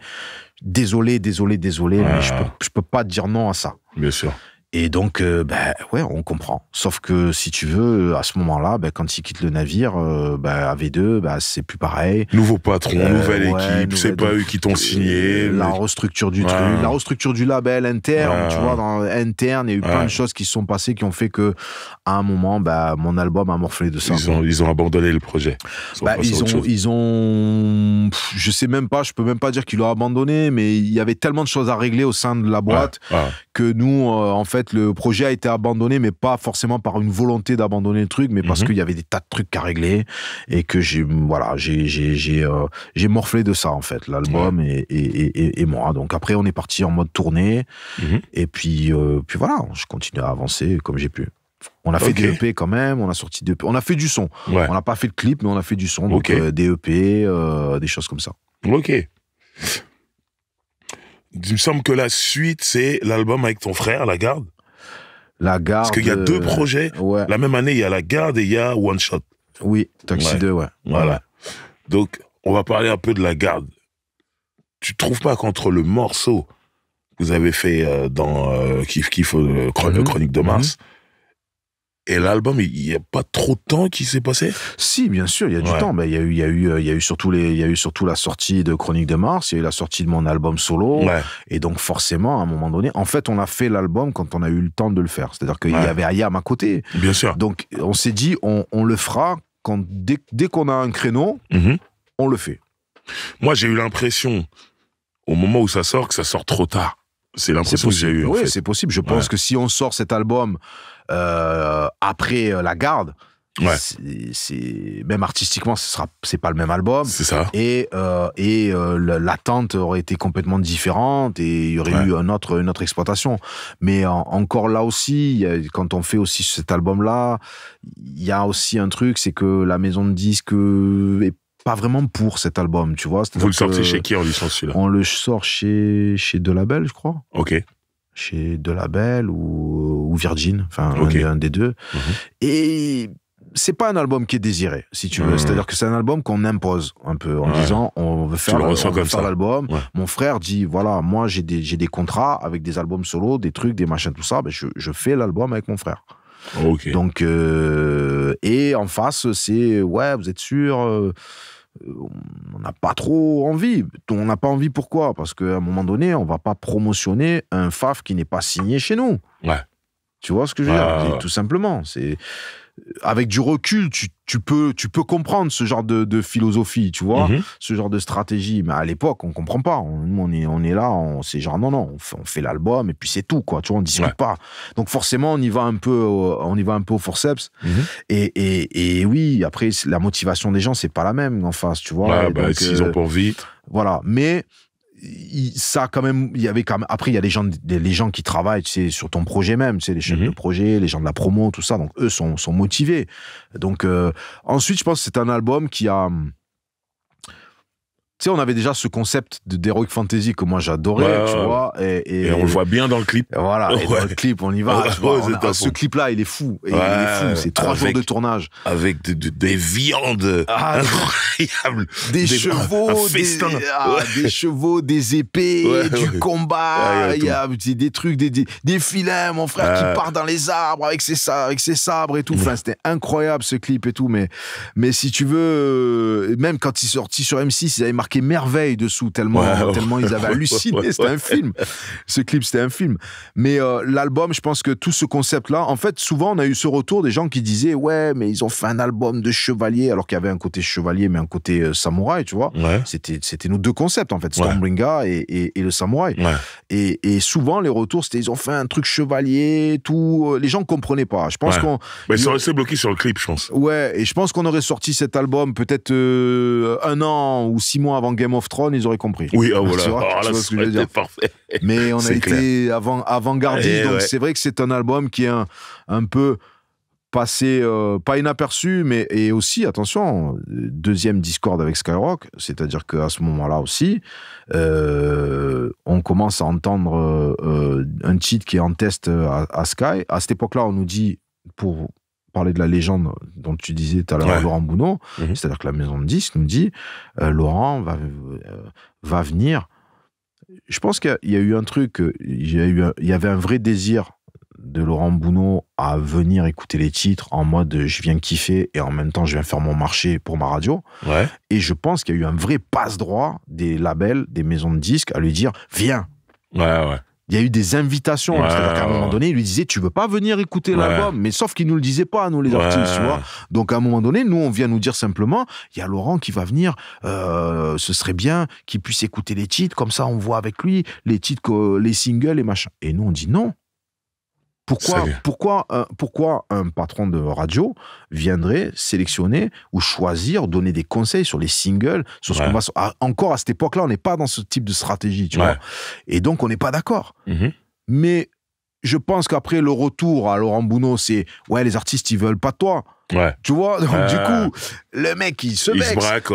désolé, désolé, désolé, mais je peux, je peux pas dire non à ça. Bien sûr. Et donc, ben ouais, on comprend. Sauf que si tu veux, à ce moment-là, bah, quand il quitte le navire, euh, av bah, 2 bah, c'est plus pareil. Nouveau patron, euh, nouvelle équipe, c'est pas eux qui t'ont signé. La restructure du truc, la restructure du label interne, tu vois, dans interne, il y a eu plein de choses qui se sont passées qui ont fait que, à un moment, mon album a morflé de ça. Ils ont, abandonné le projet. Ils, ont, ils ont, je sais même pas, je peux même pas dire qu'ils l'ont abandonné, mais il y avait tellement de choses à régler au sein de la boîte que nous, euh, en fait, le projet a été abandonné, mais pas forcément par une volonté d'abandonner le truc, mais parce mhm. qu'il y avait des tas de trucs à régler et que j'ai, voilà, j'ai, j'ai, euh, morflé de ça, en fait, l'album et, et, et, et, moi. Donc après, on est parti en mode tournée mhm. et puis, euh, puis voilà, je continue à avancer comme j'ai pu. On a fait des EP quand même, on a sorti des EP, on a fait du son. On n'a pas fait de clip, mais on a fait du son, donc des EP, des choses comme ça. Ok il me semble que la suite, c'est l'album avec ton frère, La Garde. La Garde. Parce qu'il y a deux projets. Euh, la même année, il y a La Garde et il y a One Shot. Oui, Taxi 2, ouais. Voilà. Donc, on va parler un peu de La Garde. Tu trouves pas qu'entre le morceau que vous avez fait euh, dans euh, Kiff Kiff, mhm. Chronique de Mars, mhm. Et l'album, il n'y a pas trop de temps qui s'est passé Si, bien sûr, il y a du temps. Il y, a eu, y, euh, y surtout il y a eu surtout la sortie de Chronique de Mars, il y a eu la sortie de mon album solo. Et donc, forcément, à un moment donné, en fait, on a fait l'album quand on a eu le temps de le faire. C'est-à-dire qu'il y avait Ayam à côté. Bien sûr. Donc, on s'est dit, on, le fera quand, dès, qu'on a un créneau, mhm. on le fait. Moi, j'ai eu l'impression, au moment où ça sort, que ça sort trop tard. C'est l'impression que j'ai eue. Oui, c'est possible. Je pense que si on sort cet album euh, après euh, La Garde. C'est même artistiquement, ce sera, c'est pas le même album. C'est ça. Et euh, et l'attente aurait été complètement différente et il y aurait eu un autre une autre exploitation. Mais encore là aussi, quand on fait aussi cet album là, il y a aussi un truc, c'est que la maison de disque est pas vraiment pour cet album, tu vois. Vous le sortez chez qui en licence celui-là On le sort chez chez De je crois. Ok chez Delabel ou, euh, ou Virgin, enfin un, des deux. Mhm. Et c'est pas un album qui est désiré, si tu veux. Mhm. C'est-à-dire que c'est un album qu'on impose un peu en disant on veut faire, l'album. Mon frère dit voilà, moi j'ai des, contrats avec des albums solo, des trucs, des machins, tout ça. Ben je, fais l'album avec mon frère. Donc, euh, et en face, c'est ouais, vous êtes sûr euh, on n'a pas trop envie. On n'a pas envie pourquoi Parce qu'à un moment donné, on va pas promotionner un FAF qui n'est pas signé chez nous. Tu vois ce que je veux dire Tout simplement. C'est avec du recul, tu, peux, comprendre ce genre de, philosophie, tu vois, mhm. ce genre de stratégie. Mais à l'époque, on ne comprend pas. On, est, là, on c'est genre non, non, on fait, l'album et puis c'est tout, quoi. Tu vois, on discute pas. Donc forcément, on y va un peu, au, on y va un peu forceps. Mhm. et, oui, après, la motivation des gens, c'est pas la même en face, tu vois. Bah, ont euh, pour Voilà. Mais ça quand même, il y avait quand même. Après, il y a les gens, les gens qui travaillent, c'est sur ton projet même, c'est les chefs mhm. de projet, les gens de la promo, tout ça. Donc eux sont, motivés. Donc euh, ensuite, je pense que c'est un album qui a on avait déjà ce concept d'heroic fantasy que moi j'adorais, tu vois. Et, on le voit bien dans le clip. Voilà, dans le clip, on y va. ce clip-là, il est fou. il est fou. C'est trois jours de tournage. Avec des viandes ah, incroyables. Des, chevaux, ah, des, chevaux, des épées, du combat. Il y a des trucs, des, des, filets, mon frère, qui part dans les arbres avec ses, avec ses sabres et tout. Enfin, c'était incroyable ce clip et tout. Mais, mais si tu veux, euh, même quand il sorti sur M6, il avait marqué merveille dessous, tellement, tellement ils avaient halluciné. C'était un film. Ce clip, c'était un film. Mais euh, l'album, je pense que tout ce concept-là, en fait, souvent, on a eu ce retour des gens qui disaient Ouais, mais ils ont fait un album de chevalier, alors qu'il y avait un côté chevalier, mais un côté euh, samouraï, tu vois. C'était, c'était nos deux concepts, en fait, Stormbringa et, et, le samouraï. Et, et, souvent, les retours, c'était Ils ont fait un truc chevalier, tout. Euh, les gens comprenaient pas. Je pense qu'on. Mais bah, ils sont restés bloqués sur le clip, je pense. Ouais, et je pense qu'on aurait sorti cet album peut-être un an ou six mois avant Game of Thrones, ils auraient compris. Oui, ah, voilà. Vois, ah, Parfait. Mais on a été avant, avant eh donc c'est vrai que c'est un album qui est un, un peu passé, euh, pas inaperçu, mais et aussi, attention, deuxième Discord avec Skyrock, c'est-à-dire qu'à ce moment-là aussi, euh, on commence à entendre euh, un cheat qui est en test à Sky. À cette époque-là, on nous dit, pour parler de la légende dont tu disais tout à l'heure, Laurent Bounot, mhm. c'est-à-dire que la maison de Disques nous dit euh, Laurent va, euh, va venir. Je pense qu'il y, a eu un truc, il y, a eu euh, il y avait un vrai désir de Laurent Bounot à venir écouter les titres en mode je viens kiffer et en même temps je viens faire mon marché pour ma radio. Ouais. Et je pense qu'il y a eu un vrai passe-droit des labels, des maisons de disques à lui dire viens. Ouais, il y a eu des invitations. C'est-à-dire qu'à un moment donné, il lui disait Tu veux pas venir écouter l'album Mais sauf qu'il nous le disait pas, nous les artistes, tu vois. Donc à un moment donné, nous, on vient nous dire simplement Il y a Laurent qui va venir, euh, ce serait bien qu'il puisse écouter les titres, comme ça on voit avec lui les titres, les singles et machin. Et nous, on dit non. Pourquoi, pourquoi, un, euh, pourquoi un patron de radio viendrait sélectionner ou choisir, donner des conseils sur les singles, sur ce qu'on va. Ah, encore à cette époque-là, on n'est pas dans ce type de stratégie, tu vois. Et donc, on n'est pas d'accord. Mhm. Mais je pense qu'après le retour à Laurent Bounot, c'est ouais, les artistes, ils veulent pas toi. Tu vois, du coup, le mec, il se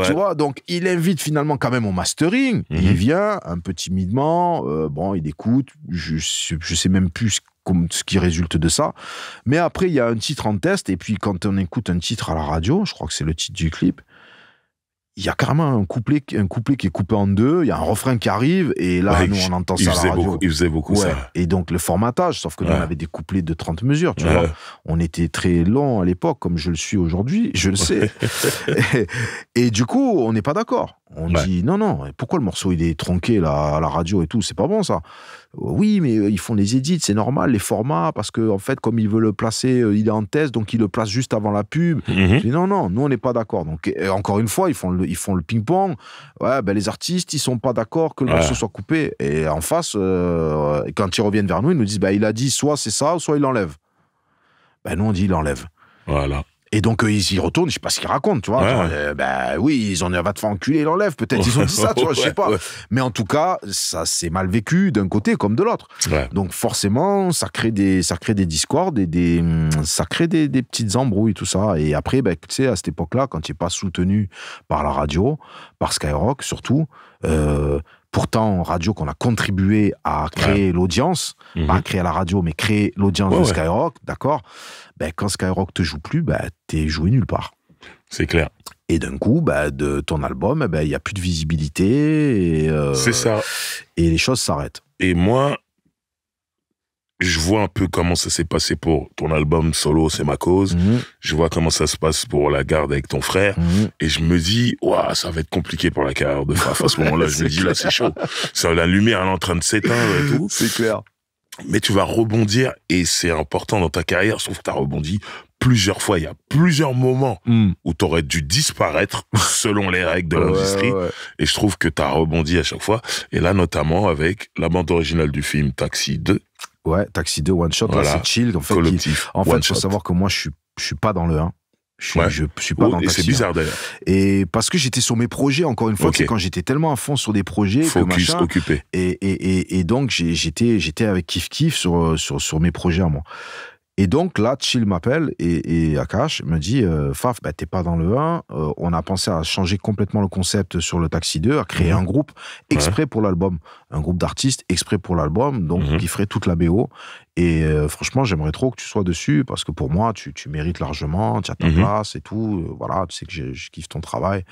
Tu vois, donc il invite finalement quand même au mastering. Il mhm. vient un peu timidement. Euh, bon, il écoute. Je, je sais même plus ce qui résulte de ça. Mais après, il y a un titre en test, et puis quand on écoute un titre à la radio, je crois que c'est le titre du clip, il y a carrément un couplet, un couplet qui est coupé en deux, il y a un refrain qui arrive, et là, nous, on entend ça à la radio. il faisait beaucoup ça. Et donc, le formatage, sauf que nous, on avait des couplets de 30 mesures, tu vois. On était très long à l'époque, comme je le suis aujourd'hui, je le sais. et, du coup, on n'est pas d'accord. On dit, non, non, pourquoi le morceau, il est tronqué à la radio et tout, c'est pas bon ça oui, mais euh, ils font les édits, c'est normal, les formats, parce que en fait, comme il veut le placer, euh, il est en test, donc il le place juste avant la pub. Mhm. non, non, nous on n'est pas d'accord. Donc encore une fois, ils font le, ils font le ping-pong. Ouais, ben les artistes, ils sont pas d'accord que le morceau soit coupé. Et en face, euh, quand ils reviennent vers nous, ils nous disent, bah, il a dit soit c'est ça, soit il l'enlève. Ben nous on dit, il l'enlève. Voilà. Et donc, euh, ils y retournent, je sais pas ce qu'ils racontent, tu vois. Ben oui, ils ont dit, va de faire enculer, ils peut-être. Ils ont dit ça, tu vois, je sais pas. Mais en tout cas, ça s'est mal vécu d'un côté comme de l'autre. Donc, forcément, ça crée des, ça des discordes et des, hum, ça crée des, petites embrouilles, tout ça. Et après, ben tu sais, à cette époque-là, quand tu n'es pas soutenu par la radio, par Skyrock surtout, euh, pourtant radio qu'on a contribué à créer l'audience, mhm. pas à créer la radio, mais créer l'audience de Skyrock, d'accord ben, Quand Skyrock te joue plus, tu ben, t'es joué nulle part. C'est clair. Et d'un coup, ben, de ton album, eh ben, il y n'y a plus de visibilité. Euh, C'est ça. Et les choses s'arrêtent. Et moi, je vois un peu comment ça s'est passé pour ton album solo, c'est ma cause. Mhm. Je vois comment ça se passe pour la garde avec ton frère. Mhm. Et je me dis, waouh, ça va être compliqué pour la carrière de Faf. À ce moment-là, je me dis, là, c'est chaud. Ça, la lumière, elle est en train de s'éteindre et tout. C'est clair. Mais tu vas rebondir et c'est important dans ta carrière, sauf que tu as rebondi plusieurs fois. Il y a plusieurs moments hmm. où tu aurais dû disparaître selon les règles de l'industrie. Et je trouve que tu as rebondi à chaque fois. Et là, notamment avec la bande originale du film Taxi 2. Ouais, Taxi 2, One Shot, là c'est chill. En fait, il faut savoir que moi, je suis, je suis pas dans le 1. Je suis, je, suis pas dans le taxi. C'est bizarre d'ailleurs. Et parce que j'étais sur mes projets, encore une fois, c'est quand j'étais tellement à fond sur des projets, Focus, que machin, occupé. Et, et, et, donc j'étais j'étais avec Kif kiff sur, sur, sur mes projets à moi. Et donc là, Chill m'appelle et, et, Akash me dit euh, Faf, bah, t'es pas dans le 1. Euh, on a pensé à changer complètement le concept sur le Taxi 2, à créer mhm. un groupe exprès pour l'album. Un groupe d'artistes exprès pour l'album, donc mhm. qui ferait toute la BO. Et euh, franchement, j'aimerais trop que tu sois dessus parce que pour moi, tu, tu mérites largement, tu as ta mhm. place et tout. voilà, tu sais que je kiffe ton travail.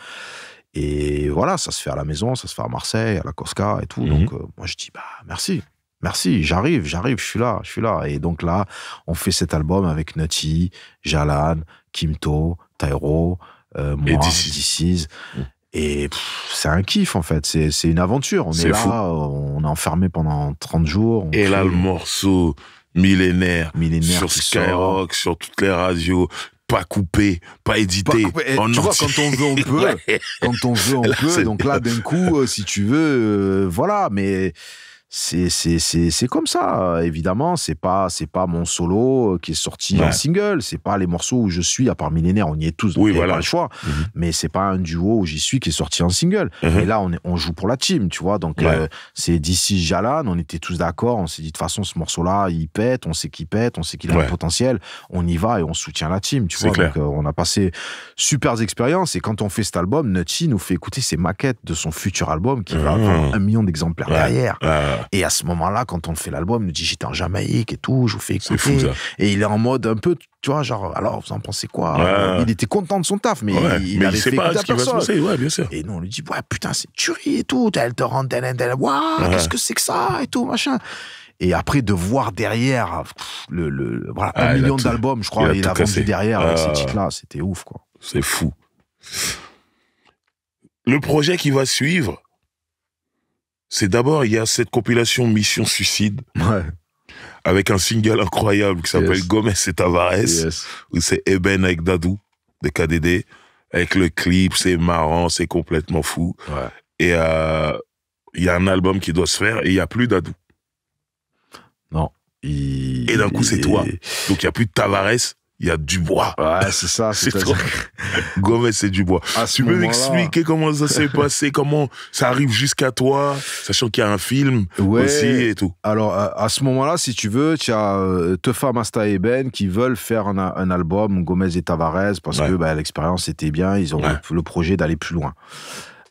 Et voilà, ça se fait à la maison, ça se fait à Marseille, à la Cosca et tout. Donc moi, je dis Bah, merci. Merci, j'arrive, j'arrive, je suis là, je suis là. Et donc là, on fait cet album avec Nutty, Jalan, Kimto, Tyro, euh, moi, DC's. Mm. Et c'est un kiff en fait, c'est une aventure. On est, là, on est enfermé pendant 30 jours. Et là, le morceau millénaire, millénaire sur Skyrock, sur toutes les radios, pas coupé, pas édité. tu vois, quand on veut, on peut. quand on veut, on peut. Donc là, d'un coup, euh, si tu veux, euh, voilà. Mais c'est comme ça euh, évidemment c'est pas c'est pas mon solo euh, qui est sorti en single c'est pas les morceaux où je suis à part millénaire on y est tous on oui, pas le choix mhm. mais c'est pas un duo où j'y suis qui est sorti en single mhm. et là on, est, on joue pour la team tu vois donc euh, c'est d'ici Jalan on était tous d'accord on s'est dit de toute façon ce morceau là il pète on sait qu'il pète on sait qu'il a le potentiel on y va et on soutient la team tu vois donc on a passé super expériences et quand on fait cet album Nutty nous fait écouter ses maquettes de son futur album qui va avoir mmh. un million d'exemplaires derrière et à ce moment-là, quand on fait l'album, il nous dit j'étais en Jamaïque et tout, je vous fais écouter. Fou, Et il est en mode un peu, tu vois, genre, alors vous en pensez quoi euh, Il était content de son taf, mais il, il sait fait pas ce qui bien sûr. Et nous, on lui dit, ouais, putain, c'est tuerie et tout, elle te rend, elle, elle, waouh, qu'est-ce que c'est que ça et tout, machin. Et après, de voir derrière, le, le, un ah, million d'albums, je crois, il a, vendu derrière avec ces ah. titres-là, c'était ouf, quoi. C'est fou. Le projet qui va suivre, c'est d'abord, il y a cette compilation Mission Suicide. Ouais. Avec un single incroyable qui s'appelle Gomez et Tavares. Où c'est Eben avec Dadou, de KDD. Avec le clip, c'est marrant, c'est complètement fou. Ouais. Et euh, il y a un album qui doit se faire et il n'y a plus Dadou. Non. Et d'un coup, c'est toi. Donc, il n'y a plus de Tavares il y a Dubois. Ouais, c'est ça. C'est trop... Gomez, c'est Dubois. bois. tu peux m'expliquer comment ça s'est passé, comment ça arrive jusqu'à toi, sachant qu'il y a un film aussi et tout. Alors, à, ce moment-là, si tu veux, tu as euh, Teufa, Masta et Ben qui veulent faire un, album, Gomez et Tavares, parce que bah, l'expérience était bien, ils ont le projet d'aller plus loin.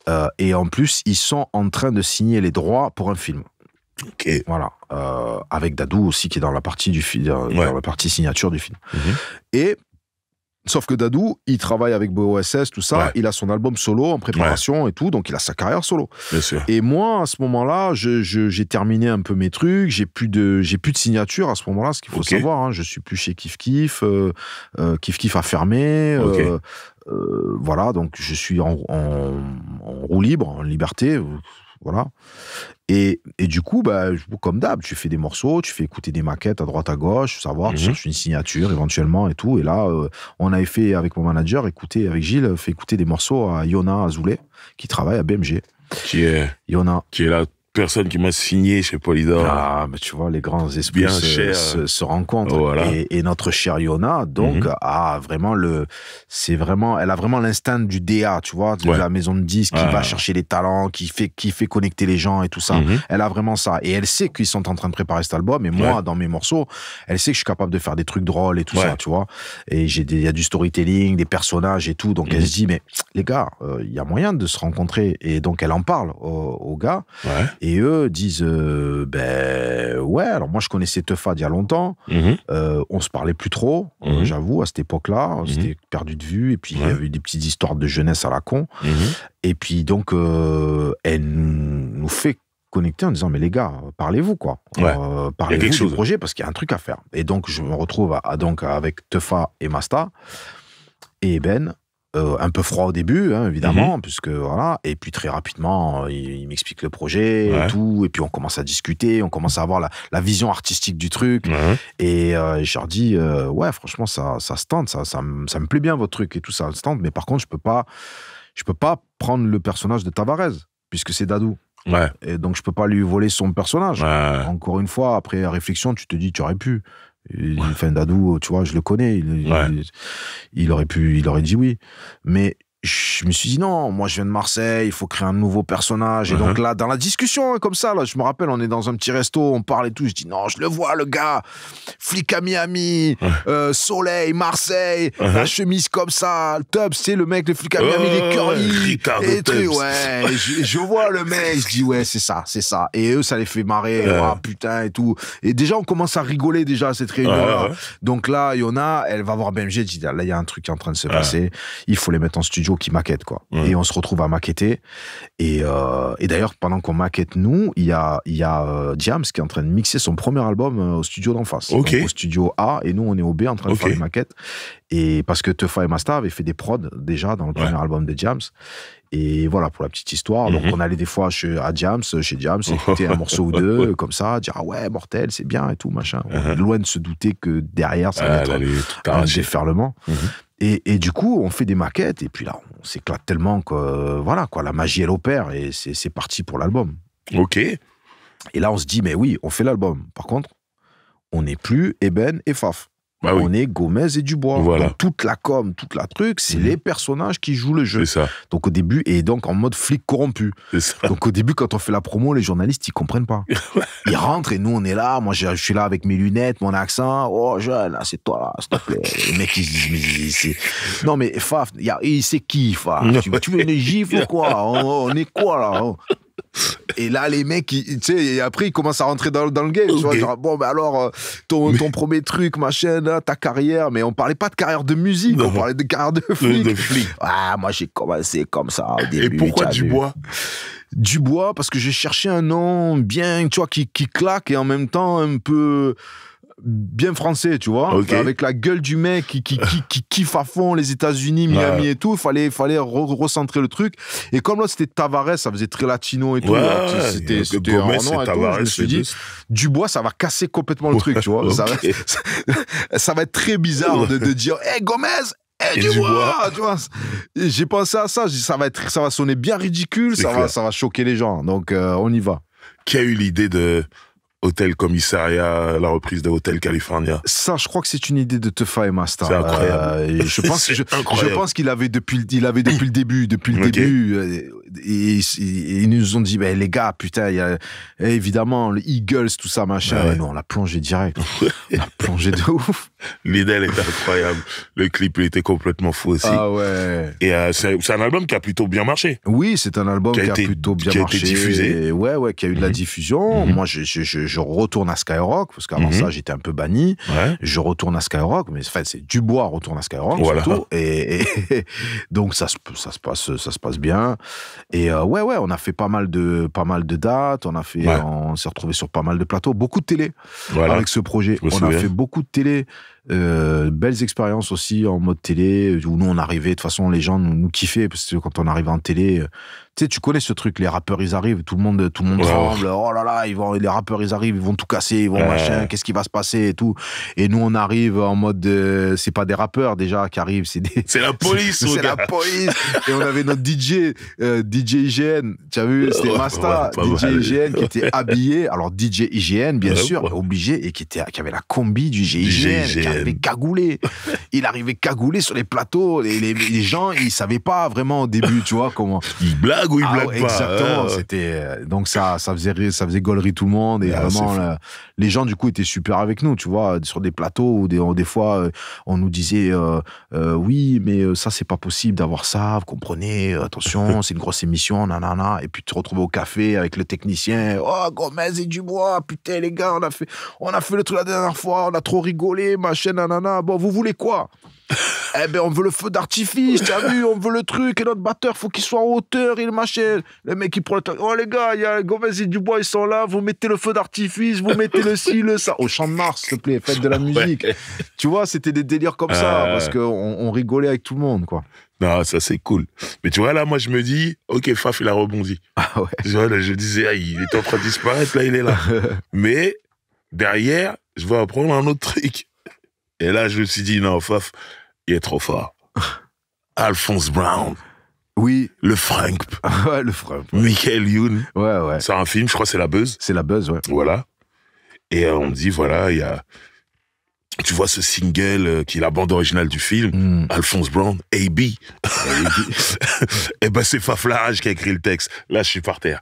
Euh, et en plus, ils sont en train de signer les droits pour un film. Voilà. Euh, avec Dadou aussi qui est dans la partie du film, la partie signature du film. Mhm. Et sauf que Dadou, il travaille avec BOSS, tout ça. Il a son album solo en préparation et tout, donc il a sa carrière solo. Et moi, à ce moment-là, j'ai terminé un peu mes trucs. J'ai plus de, j'ai plus de signature à ce moment-là, ce qu'il faut savoir. Hein. je suis plus chez Kif Kif. Euh, euh, Kif Kif a fermé. voilà, donc je suis en, en roue libre, en liberté voilà. Et, du coup, bah, comme d'hab, tu fais des morceaux, tu fais écouter des maquettes à droite à gauche, savoir, tu mhm. cherches une signature éventuellement et tout. Et là, euh, on avait fait avec mon manager, écouter avec Gilles, euh, fait écouter des morceaux à Yona Azoulay, qui travaille à BMG. Qui est, Yona. Qui est là personne qui m'a signé chez Polydor. Ah, mais tu vois, les grands esprits se, rencontrent. Et, notre chère Yona, donc, mhm. a vraiment le, c'est vraiment, elle a vraiment l'instinct du DA, tu vois, de la maison de disques qui ah. va chercher les talents, qui fait, qui fait connecter les gens et tout ça. Mhm. Elle a vraiment ça. Et elle sait qu'ils sont en train de préparer cet album. Et moi, dans mes morceaux, elle sait que je suis capable de faire des trucs drôles et tout ça, tu vois. Et j'ai il y a du storytelling, des personnages et tout. Donc, elle mhm. se dit, mais les gars, euh, il y a moyen de se rencontrer. Et donc, elle en parle aux, gars. Et et eux disent euh, Ben ouais, alors moi je connaissais Teufa d'il y a longtemps, mhm. euh, on se parlait plus trop, euh, mhm. j'avoue, à cette époque-là, on mhm. s'était perdu de vue, et puis il y avait eu des petites histoires de jeunesse à la con. Et puis donc, elle nous fait connecter en disant mais les gars parlez-vous quoi parlez-vous du projet parce qu'il y a un truc à faire et donc je me retrouve donc avec Teufa et Masta et Ben euh, un peu froid au début, hein, évidemment, mhm. puisque voilà. Et puis très rapidement, euh, il, m'explique le projet et tout. Et puis on commence à discuter, on commence à avoir la, vision artistique du truc. Et euh, je leur dis, ouais, franchement, ça, ça se tente, ça, ça, me, plaît bien votre truc et tout, ça se tente. Mais par contre, je peux pas, je peux pas prendre le personnage de Tavares, puisque c'est Dadou. Et donc je peux pas lui voler son personnage. Encore une fois, après réflexion, tu te dis, tu aurais pu. Enfin, Dadou, tu vois, je le connais. Il, il, aurait pu, il aurait dit oui. Mais je me suis dit non, moi je viens de Marseille, il faut créer un nouveau personnage. Et donc uh-huh. là, dans la discussion, hein, comme ça, là, je me rappelle, on est dans un petit resto, on parle et tout. Je dis non, je le vois, le gars, flic à Miami, euh, soleil, Marseille, uh-huh. la chemise comme ça, le top c'est le mec, le flic à Miami, les curly, et tout ouais. je, vois le mec, je dis ouais, c'est ça, c'est ça. Et eux, ça les fait marrer, oh, putain et tout. Et déjà, on commence à rigoler déjà à cette réunion-là. Donc là, Yona, elle va voir BMG, elle dit là, il y a un truc qui est en train de se passer, il faut les mettre en studio qui maquettent, quoi. Et on se retrouve à maqueter. Euh, et, d'ailleurs, pendant qu'on maquette, nous, il y a, y a James euh, qui est en train de mixer son premier album euh, au studio d'en face. au studio A, et nous, on est au B en train de faire les maquettes. Et parce que Tefa et Masta avaient fait des prods déjà dans le premier album de James Et voilà pour la petite histoire. Mhm. Donc on allait des fois chez, à Jams, chez Jams, écouter un morceau ou deux, comme ça, dire ah ouais, mortel, c'est bien et tout, machin. Uh-huh. Loin de se douter que derrière, ça ah, allait être un déferlement. Mhm. Et, du coup, on fait des maquettes, et puis là, on s'éclate tellement que, voilà, quoi, la magie, elle opère, et c'est parti pour l'album. Ok. Et là, on se dit, mais oui, on fait l'album. Par contre, on n'est plus Eben et Faf. Bah on est Gomez et Dubois. toute la com, toute la truc, c'est mhm. les personnages qui jouent le jeu. Ça. Donc au début, et donc en mode flic corrompu. Donc au début, quand on fait la promo, les journalistes, ils comprennent pas. ils rentrent et nous, on est là. Moi, je, suis là avec mes lunettes, mon accent. Oh, jeune, c'est toi, s'il te plaît. les mecs, ils disent, non, mais Faf, c'est qui, Faf tu, veux une gifle ou quoi on, est quoi, là et là, les mecs, tu sais, et après, ils commencent à rentrer dans, le game. Tu vois, bon, mais alors, euh, ton, premier truc, ma chaîne, ta carrière. Mais on parlait pas de carrière de musique, on parlait de carrière de flic. Ah, moi, j'ai commencé comme ça au début. Et pourquoi Dubois Dubois, parce que j'ai cherché un nom bien, tu vois, qui, qui claque et en même temps un peu bien français, tu vois, avec la gueule du mec qui, qui, kiffe à fond les États-Unis, Miami et tout. Il fallait, fallait recentrer le truc. Et comme là, c'était Tavares, ça faisait très latino et tout. Ouais, c'était c'était Je me suis dit, Dubois, ça va casser complètement le truc, tu vois. Ça, va, être très bizarre de, dire, hé eh, Gomez, Hey, eh, Dubois !» tu vois. J'ai pensé à ça. ça va être, ça va sonner bien ridicule. Ça va, ça va choquer les gens. Donc, euh, on y va. Qui a eu l'idée de Hôtel Commissariat, la reprise de Hôtel California. Ça, je crois que c'est une idée de Tefa et Master. C'est incroyable. Euh, je pense, qu'il avait depuis, il avait depuis le début, depuis le début. Euh, et, ils nous ont dit, bah, les gars, putain, y a, eh, évidemment, le Eagles, tout ça, machin. non, on l'a plongé direct. on l'a plongé de ouf. L'idée, est incroyable. Le clip, il était complètement fou aussi. Ah ouais. Et euh, c'est un album qui a plutôt bien marché. Oui, c'est un album qui a, plutôt bien marché. Qui a été diffusé. ouais, ouais, qui a eu de la mhm. diffusion. Mhm. Moi, je, retourne à Skyrock, parce qu'avant mhm. ça, j'étais un peu banni. Je retourne à Skyrock, mais fait c'est Dubois retourne à Skyrock, voilà. surtout. Et, donc, ça, ça, se passe, ça se passe bien. Et euh, ouais, ouais, on a fait pas mal de, pas mal de dates, on, a fait, on s'est retrouvé sur pas mal de plateaux, beaucoup de télé voilà. avec ce projet. On a fait beaucoup de télé, euh, belles expériences aussi en mode télé, où nous on arrivait, de toute façon les gens nous, nous kiffaient, parce que quand on arrivait en télé, tu sais, tu connais ce truc, les rappeurs ils arrivent, tout le monde, tout le monde oh. tremble, oh là là, ils vont, les rappeurs ils arrivent, ils vont tout casser, ils vont machin, qu'est-ce qui va se passer et tout. Et nous on arrive en mode, euh, c'est pas des rappeurs déjà qui arrivent, c'est des. C'est la police, C'est la police Et on avait notre DJ, euh, DJ IGN, tu as vu, c'était Masta, DJ IGN qui était habillé, alors DJ IGN bien sûr, obligé, et qui, était, qui avait la combi du DJ, IGN, qui arrivait cagoulé. Il arrivait cagoulé sur les plateaux, les, les, les gens ils savaient pas vraiment au début, tu vois, comment. il blaguent ah exactement. Hein. C'était euh, donc ça, ça faisait ça faisait gaulerie tout le monde et ah, vraiment euh, les gens du coup étaient super avec nous, tu vois, sur des plateaux où des, des fois euh, on nous disait oui mais ça c'est pas possible d'avoir ça, vous comprenez Attention, c'est une grosse émission, nanana. Et puis tu te retrouves au café avec le technicien, oh Gomez et Dubois, putain les gars, on a fait on a fait le truc la dernière fois, on a trop rigolé, ma chaîne nanana. Bon, vous voulez quoi eh ben, on veut le feu d'artifice, t'as vu, on veut le truc, et notre batteur, faut qu'il soit en hauteur, il machin. Le mec, qui prend le truc. Oh, les gars, il y a du du bois ils sont là, vous mettez le feu d'artifice, vous mettez le ci, le ça. Au champ de Mars, s'il te plaît, faites de la musique. Tu vois, c'était des délires comme ça, euh. parce qu'on on rigolait avec tout le monde, quoi. Non, ça c'est cool. Mais tu vois, là, moi je me dis, ok, Faf, il a rebondi. Ah ouais. je disais, ah, il est en train de disparaître, là, il est là. Mais derrière, je vais apprendre un autre truc. Et là, je me suis dit, non, Faf, il est trop fort. Alphonse Brown. Oui. Le Frank. ouais, le Frank. Michael Youn. Ouais, ouais. C'est un film, je crois, c'est La Buzz. C'est La Buzz, ouais. Voilà. Et euh, on dit, voilà, il y a. Tu vois ce single euh, qui est la bande originale du film, hmm. Alphonse Brown, A.B. Et eh ben c'est Faflarage qui a écrit le texte. Là, je suis par terre.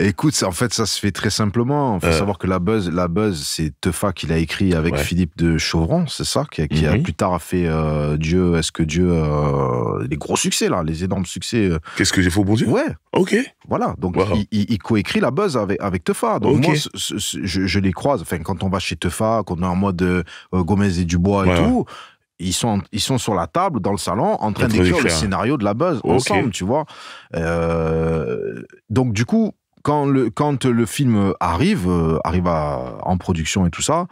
Écoute, en fait, ça se fait très simplement. Il faut euh. savoir que la buzz, la buzz, c'est Teufa qui l'a écrit avec Philippe de Chauvron, c'est ça, qui, a mhm. plus tard a fait euh, Dieu, est-ce que Dieu, les euh, gros succès là, les énormes succès. Qu'est-ce que j'ai fait au bon Dieu Ouais. Ok. Voilà. Donc il, coécrit la buzz avec avec Teufa. Donc moi, je, les croise. Enfin, quand on va chez Teufa, qu'on est en mode Gomez et Dubois et tout ils sont, ils sont sur la table, dans le salon, en train d'écrire le scénario de la buzz ensemble, tu vois. donc, du coup, quand le, quand le film arrive, euh, arrive à, en production et tout ça,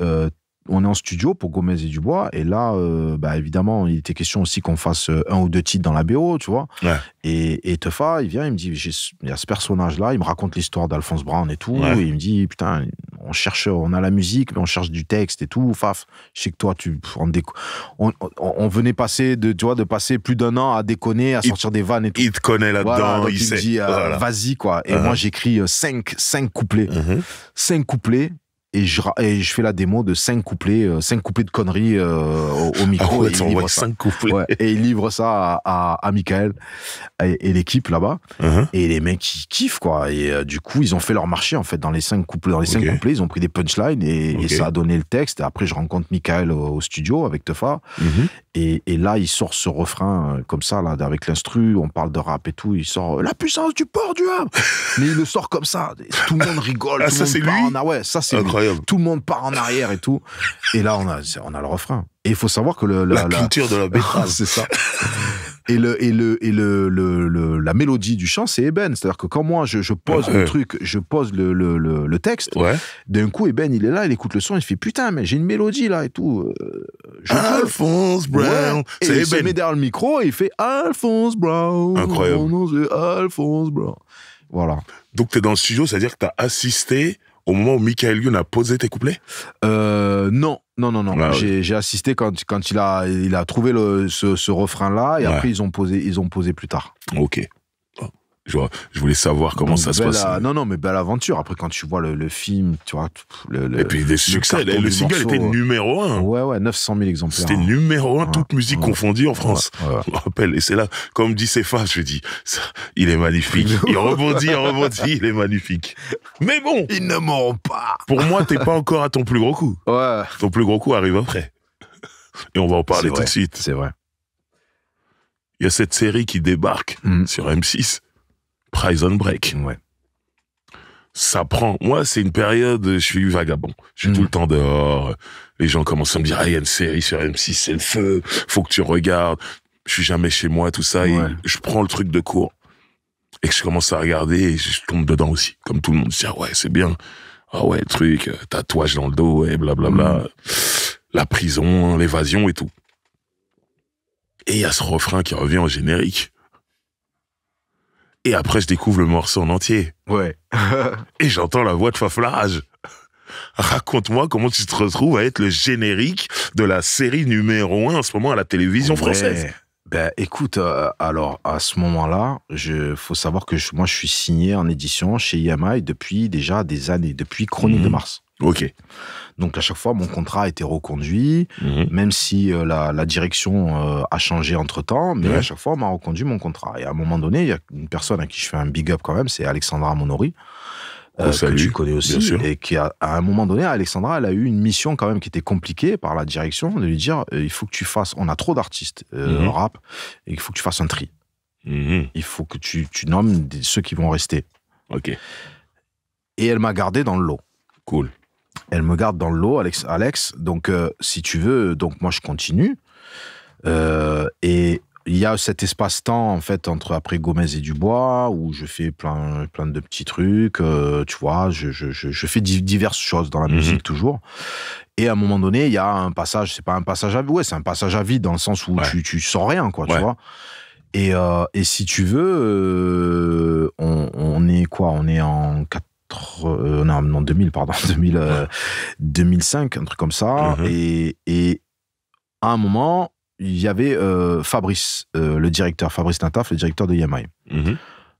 euh, on est en studio pour Gomez et Dubois. Et là, euh, bah, évidemment, il était question aussi qu'on fasse euh, un ou deux titres dans la BO, tu vois. Et, et Tefa, il vient, il me dit, il y a ce personnage-là, il me raconte l'histoire d'Alphonse Brown et tout. Et il me dit, putain, on cherche, on a la musique, mais on cherche du texte et tout. Faf, je sais que toi, tu, on, on, on venait passer de, tu de passer plus d'un an à déconner, à sortir des vannes et tout. Il te connaît là-dedans, il, il, sait. me dit, euh, vas-y, quoi. Et uh-huh. moi, j'écris cinq, cinq couplets. Uh-huh. Cinq couplets et je, fais la démo de cinq couplets, euh, cinq couplets de conneries euh, au, micro. Ah et, il livre ça. et il livre ça à, Michael et, l'équipe là-bas. Uh-huh. Et les mecs, ils kiffent quoi. Et euh, du coup, ils ont fait leur marché en fait. Dans les cinq couplets, dans les cinq couplets ils ont pris des punchlines et, ça a donné le texte. après, je rencontre Michael au, studio avec Tefa. Mm-hmm. Et, là, il sort ce refrain euh, comme ça, là, avec l'instru, on parle de rap et tout, il sort euh, La puissance du port du Havre Mais il le sort comme ça, tout le monde rigole, ah, ça, monde lui ouais, ça c'est Incroyable. Tout le monde part en arrière et tout. Et là, on a, on a le refrain. Et il faut savoir que le, la, culture de la betterave. c'est ça. Et, le, et, le, et le, la mélodie du chant, c'est Eben. C'est-à-dire que quand moi, je, pose le truc, je pose le, le texte, d'un coup, Eben, il est là, il écoute le son, il fait Putain, mais j'ai une mélodie là et tout. Euh, Alphonse Brown. Eben. Il se met derrière le micro et il fait Alphonse Brown. Incroyable. Mon c'est Alphonse Brown. Voilà. Donc, tu es dans le studio, c'est-à-dire que tu as assisté au moment où Michael Youn a posé tes couplets euh, Non, non, non, non. Ah, j'ai assisté quand, quand il, a, il a trouvé ce, refrain-là et après ils ont, posé, ils ont posé plus tard. Ok. Je, je voulais savoir comment ça se passe. Non, non, mais belle aventure. Après, quand tu vois le, film, tu vois. Le, et puis des succès. Le, single était euh, numéro un. Ouais, ouais, 900 000 exemplaires. C'était hein. numéro un, toute musique confondue en France. je me rappelle. Et c'est là, comme dit Céphas, je dis, il est magnifique. il rebondit, il rebondit, il est magnifique. Mais bon. Il ne mourront pas. Pour moi, t'es pas encore à ton plus gros coup. Ouais. Ton plus gros coup arrive après. Et on va en parler tout de suite. C'est vrai. Il y a cette série qui débarque mm. sur M6 Prison Break. Ouais. Ça prend. Moi, c'est une période, je suis vagabond. Je suis mm. tout le temps dehors. Les gens commencent à me dire, ah, il y a une série sur M6, c'est le feu. Faut que tu regardes. Je suis jamais chez moi, tout ça. Et je prends le truc de court. Et je commence à regarder et je tombe dedans aussi. Comme tout le monde. Je ah ouais, c'est bien. Ah ouais, truc, euh, tatouage dans le dos, et blablabla. Mm. La prison, hein, l'évasion et tout. Et il y a ce refrain qui revient en générique. Et après, je découvre le morceau en entier. Ouais. et j'entends la voix de Faflage. Raconte-moi comment tu te retrouves à être le générique de la série numéro 1 en ce moment à la télévision française. Ben, écoute, euh, alors à ce moment-là, je faut savoir que moi je suis signé en édition chez IMI depuis déjà des années, depuis Chronique de mhm. Mars. Ok. Donc à chaque fois, mon contrat a été reconduit, mhm. même si euh, la, direction euh, a changé entre-temps, mais à chaque fois, on m'a reconduit mon contrat. Et à un moment donné, il y a une personne à qui je fais un big up quand même, c'est Alexandra Monori. Euh, que tu connais aussi, et qui à un moment donné, Alexandra, elle a eu une mission quand même qui était compliquée par la direction de lui dire euh, il faut que tu fasses, on a trop d'artistes mhm. rap, et il faut que tu fasses un tri. Mhm. Il faut que tu, nommes ceux qui vont rester. Ok. Et elle m'a gardé dans le lot. Cool elle me garde dans le lot, Alex. Alex donc, euh, si tu veux, donc moi, je continue. Euh, et il y a cet espace-temps, en fait, entre après Gomez et Dubois, où je fais plein, plein de petits trucs, euh, tu vois, je, je, je, fais diverses choses dans la mhm. musique toujours. Et à un moment donné, il y a un passage, c'est pas un passage à vide, ouais, c'est un passage à vide dans le sens où tu, tu sens rien, quoi, tu vois. Et, et, si tu veux, on, on, est quoi On est en euh, non, 2000, pardon, 2000, 2005, euh, un truc comme ça. Mhm. et, à un moment, il y avait euh, Fabrice, le directeur, Fabrice Tintaf, le directeur de Yamai, e mhm.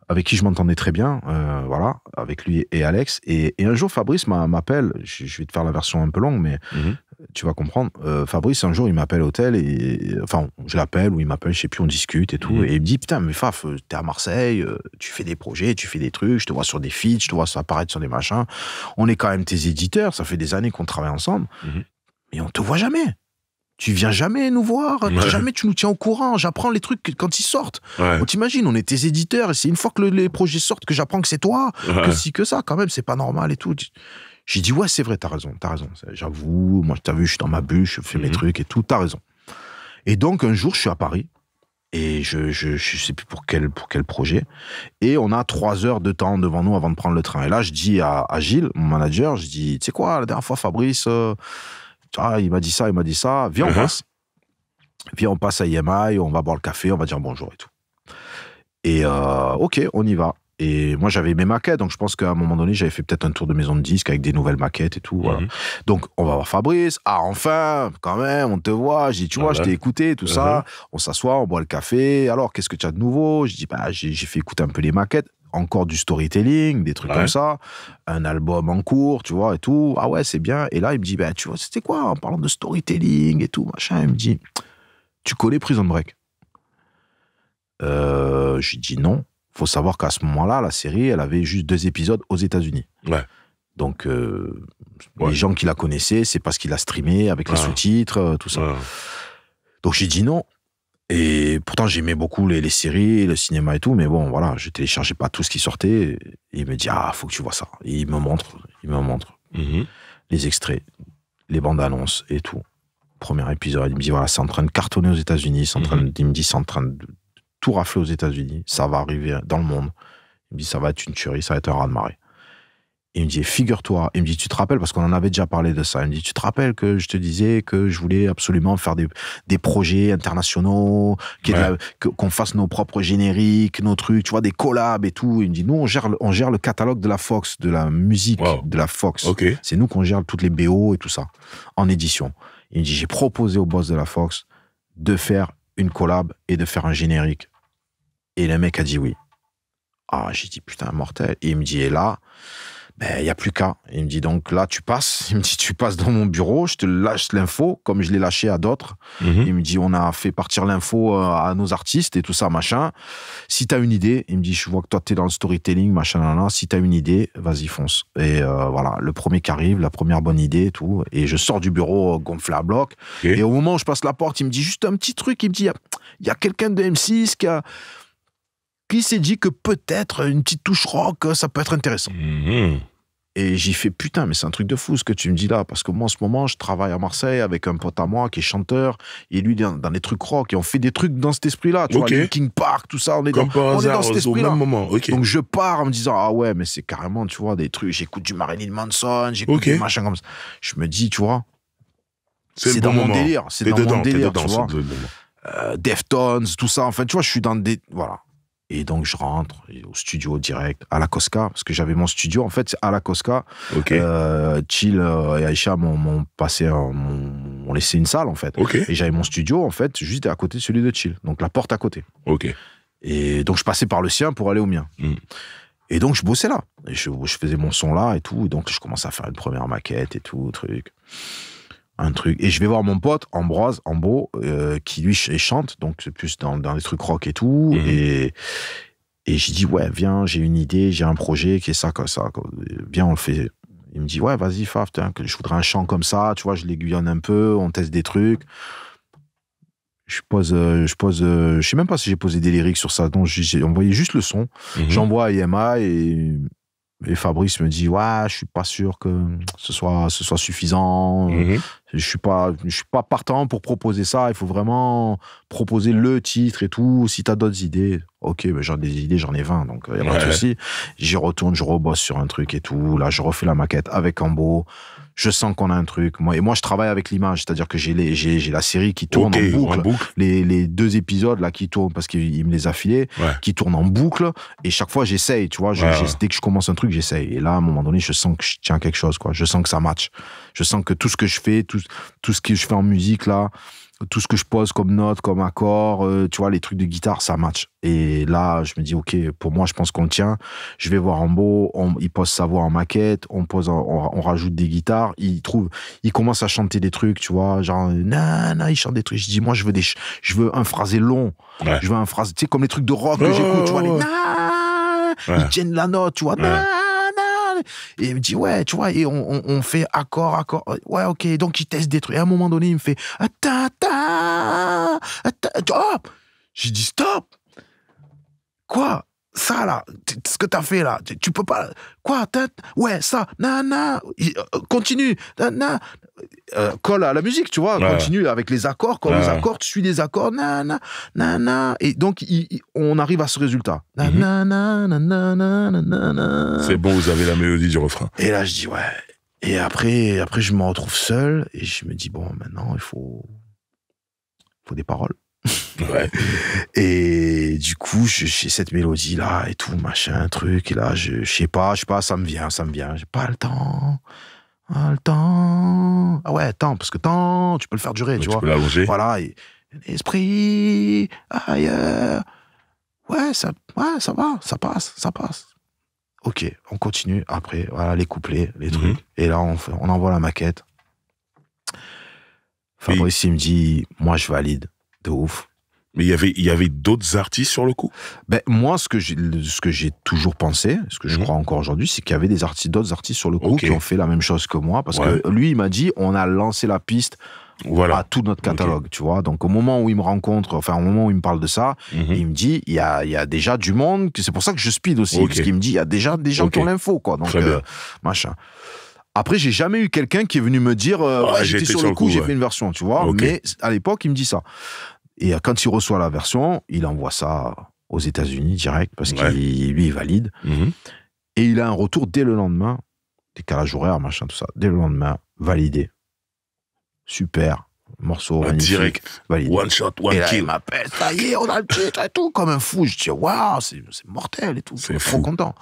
avec qui je m'entendais très bien, voilà, avec lui et Alex. Et, un jour, Fabrice m'appelle, je, vais te faire la version un peu longue, mais mhm tu vas comprendre. Euh, Fabrice, un jour, il m'appelle au tel, et, enfin, je l'appelle ou il m'appelle, je sais plus, on discute et tout. Mhm. Et il me dit Putain, mais Faf, euh, t'es à Marseille, euh, tu fais des projets, tu fais des trucs, je te vois sur des feeds, je te vois apparaître sur des machins. On est quand même tes éditeurs, ça fait des années qu'on travaille ensemble, mhm. mais on te voit jamais. Tu viens jamais nous voir, jamais tu nous tiens au courant. J'apprends les trucs quand ils sortent. T'imagines, On on est tes éditeurs, et c'est une fois que les projets sortent que j'apprends que c'est toi, que si, que ça, quand même, c'est pas normal et tout. J'ai dit, ouais, c'est vrai, t'as raison, t'as raison. J'avoue, moi, t'as vu, je suis dans ma bûche, je fais mes mhm. trucs et tout, t'as raison. Et donc, un jour, je suis à Paris et je, je, sais plus pour quel, pour quel projet. Et on a trois heures de temps devant nous avant de prendre le train. Et là, je dis à, Gilles, mon manager, je dis, tu sais quoi, la dernière fois, Fabrice, euh, ah, il m'a dit ça, il m'a dit ça, viens, on uh-huh. passe. Viens, on passe à IMI, e on va boire le café, on va dire bonjour et tout. Et euh, ok, on y va. Et moi, j'avais mes maquettes, donc je pense qu'à un moment donné, j'avais fait peut-être un tour de maison de disque avec des nouvelles maquettes et tout. Mhm. Donc, on va voir Fabrice. Ah, enfin, quand même, on te voit. Je dis, tu vois, je t'ai écouté, tout ça. Mhm. On s'assoit, on boit le café. Alors, qu'est-ce que tu as de nouveau Je dis, bah, j'ai fait écouter un peu les maquettes encore du storytelling, des trucs comme ça, un album en cours, tu vois, et tout. Ah ouais, c'est bien. Et là, il me dit, ben, tu vois, c'était quoi en parlant de storytelling et tout, machin. Il me dit, tu connais Prison Break euh, Je lui dis non faut savoir qu'à ce moment-là, la série, elle avait juste deux épisodes aux États-Unis. Ouais. Donc, euh, les gens qui la connaissaient, c'est parce qu'il a streamé avec les sous-titres, euh, tout ça. Donc, j'ai dit non. Et pourtant, j'aimais beaucoup les, séries, le cinéma et tout, mais bon, voilà, je téléchargeais pas tout ce qui sortait. Et il me dit, ah, faut que tu vois ça. Et il me montre, il me montre mhm. les extraits, les bandes annonces et tout. Premier épisode, il me dit, voilà, c'est en train de cartonner aux États-Unis, c'est en train mhm. de, il me dit, c'est en train de, tout rafler aux États-Unis, ça va arriver dans le monde. Il me dit, ça va être une tuerie, ça va être un raz-de-marée. Il me dit, figure-toi. Il me dit, tu te rappelles, parce qu'on en avait déjà parlé de ça. Il me dit, tu te rappelles que je te disais que je voulais absolument faire des, projets internationaux, qu'on fasse nos propres génériques, nos trucs, tu vois, des collabs et tout. Il me dit, nous, on gère, on gère le catalogue de la Fox, de la musique de la Fox. C'est nous qu'on gère toutes les BO et tout ça, en édition. Il me dit, j'ai proposé au boss de la Fox de faire une collab et de faire un générique Et le mec a dit oui. Ah, j'ai dit putain, mortel. Et il me dit, et là, ben, il n'y a plus qu'à. Il me dit, donc là, tu passes. Il me dit, tu passes dans mon bureau, je te lâche l'info, comme je l'ai lâché à d'autres. Mhm. Il me dit, on a fait partir l'info euh, à nos artistes et tout ça, machin. Si tu as une idée, il me dit, je vois que toi, tu es dans le storytelling, machin, là, Si tu as une idée, vas-y, fonce. Et euh, voilà, le premier qui arrive, la première bonne idée et tout. Et je sors du bureau euh, gonflé à bloc. Et au moment où je passe la porte, il me dit juste un petit truc. Il me dit, il y a, a quelqu'un de M6 qui a qui s'est dit que peut-être une petite touche rock, euh, ça peut être intéressant. Mhm. Et j'y fais putain, mais c'est un truc de fou ce que tu me dis là, parce que moi en ce moment je travaille à Marseille avec un pote à moi qui est chanteur et lui dans, les des trucs rock et on fait des trucs dans cet esprit-là, tu vois, King Park, tout ça, on est dans, on est dans cet esprit-là. Donc je pars en me disant ah ouais, mais c'est carrément, tu vois, des trucs. J'écoute du Marilyn Manson, j'écoute des machins comme ça. Je me dis, tu vois, c'est dans, mon délire, c'est dans mon délire, tu euh, Deftones, tout ça. En fait, tu vois, je suis dans des voilà. Et donc, je rentre au studio direct, à la Cosca, parce que j'avais mon studio. En fait, à la Cosca, euh, Chill euh, et Aïcha m'ont passé, m'ont laissé une salle, en fait. Et j'avais mon studio, en fait, juste à côté de celui de Chill. Donc, la porte à côté. OK. Et donc, je passais par le sien pour aller au mien. Hmm. Et donc, je bossais là. je, je, faisais mon son là et tout. Et donc, je commençais à faire une première maquette et tout, truc un truc. Et je vais voir mon pote Ambroise Ambo, euh, qui lui chante, donc c'est plus dans, les trucs rock et tout. Mmh. Et, et j'ai dit, ouais, viens, j'ai une idée, j'ai un projet qui est ça, comme ça. viens on le fait. Il me dit, ouais, vas-y, Faf, je voudrais un chant comme ça, tu vois, je l'aiguillonne un peu, on teste des trucs. Je pose, euh, je pose, euh, je sais même pas si j'ai posé des lyriques sur ça. Donc, j'ai envoyé juste le son. Mmh. J'envoie à IMA et et Fabrice me dit ouais, je suis pas sûr que ce soit ce soit suffisant. Mhm. Je suis pas je suis pas partant pour proposer ça. Il faut vraiment proposer le titre et tout. Si tu as d'autres idées, ok, mais ben, j'en ai des idées, j'en ai 20, donc il euh, y a pas de souci. J'y retourne, je rebosse sur un truc et tout. Là, je refais la maquette avec Ambo je sens qu'on a un truc. Moi, et moi, je travaille avec l'image, c'est-à-dire que j'ai les j'ai la série qui tourne en boucle, Les, deux épisodes là qui tournent parce qu'il me les a filés, qui tournent en boucle. Et chaque fois, j'essaye, tu vois. Dès que je commence un truc, j'essaye. Et là, à un moment donné, je sens que je tiens quelque chose, quoi. Je sens que ça match. Je sens que tout ce que je fais, tout, tout ce que je fais en musique là, tout ce que je pose comme note, comme accord, euh, tu vois, les trucs de guitare, ça match. Et là, je me dis, OK, pour moi, je pense qu'on tient. Je vais voir en on, il pose sa voix en maquette, on, pose, on, rajoute des guitares, il trouve, il commence à chanter des trucs, tu vois, genre, nan, na il chante des trucs. Je dis, moi, je veux, des, je veux un phrasé long. Je veux un phrasé, tu sais, comme les trucs de rock que j'écoute, tu vois, les, ils tiennent la note, tu vois, et il me dit, ouais, tu vois, et on, fait accord, accord. Ouais, ok. Donc, il teste des trucs. à un moment donné, il me fait, ta, ta, J'ai dit, stop. Quoi? ça là, ce que t'as fait là, tu, peux pas. Quoi Ouais, ça, na, na, euh, continue, na, na euh, colle à la musique, tu vois, continue avec les accords, quand les accords, tu suis des accords, na na na na, et donc on arrive à ce résultat. Mhm. Na, C'est bon, vous avez la mélodie du refrain. Et là, je dis ouais. Et après, après, je me retrouve seul et je me dis bon, maintenant il faut, faut des paroles. Ouais. Et du coup, j'ai cette mélodie là et tout, machin, truc. Et là, je, je sais pas, je sais pas, ça me vient, ça me vient. J'ai pas le temps. Ah, le temps. Ah ouais, temps, parce que temps, tu peux le faire durer, tu, vois. l'allonger. Voilà. l'esprit esprit ailleurs. Ouais, ça, ouais, ça va, ça passe, ça passe. Ok, on continue. Après, voilà, les couplets, les mhm. trucs. Et là, on, envoie la maquette. Fabrice, il me dit, moi, je valide, de ouf. Mais il y avait, il y avait d'autres artistes sur le coup ben, Moi, ce que j'ai toujours pensé, ce que je mhm. crois encore aujourd'hui, c'est qu'il y avait des artistes, d'autres artistes sur le coup qui ont fait la même chose que moi. Parce que lui, il m'a dit, on a lancé la piste à tout notre catalogue, tu vois. Donc au moment où il me rencontre, enfin au moment où il me parle de ça, mhm. il me dit il y a, y a déjà du monde, c'est pour ça que je speed aussi, parce qu'il me dit il y a déjà des gens qui ont l'info, quoi. Donc euh, machin. Après, j'ai jamais eu quelqu'un qui est venu me dire euh, ah, j'étais sur, le coup, j'ai fait une version, tu vois. Mais à l'époque, il me dit ça. Et euh, quand il reçoit la version, il envoie ça aux États-Unis direct parce qu'il lui, valide. Mhm. Et il a un retour dès le lendemain, décalage horaire, machin, tout ça. Dès le lendemain, validé. Super. Morceau magnifique. direct. Validé. One shot, one et là, kill. Il m'appelle, ça y est, on a le titre et tout, comme un fou. Je dis, waouh, c'est mortel et tout. Je suis trop content.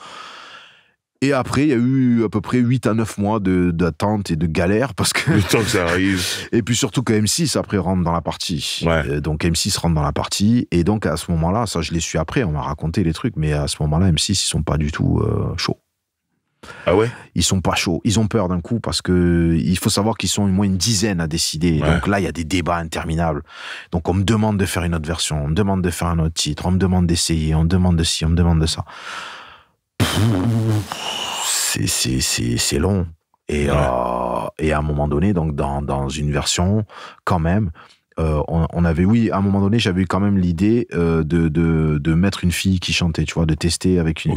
Et après, il y a eu à peu près 8 à 9 mois d'attente et de galère parce que. Le temps que ça arrive. et puis surtout que M6 après rentre dans la partie. Ouais. Euh, donc M6 rentre dans la partie. Et donc à ce moment-là, ça je l'ai su après, on m'a raconté les trucs, mais à ce moment-là, M6, ils sont pas du tout euh, chauds. Ah ouais Ils sont pas chauds. Ils ont peur d'un coup parce que il faut savoir qu'ils sont au moins une dizaine à décider. Donc là, il y a des débats interminables. Donc on me demande de faire une autre version, on me demande de faire un autre titre, on me demande d'essayer, on me demande de ci, on me demande de ça c'est long. Euh, et, à un moment donné, donc dans, une version, quand même, euh, on, avait, oui, à un moment donné, j'avais quand même l'idée euh, de, mettre une fille qui chantait, tu vois, de tester avec une,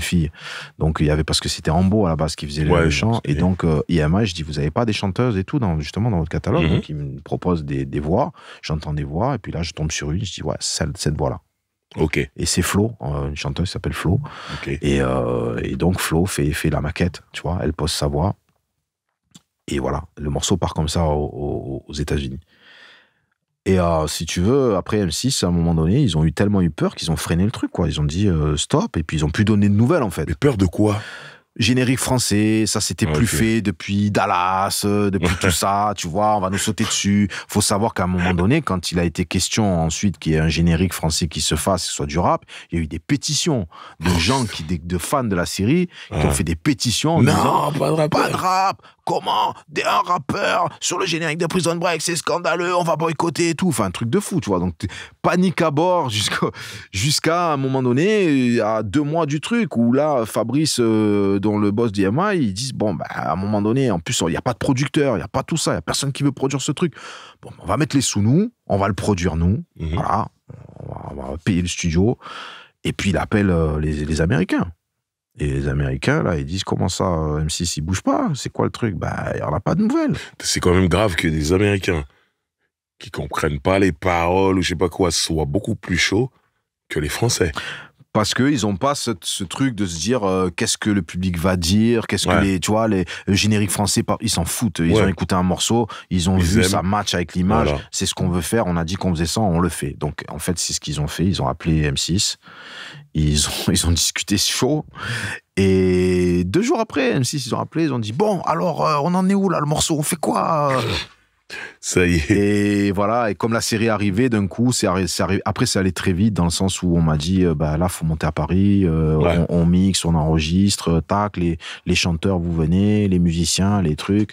fille. Donc, il y avait, parce que c'était Rambo à la base qui faisait le chant. Et donc, IMA, e je dis, vous n'avez pas des chanteuses et tout, dans, justement, dans votre catalogue, qui mm-hmm. me proposent des, voix. J'entends des voix, et puis là, je tombe sur une, je dis, ouais, cette voix-là. Ok. Et c'est Flo, euh, une chanteuse qui s'appelle Flo. Euh, et, donc Flo fait, la maquette, tu vois, elle pose sa voix. Et voilà, le morceau part comme ça aux, États-Unis. Et euh, si tu veux, après M6, à un moment donné, ils ont eu tellement eu peur qu'ils ont freiné le truc, quoi. Ils ont dit stop, et puis ils ont pu donner de nouvelles, en fait. Mais peur de quoi générique français, ça c'était plus fait depuis Dallas, euh, depuis tout ça, tu vois, on va nous sauter dessus. Faut savoir qu'à un moment donné, quand il a été question ensuite qu'il y ait un générique français qui se fasse, que ce soit du rap, il y a eu des pétitions de oh, gens qui, de, fans de la série, qui ont fait des pétitions. non, pas de rap. Pas de rap. Comment des, un rappeur sur le générique de Prison Break, c'est scandaleux, on va boycotter et tout. Enfin, un truc de fou, tu vois. Donc, panique à bord jusqu'à un moment donné, à deux mois du truc, où là, Fabrice euh, dont le boss d'IMA, ils disent bon, bah, à un moment donné, en plus, il n'y a pas de producteur, il n'y a pas tout ça, il n'y a personne qui veut produire ce truc. Bon, on va mettre les sous nous, on va le produire nous, mhm. voilà, on va, payer le studio. Et puis, il appelle euh, les, Américains. Et les Américains, là, ils disent comment ça, euh, M6, il bouge pas C'est quoi le truc Bah, il n'y en a pas de nouvelles. C'est quand même grave que des Américains qui comprennent pas les paroles ou je sais pas quoi soient beaucoup plus chauds que les Français parce qu'ils n'ont pas ce, truc de se dire euh, qu'est-ce que le public va dire, qu'est-ce que les, tu vois, les génériques français, ils s'en foutent. Ils ont écouté un morceau, ils ont vu ça match avec l'image. C'est ce qu'on veut faire. On a dit qu'on faisait ça, on le fait. Donc en fait, c'est ce qu'ils ont fait. Ils ont appelé M6. Ils ont, ils ont discuté chaud. Et deux jours après, M6, ils ont appelé, ils ont dit Bon, alors, euh, on en est où là, le morceau On fait quoi ça y est. Et voilà, et comme la série est arrivée, d'un coup, c'est après, c'est allé très vite dans le sens où on m'a dit, là euh, bah là, faut monter à Paris, euh, on, mixe, on enregistre, euh, tac, les, les chanteurs, vous venez, les musiciens, les trucs.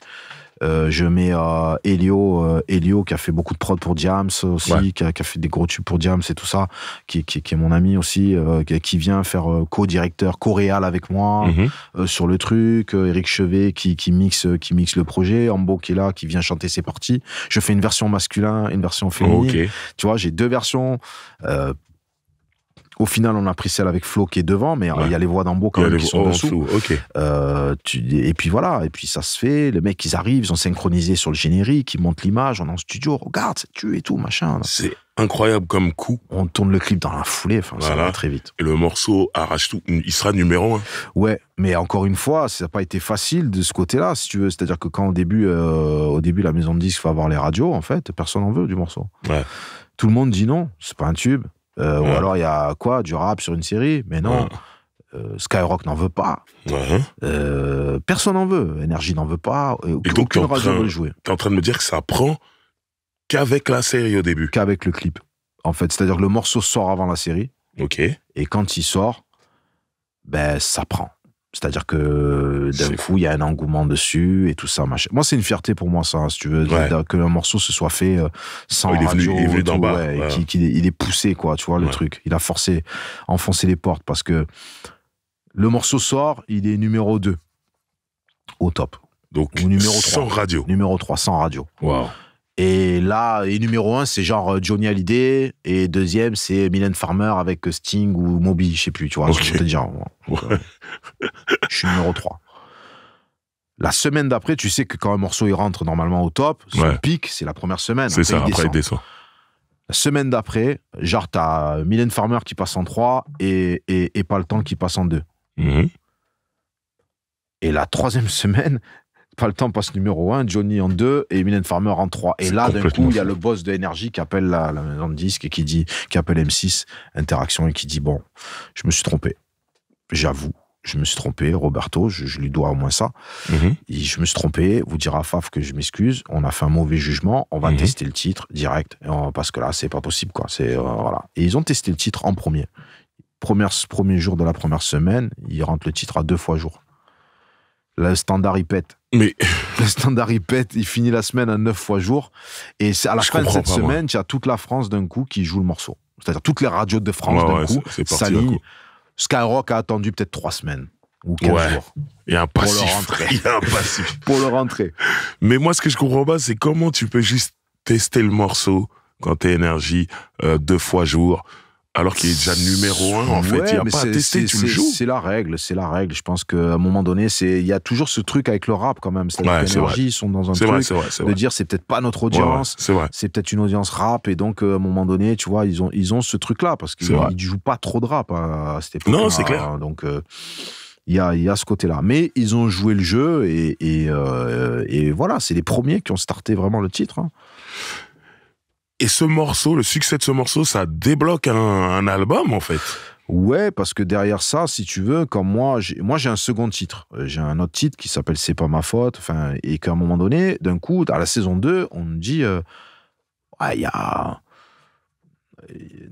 Euh, je mets euh, Elio, euh, Elio qui a fait beaucoup de prod pour Diams aussi, qui, a, qui, a, fait des gros tubes pour Diams et tout ça, qui, qui, qui est mon ami aussi, euh, qui vient faire co-directeur, co-réal avec moi mhm. sur le truc. Eric Chevet qui, mixe, qui mixe le projet. Ambo qui est là, qui vient chanter ses parties. Je fais une version masculin, une version féminine. Tu vois, j'ai deux versions au final, on a pris celle avec Flo qui est devant, mais euh, il y a les voix d'Ambo quand même qui sont oh, dessous. Euh, et puis voilà, et puis ça se fait. Les mecs, ils arrivent, ils ont synchronisé sur le générique, ils montent l'image, on est en studio, regarde, c'est tu et tout, machin. C'est incroyable comme coup. On tourne le clip dans la foulée, enfin, ça va très vite. Et le morceau arrache tout, il sera numéro un. Ouais, mais encore une fois, ça n'a pas été facile de ce côté-là, si tu veux. C'est-à-dire que quand au début, euh, au début, la maison de disques va avoir les radios, en fait, personne n'en veut du morceau. Tout le monde dit non, c'est pas un tube, euh, ou alors il y a quoi Du rap sur une série Mais non. Euh, Skyrock n'en veut pas. Euh, personne n'en veut. Énergie n'en veut pas. Et donc, tu es, en train, es en train de me dire que ça prend qu'avec la série au début Qu'avec le clip, en fait. C'est-à-dire que le morceau sort avant la série. OK. Et quand il sort, ben, ça prend. C'est-à-dire que d'un coup, il y a un engouement dessus et tout ça. Machin. Moi, c'est une fierté pour moi, ça, hein, si tu veux, dire que un morceau se soit fait euh, sans il est radio, venu, il est venu d'en bas, il est poussé, quoi, tu vois, le truc. Il a forcé, enfoncé les portes parce que le morceau sort, il est numéro 2 au top. Donc, numéro 3, sans radio. Numéro 3, sans radio. Waouh. Et là, et numéro un, c'est genre euh, Johnny Hallyday. Et deuxième, c'est Mylène Farmer avec Sting ou Moby, je sais plus, tu vois. Je, ouais. je suis numéro 3. La semaine d'après, tu sais que quand un morceau il rentre normalement au top, son pic, c'est la première semaine. C'est ça, après il La semaine d'après, genre, t'as Mylène Farmer qui passe en 3 et, et, et Pas le temps qui passe en 2. Mhm. Et la troisième semaine, pas le temps passe numéro 1, Johnny en 2 et Eminem Farmer en 3. Et là, d'un coup, il y a le boss de Energy qui appelle la, maison de disque et qui dit, qui appelle M6 Interaction et qui dit Bon, je me suis trompé. J'avoue, je me suis trompé, Roberto, je, lui dois au moins ça. Mhm. je me suis trompé, vous dire à Faf que je m'excuse, on a fait un mauvais jugement, on va mhm. tester le titre direct, parce que là, c'est pas possible, quoi. C'est, euh, voilà. Et ils ont testé le titre en premier. premier jour de la première semaine, ils rentrent le titre à deux fois jour. Le standard, il Mais... Le standard, il Il finit la semaine à 9 fois jour. Et à la fin de cette semaine, tu as toute la France d'un coup qui joue le morceau. C'est-à-dire toutes les radios de France d'un coup Skyrock a attendu peut-être 3 semaines ou 15 jours. y a pour le rentrer. Mais moi, ce que je comprends pas, c'est comment tu peux juste tester le morceau quand t'es énergie euh, deux fois jour alors qu'il est déjà numéro un en fait. Il a pas tu le joues. C'est la règle, c'est la règle. Je pense qu'à un moment donné, c'est il y a toujours ce truc avec le rap quand même. C'est-à-dire ils sont dans un truc de dire c'est peut-être pas notre audience, c'est peut-être une audience rap et donc euh, à un moment donné, tu vois, ils ont ils ont ce truc là parce qu'ils jouent pas trop de rap à, cette époque. Non, c'est clair. Hein. Donc euh, il y, a, y a ce côté-là. Mais ils ont joué le jeu et, et, euh, voilà, c'est les premiers qui ont starté vraiment le titre. Hein. Et ce morceau, le succès de ce morceau, ça débloque un, album en fait. Ouais, parce que derrière ça, si tu veux, comme moi, moi j'ai un second titre. Euh, j'ai un autre titre qui s'appelle C'est pas ma faute. Enfin, et qu'à un moment donné, d'un coup, à la saison 2, on me dit, ouais il y a.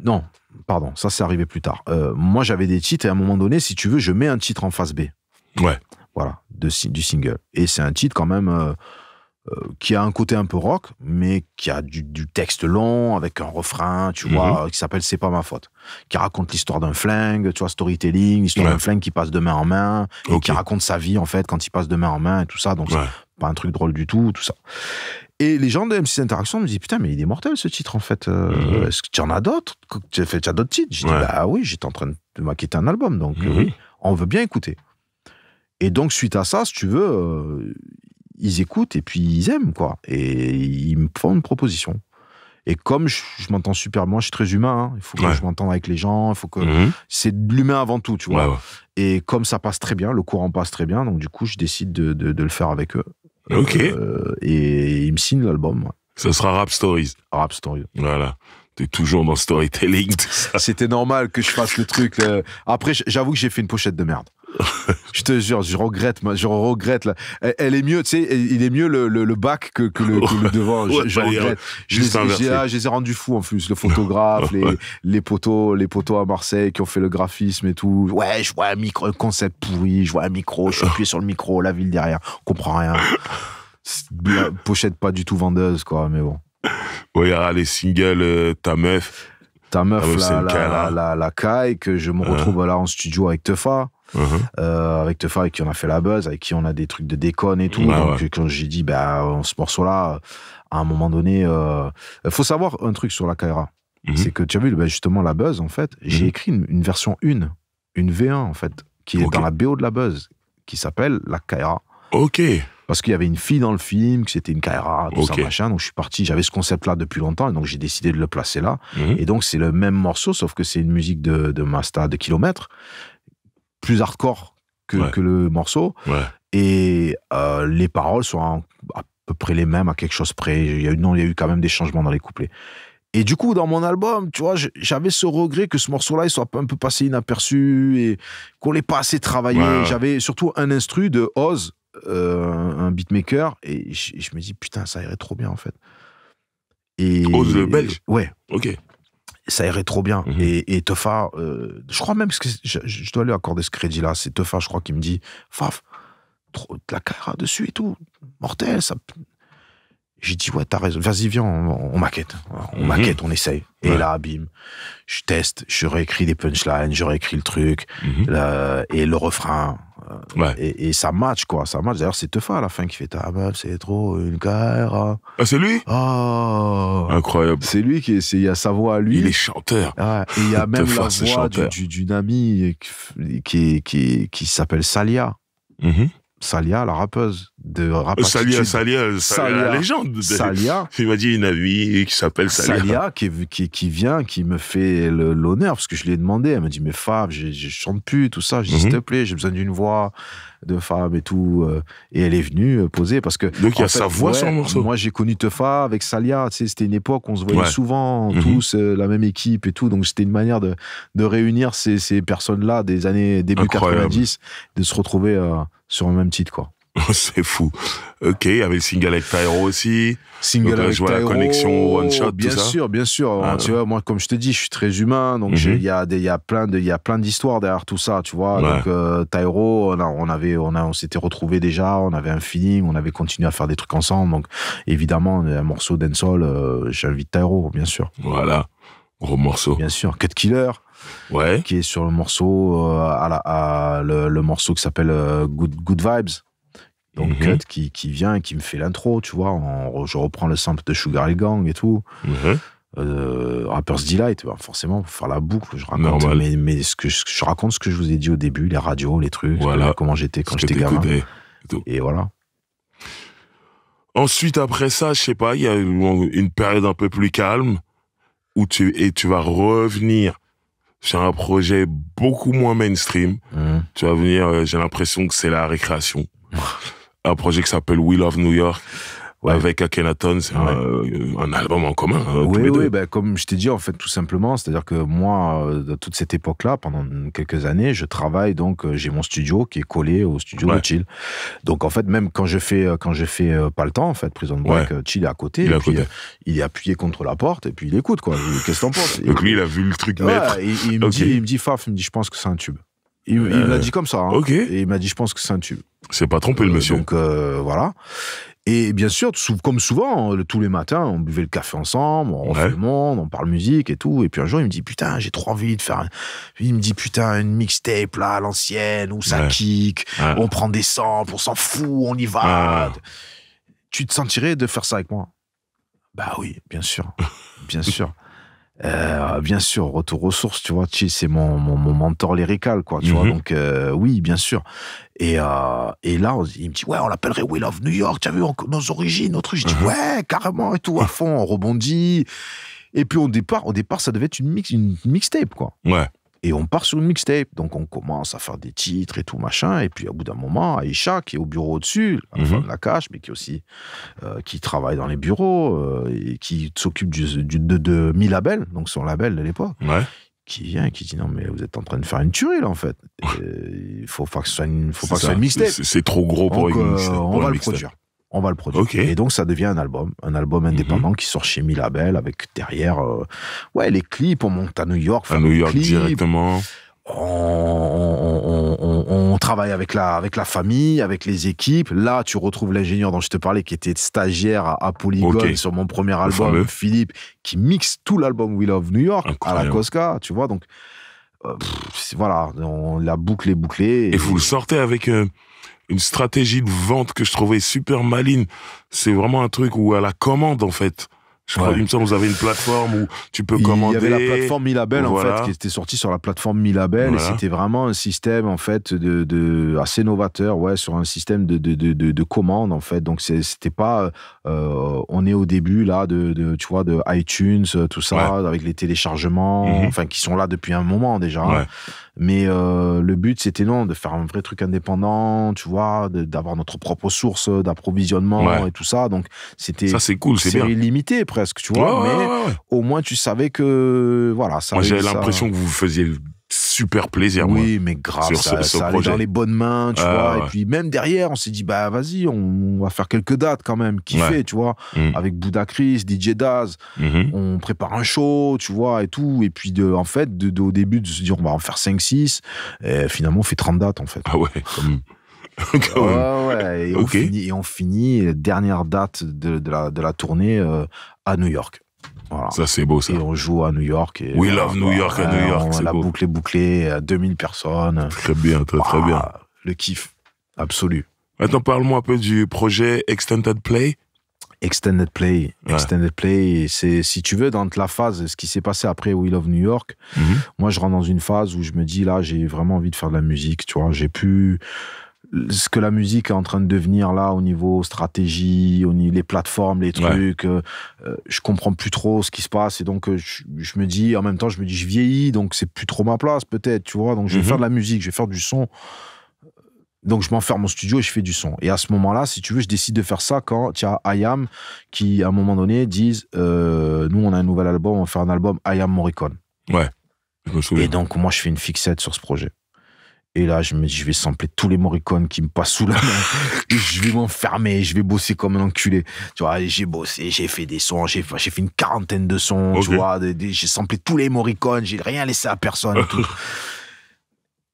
Non, pardon, ça c'est arrivé plus tard. Euh, moi j'avais des titres et à un moment donné, si tu veux, je mets un titre en face B. Ouais. Voilà, de, du single. Et c'est un titre quand même. Euh, euh, qui a un côté un peu rock, mais qui a du, texte long avec un refrain, tu mhm. vois, euh, qui s'appelle C'est pas ma faute, qui raconte l'histoire d'un flingue, tu vois, storytelling, l'histoire d'un flingue qui passe de main en main, et qui raconte sa vie en fait quand il passe de main en main et tout ça, donc c'est pas un truc drôle du tout, tout ça. Et les gens de M6 Interaction me disent putain mais il est mortel ce titre en fait. Euh, mhm. Est-ce que tu en as d'autres Tu as, as d'autres titres J'ai dit bah oui j'étais en train de maqueter un album donc oui mhm. on veut bien écouter. Et donc suite à ça si tu veux ils écoutent et puis ils aiment, quoi. Et ils me font une proposition. Et comme je, m'entends super, moi je suis très humain, hein. il faut que je m'entende avec les gens, il faut que. Mhm. C'est de l'humain avant tout, tu vois. Et comme ça passe très bien, le courant passe très bien, donc du coup je décide de, de, le faire avec eux. Ok. Euh, et ils me signent l'album. Ça sera Rap Stories. Rap Stories. Voilà. T'es toujours dans storytelling. C'était normal que je fasse le truc. Après, j'avoue que j'ai fait une pochette de merde. je te jure, je regrette, je regrette. Là. Elle, est mieux, tu sais, il est mieux le, bac que, le, devant. je, les, ai, rendus fous en plus, le photographe, les, les poteaux, les poteaux à Marseille qui ont fait le graphisme et tout. Ouais, je vois un micro, concept pourri, je vois un micro, je suis appuyé sur le micro, la ville derrière, comprend rien. pochette pas du tout vendeuse, quoi, mais bon. Ouais, ah, les singles, euh, ta meuf. Ta meuf, ah, la, la, caille, que je me ah. retrouve là en studio avec Tefa. Mhm. Euh, avec Tefa, avec qui on a fait la buzz, avec qui on a des trucs de déconne et tout. donc, quand j'ai dit, bah, euh, ce morceau-là, à un moment donné, euh, faut savoir un truc sur la Kaira. Mhm. C'est que tu as vu, bah, justement, la buzz, en fait, j'ai mhm. écrit une, version 1, une, V1, en fait, qui est dans la BO de la buzz, qui s'appelle La Kaira. Ok. Parce qu'il y avait une fille dans le film, que c'était une Kaira, tout ça, machin. Donc je suis parti, j'avais ce concept-là depuis longtemps, et donc j'ai décidé de le placer là. Et donc c'est le même morceau, sauf que c'est une musique de, de Masta de kilomètres plus hardcore que, le morceau. Et euh, les paroles sont à, peu près les mêmes, à quelque chose près. Il y a eu, non, il y a eu quand même des changements dans les couplets. Et du coup, dans mon album, tu vois, j'avais ce regret que ce morceau-là, il soit un peu passé inaperçu et qu'on l'ait pas assez travaillé. J'avais surtout un instru de Oz, euh, un beatmaker, et je, je me dis, putain, ça irait trop bien, en fait. Et, Oz, le belge Ouais. Ok ça irait trop bien. Mhm. Et, et euh, je crois même que je, dois lui accorder ce crédit-là. C'est tofa je crois, qui me dit Faf, de la carrière dessus et tout, mortel. Ça... J'ai dit Ouais, t'as raison, vas-y, viens, on, maquette. On mhm. maquette, on essaye. Et là, bim, je teste, je réécris des punchlines, je réécris le truc, mhm. euh, et le refrain. Euh, et, ça match, quoi. Ça match. D'ailleurs, c'est TeFa à la fin qui fait ta ah meuf, ben, c'est trop une guerre hein. Ah, c'est lui ah. Incroyable. C'est lui qui est, il a sa voix à lui. Il est chanteur. Ah et il y a même la voix d'une amie qui, qui, qui, s'appelle Salia. Mm-hmm. Salia, la rappeuse de Salia, Salia, Salia, la légende. Salia. Il m'a dit une amie qui s'appelle Salia. Salia qui, qui, vient, qui me fait l'honneur, parce que je l'ai demandé. Elle m'a dit, mais Fab, je, chante plus, tout ça. Je dis, mhm. s'il te plaît, j'ai besoin d'une voix de Fab et tout. Euh. Et elle est venue euh, poser, parce que. Donc il y a sa voix sur le morceau. Moi, j'ai connu Tefa avec Salia. c'était une époque où on se voyait souvent, mhm. tous, euh, la même équipe et tout. Donc c'était une manière de, réunir ces, personnes-là des années début 90, de se retrouver sur le même titre, quoi. Oh, c'est fou. Ok, il y avait le single avec Tyro aussi. Single donc, je vois la connexion one shot, bien tout ça. sûr, bien sûr. Ah, tu vois, moi, comme je te dis, je suis très humain, donc mhm. il y, y a plein de, il y a plein d'histoires derrière tout ça, tu vois. Donc Tyro, euh, on, avait, on a, on s'était retrouvé déjà, on avait un feeling, on avait continué à faire des trucs ensemble. Donc évidemment, un morceau d'Ensol, euh, j'invite Tyro, bien sûr. Voilà, gros morceau. Bien sûr, Cut Killer. Ouais. Qui est sur le morceau, euh, à, la, à le, le morceau qui s'appelle Good Good Vibes. Donc mhm. Cut qui, qui, vient et qui me fait l'intro, tu vois. en je reprends le sample de Sugar Gang et tout. Mhm. Euh, Rapper's Delight, ben, forcément, pour faire la boucle, je raconte, mais, ce que, je raconte ce que je vous ai dit au début, les radios, les trucs, euh, comment j'étais quand j'étais gamin. Et, et, voilà. Ensuite, après ça, je sais pas, il y a une période un peu plus calme où tu, et tu vas revenir sur un projet beaucoup moins mainstream. Mmh. Tu vas venir, euh, j'ai l'impression que c'est la récréation. un projet qui s'appelle We Love New York. avec Akhenaton, c'est un, euh, album en commun. Euh, oui, oui, bah, comme je t'ai dit, en fait, tout simplement, c'est-à-dire que moi, euh, de toute cette époque-là, pendant quelques années, je travaille, donc j'ai mon studio qui est collé au studio de Chill. Donc, en fait, même quand je fais, quand je fais pas le temps, en fait, Prison Break, Chill est à côté, il, puis, il est appuyé contre la porte, et puis il écoute, quoi. Qu'est-ce que t'en penses Donc, lui, il a vu le truc naître. il, me dit, il me dit, Faf, il me dit, je pense que c'est un tube. Il, m'a euh, dit comme ça. Hein. Et il m'a dit, je pense que c'est un tube. C'est pas trompé, le euh, monsieur. donc euh, voilà. Et bien sûr, comme souvent, tous les matins, on buvait le café ensemble, on fait le monde, on parle musique et tout. Et puis un jour, il me dit Putain, j'ai trop envie de faire Il me dit Putain, une mixtape là, l'ancienne, où ça kick, on prend des samples, on s'en fout, on y va. Ah. Tu te sentirais de faire ça avec moi Bah oui, bien sûr. bien sûr. Euh, bien sûr, retour aux sources, tu vois, c'est mon, mon, mon, mentor lyrical, quoi, tu vois, mhm. donc euh, oui, bien sûr. Et, euh, et là, on, il me dit, ouais, on l'appellerait Will of New York, tu as vu nos origines, notre Je dis, mhm. ouais, carrément, et tout, à fond, on rebondit. Et puis au départ, au départ ça devait être une, mix, une mixtape, quoi. Ouais. Et on part sur une mixtape. Donc, on commence à faire des titres et tout, machin. Et puis, au bout d'un moment, Aïcha, qui est au bureau au-dessus, à la mhm. de la cache, mais qui aussi, euh, qui travaille dans les bureaux euh, et qui s'occupe de, Mi Label, donc son label de l'époque. qui vient et qui dit non mais vous êtes en train de faire une tuerie là en fait il faut pas que ce soit une mixtape c'est trop gros pour une euh, mixtape, on va le produire on va le produire. Et donc, ça devient un album, un album mhm. indépendant qui sort chez Label avec derrière, euh, ouais, les clips, on monte à New York. À New York directement. On, travaille avec la, avec la famille, avec les équipes. Là, tu retrouves l'ingénieur dont je te parlais, qui était stagiaire à, à Polygon sur mon premier album, Philippe, qui mixe tout l'album We Love New York à la Cosca, tu vois. Donc, euh, voilà, la boucle est bouclée. Et, vous le sortez avec... Euh, une stratégie de vente que je trouvais super maline C'est vraiment un truc où à la commande, en fait. Je crois, vous avez une plateforme où tu peux commander. Il y avait la plateforme Milabel, en fait, qui était sortie sur la plateforme Milabel. Et c'était vraiment un système, en fait, de, assez novateur, ouais, sur un système de, de, de, commande, en fait. Donc, c'était pas. Euh, on est au début, là, de, de, tu vois, de iTunes, euh, tout ça, avec les téléchargements, mhm. enfin, qui sont là depuis un moment déjà. Hein. Mais euh, le but, c'était non, de faire un vrai truc indépendant, tu vois, d'avoir notre propre source d'approvisionnement et tout ça. Donc, c'était. Ça, c'est cool, c'est bien. limité presque, tu vois. mais au moins, tu savais que. Voilà, ça. Moi, j'avais l'impression que vous faisiez super plaisir. Oui, mais grave, ça, dans les bonnes mains, tu ah, vois. Et puis même derrière, on s'est dit, bah vas-y, on, va faire quelques dates quand même, kiffer, fait tu vois. Mm. Avec Bouddha Chris, DJ Daz, mm-hmm. on prépare un show, tu vois, et tout. Et puis de, en fait, de, au début, de se dire, on va en faire 5-6. Et finalement, on fait 30 dates, en fait. Ah ouais, Et, on finit, et dernière date de, la, de la tournée euh, à New York. Ça, c'est beau, ça. Et on joue à New York. We love New York à New York. On, la bouclé, bouclé bouclée à 2000 personnes. Très bien, très, très bien. Le kiff absolu. Maintenant, parle-moi un peu du projet Extended Play. Extended Play. Extended Play, c'est, si tu veux, dans la phase, ce qui s'est passé après We Love New York, mhm. moi, je rentre dans une phase où je me dis, là, j'ai vraiment envie de faire de la musique, tu vois. J'ai pu ce que la musique est en train de devenir là au niveau stratégie, au niveau les plateformes, les trucs, euh, euh, je comprends plus trop ce qui se passe et donc euh, je, me dis en même temps je me dis je vieillis donc c'est plus trop ma place peut-être tu vois donc je vais mhm. faire de la musique, je vais faire du son donc je m'enferme au studio et je fais du son. Et à ce moment-là, si tu veux, je décide de faire ça quand il y a IAM qui, à un moment donné, disent Nous, on a un nouvel album, on va faire un album IAM Morricone. Ouais, Et donc, moi, je fais une fixette sur ce projet. Et là, je me dis, je vais sampler tous les moricones qui me passent sous la main. je vais m'enfermer, je vais bosser comme un enculé. Tu vois, j'ai bossé, j'ai fait des sons, j'ai fait une quarantaine de sons, tu vois. J'ai samplé tous les moricones, j'ai rien laissé à personne.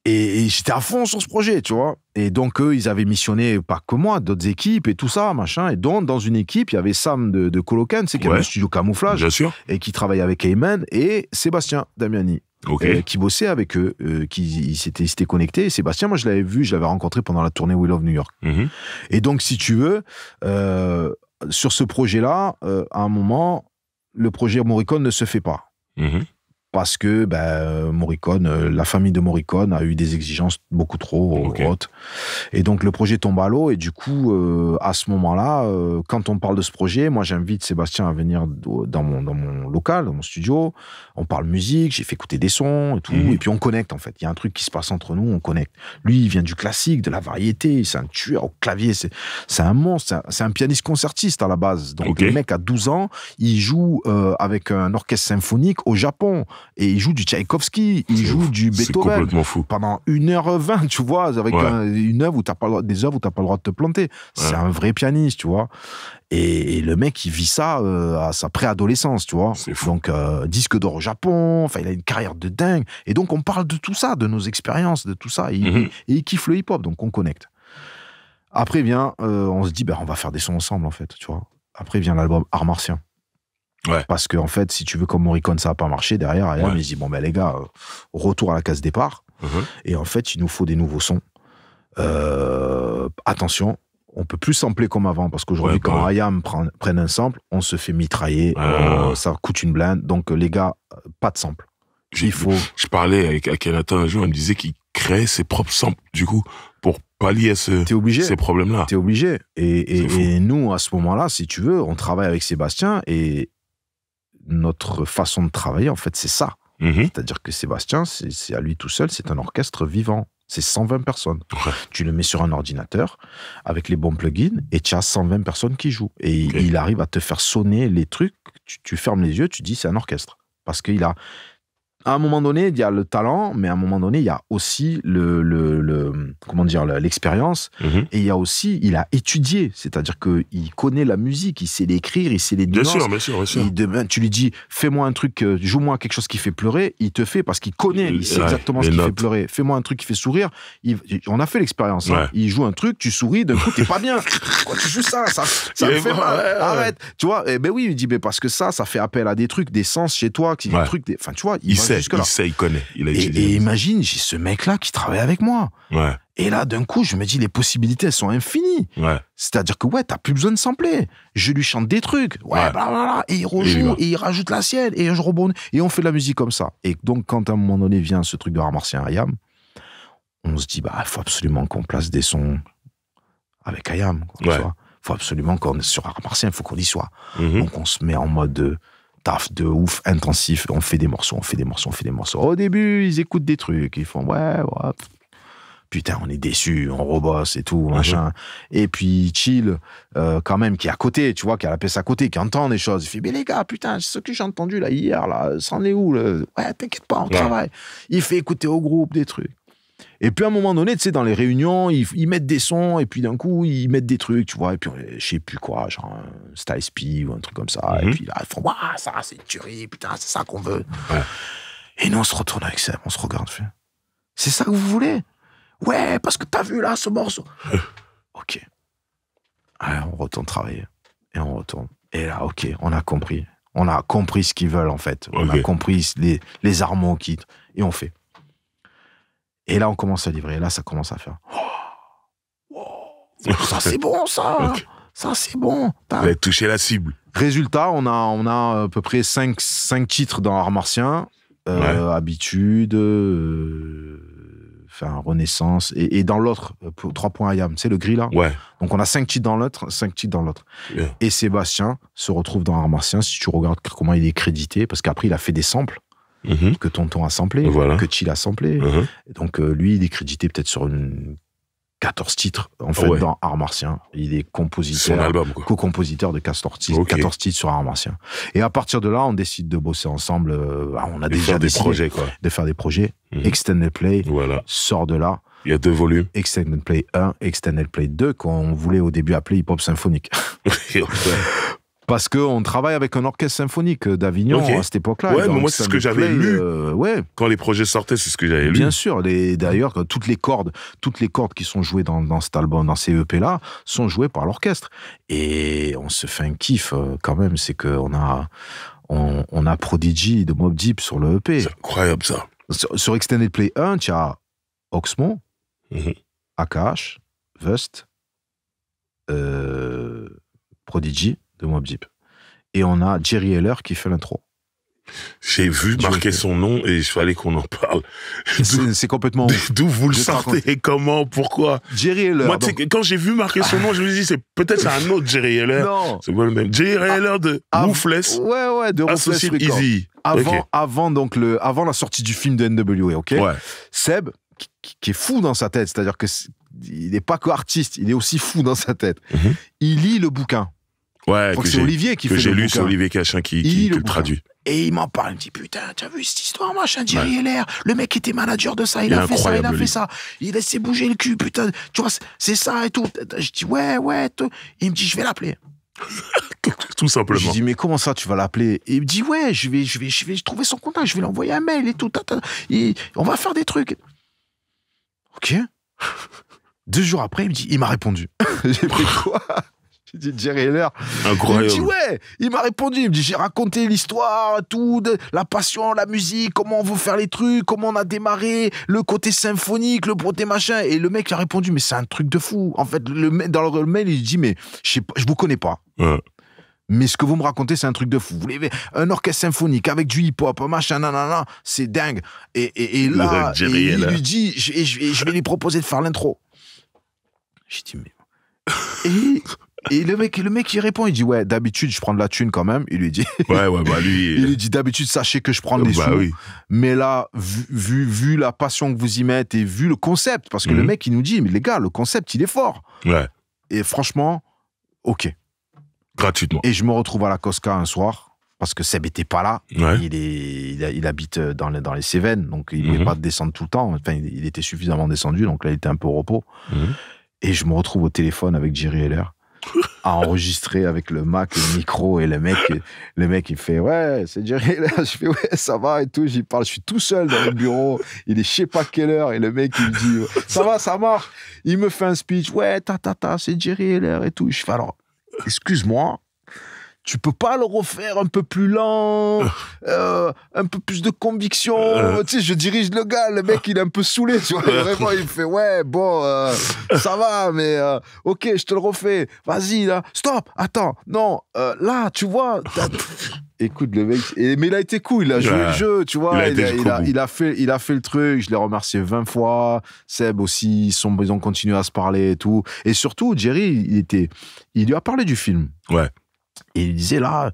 Et, j'étais à fond sur ce projet, tu vois. Et donc, eux, ils avaient missionné, pas que moi, d'autres équipes et tout ça, machin. Et donc, dans une équipe, il y avait Sam de, de c'est qui ouais. le studio Camouflage. sûr. Et qui travaille avec Ayman et Sébastien Damiani. Euh, qui bossait avec eux, euh, qui s'était connecté. Sébastien, moi je l'avais vu, je l'avais rencontré pendant la tournée We Love New York. Mm-hmm. Et donc si tu veux, euh, sur ce projet-là, à un moment, le projet Morricone ne se fait pas. Mm-hmm parce que ben, euh, Morricone, euh, la famille de Morricone a eu des exigences beaucoup trop euh, hautes. Et donc le projet tombe à l'eau. Et du coup, à ce moment-là, quand on parle de ce projet, moi j'invite Sébastien à venir dans mon, dans mon local, dans mon studio. On parle musique, j'ai fait écouter des sons et tout. Mhm. Et puis on connecte en fait. Il y a un truc qui se passe entre nous, on connecte. Lui, il vient du classique, de la variété. C'est un tueur au clavier. C'est un monstre. C'est un, pianiste concertiste à la base. Donc le mec à 12 ans, il joue avec un orchestre symphonique au Japon et il joue du Tchaïkovski, il joue du Beethoven. fou. Pendant 1h20, tu vois, avec une œuvre où t'as pas le droit, des œuvres où t'as pas le droit de te planter. C'est un vrai pianiste, tu vois. Et, le mec, il vit ça euh, à sa préadolescence, tu vois. Donc, euh, disque d'or au Japon, enfin, il a une carrière de dingue. Et donc, on parle de tout ça, de nos expériences, de tout ça. Et, mhm. il kiffe le hip-hop, donc on connecte. Après vient, euh, on se dit, ben, on va faire des sons ensemble, en fait, tu vois. Après vient l'album Art Martien. Parce que, en fait, si tu veux, comme Morricone, ça n'a pas marché, derrière, Ayam, il dit Bon, ben les gars, euh, retour à la case départ. Mhm. Et en fait, il nous faut des nouveaux sons. Euh, attention, on peut plus sampler comme avant parce qu'aujourd'hui, quand Ayam prend, prenne un sample, on se fait mitrailler, ça coûte une blinde. Donc, les gars, euh, pas de sample. Il faut. Je parlais avec Akhenaton un jour, il me disait qu'il crée ses propres samples, du coup, pour pallier ce, es obligé. ces problèmes-là. T'es obligé. et, nous, à ce moment-là, si tu veux, on travaille avec Sébastien et, notre façon de travailler, en fait, c'est ça. Mhm. C'est-à-dire que Sébastien, c'est à lui tout seul, c'est un orchestre vivant. C'est 120 personnes. Tu le mets sur un ordinateur avec les bons plugins et tu as 120 personnes qui jouent. Et il arrive à te faire sonner les trucs. tu fermes les yeux, tu dis c'est un orchestre. Parce qu'il a, à un moment donné, il y a le talent, mais à un moment donné, il y a aussi le, comment dire l'expérience, mhm. et il y a aussi, il a étudié, c'est-à-dire que il connaît la musique, il sait l'écrire, il sait les nuances. Bien sûr, bien sûr, bien sûr. demain, ben, tu lui dis, fais-moi un truc, euh, joue-moi quelque chose qui fait pleurer, il te fait parce qu'il connaît, il, sait exactement ce qui fait pleurer. Fais-moi un truc qui fait sourire. on a fait l'expérience. Hein. Il joue un truc, tu souris, d'un coup, t'es pas bien. Quand tu joues ça, ça, ça fait mal. Arrête, tu vois. Et eh ben oui, il dit, mais parce que ça, ça fait appel à des trucs, des sens chez toi, qui, des trucs, enfin, tu vois. Il, il sait, il connaît. et, imagine, j'ai ce mec-là qui travaille avec moi. Et là, d'un coup, je me dis, les possibilités, elles sont infinies. C'est-à-dire que, ouais, t'as plus besoin de sampler. Je lui chante des trucs. Ouais, Et il rejoue, et, il rajoute la sienne, et je rebondis. Et on fait de la musique comme ça. Et donc, quand à un moment donné vient ce truc de Art Martien Ayam, on se dit, bah, il faut absolument qu'on place des sons avec Ayam. Il faut absolument qu'on, sur Art Martien, il faut qu'on y soit. Mm-hmm. Donc, on se met en mode taf de ouf, intensif. On fait des morceaux, on fait des morceaux, on fait des morceaux. Au début, ils écoutent des trucs, ils font ouais, Putain, on est déçu, on rebosse et tout, mhm. machin. Et puis Chill, euh, quand même, qui est à côté, tu vois, qui a la pièce à côté, qui entend des choses. Il fait, mais les gars, putain, ce que j'ai entendu là hier, là, c'en est où Ouais, t'inquiète pas, on travaille. Il fait écouter au groupe des trucs. Et puis à un moment donné, tu sais, dans les réunions, ils, mettent des sons et puis d'un coup, ils mettent des trucs, tu vois. Et puis, je sais plus quoi, genre un Style speed ou un truc comme ça. Et mhm. puis là, ils font, waouh, ça, c'est une tuerie, putain, c'est ça qu'on veut. Et nous, on se retourne avec ça, on se regarde. C'est ça que vous voulez Ouais, parce que t'as vu là ce morceau. ok. Alors, on retourne travailler. Et on retourne. Et là, ok, on a compris. On a compris ce qu'ils veulent en fait. On a compris les, les armes qui Et on fait. Et là, on commence à livrer. Et là, ça commence à faire. Oh, ça, c'est bon, ça. Ça, c'est bon. Vous avez touché la cible. Résultat, on a, on a à peu près 5, 5 titres dans Art euh, Habitude, euh, enfin, Renaissance. Et, dans l'autre, 3 euh, points à Yam, c'est le gris là. Ouais. Donc on a 5 titres dans l'autre, 5 titres dans l'autre. Et Sébastien se retrouve dans Art Martien, si tu regardes comment il est crédité, parce qu'après il a fait des samples. Mhm. que Tonton a samplé, que Chill a samplé. Mhm. Donc euh, lui, il est crédité peut-être sur une 14 titres en fait dans Art Martien. Il est compositeur, co-compositeur de 14 titres, 14 titres sur Art Martien. Et à partir de là, on décide de bosser ensemble. Euh, bah, on a déjà des projets, de faire des projets. Mhm. Extended Play sort de là. Il y a deux volumes. Extended Play 1, Extended Play 2, qu'on voulait au début appeler Hip Hop Symphonique. parce qu'on travaille avec un orchestre symphonique d'Avignon à cette époque-là. Ouais, mais moi, c'est ce que j'avais lu. Euh, ouais. Quand les projets sortaient, c'est ce que j'avais lu. Bien sûr. D'ailleurs, toutes les cordes, toutes les cordes qui sont jouées dans, cet album, dans ces EP-là, sont jouées par l'orchestre. Et on se fait un kiff euh, quand même, c'est qu'on a, on, a Prodigy de Mob Deep sur le EP. C'est incroyable ça. Sur, Extended Play 1, tu as Oxmo, mm Akash, Vust, euh, Prodigy, de Mob Et on a Jerry Heller qui fait l'intro. J'ai vu marquer son nom et il fallait qu'on en parle. C'est complètement D'où vous le sortez et comment, pourquoi Jerry Heller. quand j'ai vu marquer son nom, je me suis dit, c'est peut-être c'est un autre Jerry Heller. Non. C'est pas le même. Jerry ah, Heller de ah, Ouais, ouais, de Easy. Avant, avant, donc le, avant la sortie du film de NWA, ok Seb, qui, est fou dans sa tête, c'est-à-dire que il n'est pas qu'artiste, il est aussi fou dans sa tête. Mhm. Il lit le bouquin. Ouais, que, c'est Olivier qui que j'ai lu, c'est Olivier Cachin qui, le, traduit. Et il m'en parle, il me dit putain, t'as vu cette histoire, machin, Jerry le mec était manager de ça, il, a fait ça, il a fait ça, il a laissé bouger le cul, putain, tu vois, c'est ça et tout. Je dis ouais, ouais, il me dit je vais l'appeler. tout simplement. Je dis mais comment ça tu vas l'appeler Il me dit ouais, je vais, je vais, je vais trouver son contact, je vais lui envoyer un mail et tout, on va faire des trucs. Ok. Deux jours après, il me dit, il m'a répondu. J'ai pris quoi J'ai dit Jerry Heller. Incroyable. Il dit ouais. Il m'a répondu. Il me dit j'ai raconté l'histoire, tout, la passion, la musique, comment on veut faire les trucs, comment on a démarré, le côté symphonique, le côté machin. Et le mec il a répondu mais c'est un truc de fou. En fait, le, dans le mail il dit mais je je vous connais pas. Mais ce que vous me racontez, c'est un truc de fou. Vous voulez un orchestre symphonique avec du hip-hop, machin, nanana, c'est dingue. Et, là, il lui dit, je, je vais lui proposer de faire l'intro. J'ai dit, mais... Et le mec, le mec, il répond, il dit ouais, d'habitude je prends de la thune quand même. Il lui dit. Ouais, ouais, bah lui. il lui dit d'habitude sachez que je prends des bah, Mais là, vu, vu, la passion que vous y mettez et vu le concept, parce que le mhm. mec il nous dit mais les gars, le concept il est fort. Ouais. Et franchement, ok. Gratuitement. Et je me retrouve à la Cosca un soir parce que Seb était pas là. Ouais. Il, est, il, habite dans les, dans les Cévennes, donc il ne mhm. pas descendre tout le temps. Enfin, il, était suffisamment descendu, donc là il était un peu au repos. Mhm. Et je me retrouve au téléphone avec Jerry Heller à enregistrer avec le Mac, le micro, et le mec, le mec, il fait Ouais, c'est Jerry là. Je fais Ouais, ça va et tout. J'y parle, je suis tout seul dans le bureau. Il est je sais pas quelle heure, et le mec, il me dit Ça va, ça marche. Il me fait un speech Ouais, ta, ta, ta, c'est Jerry Heller et tout. Je fais Alors, excuse-moi, tu peux pas le refaire un peu plus lent, euh. Euh, un peu plus de conviction. Euh. Tu sais, je dirige le gars, le mec, il est un peu saoulé, tu vois. Vraiment, il fait ouais, bon, ça va, mais ok, je te le refais. Vas-y là, stop, attends, non, là, tu vois. Écoute, le mec, et, mais il a été cool, il a joué le jeu, tu vois. Il a, fait, il a fait le truc, je l'ai remercié 20 fois. Seb aussi, ils, sont, ils ont continué à se parler et tout. Et surtout, Jerry, il, était, il lui a parlé du film. Ouais. Et il disait, là,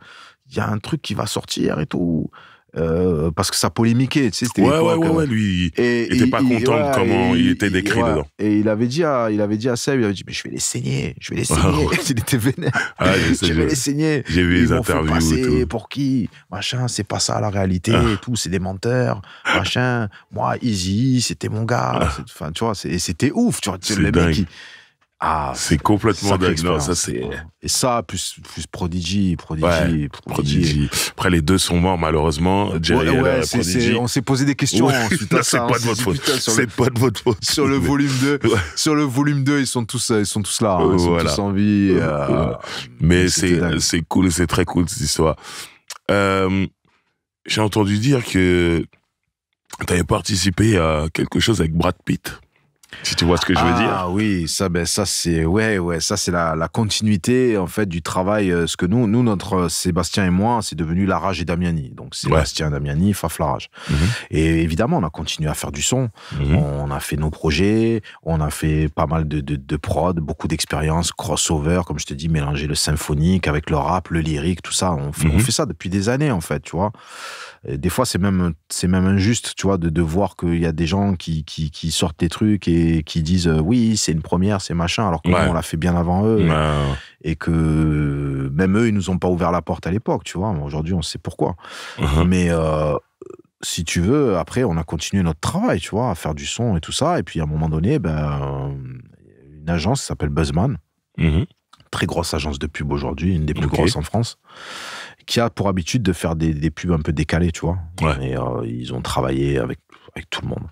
il y a un truc qui va sortir et tout. Euh, parce que ça polémiquait, tu sais, c'était ouais, ouais, ouais, euh, lui, et, il n'était pas content de comment il, était décrit dedans. Et il avait dit à, il avait dit à Seb, il avait dit, mais je vais les saigner, je vais les saigner. Ah, il était vénère. Ah, je, vais les saigner. J'ai vu les interviews et tout. Pour qui Machin, c'est pas ça la réalité, ah. tout, c'est des menteurs. Machin, moi, Easy, c'était mon gars. Enfin, tu vois, c'était ouf, tu vois, le mec qui ah, c'est complètement dingue. ça c'est. Et ça, plus, plus Prodigy, Prodigy, Après, les deux sont morts, malheureusement. on s'est posé des questions C'est hein, pas de votre faute. Sur le volume 2, sur le volume ils sont tous, euh, ils sont tous là. Hein, ils sont tous en vie. Euh, mais c'est, c'est cool, c'est très cool, cette histoire. Euh, j'ai entendu dire que tu avais participé à quelque chose avec Brad Pitt. Si tu vois ce que je veux dire. Ah oui, ça, ben, ça c'est ouais, ouais, ça c'est la, continuité en fait du travail. Euh, ce que nous, nous notre euh, Sébastien et moi, c'est devenu La Rage et Damiani. Donc Sébastien Damiani, Faf La Rage. Mhm. Et évidemment, on a continué à faire du son. Mhm. On a fait nos projets, on a fait pas mal de, prod, beaucoup d'expériences, crossover, comme je te dis, mélanger le symphonique avec le rap, le lyrique, tout ça. On, on mhm. fait ça depuis des années en fait, tu vois des fois, c'est même, c'est même injuste, tu vois, de, de voir qu'il y a des gens qui, sortent des trucs et qui disent euh, oui, c'est une première, c'est machin, alors que l'a fait bien avant eux. Et, que même eux, ils nous ont pas ouvert la porte à l'époque, tu vois. Aujourd'hui, on sait pourquoi. Uh-huh. Mais euh, si tu veux, après, on a continué notre travail, tu vois, à faire du son et tout ça. Et puis, à un moment donné, ben, une agence s'appelle Buzzman. Mm-hmm. Très grosse agence de pub aujourd'hui, une des plus grosses en France qui a pour habitude de faire des, pubs un peu décalées, tu vois. Et euh, ils ont travaillé avec, tout le monde.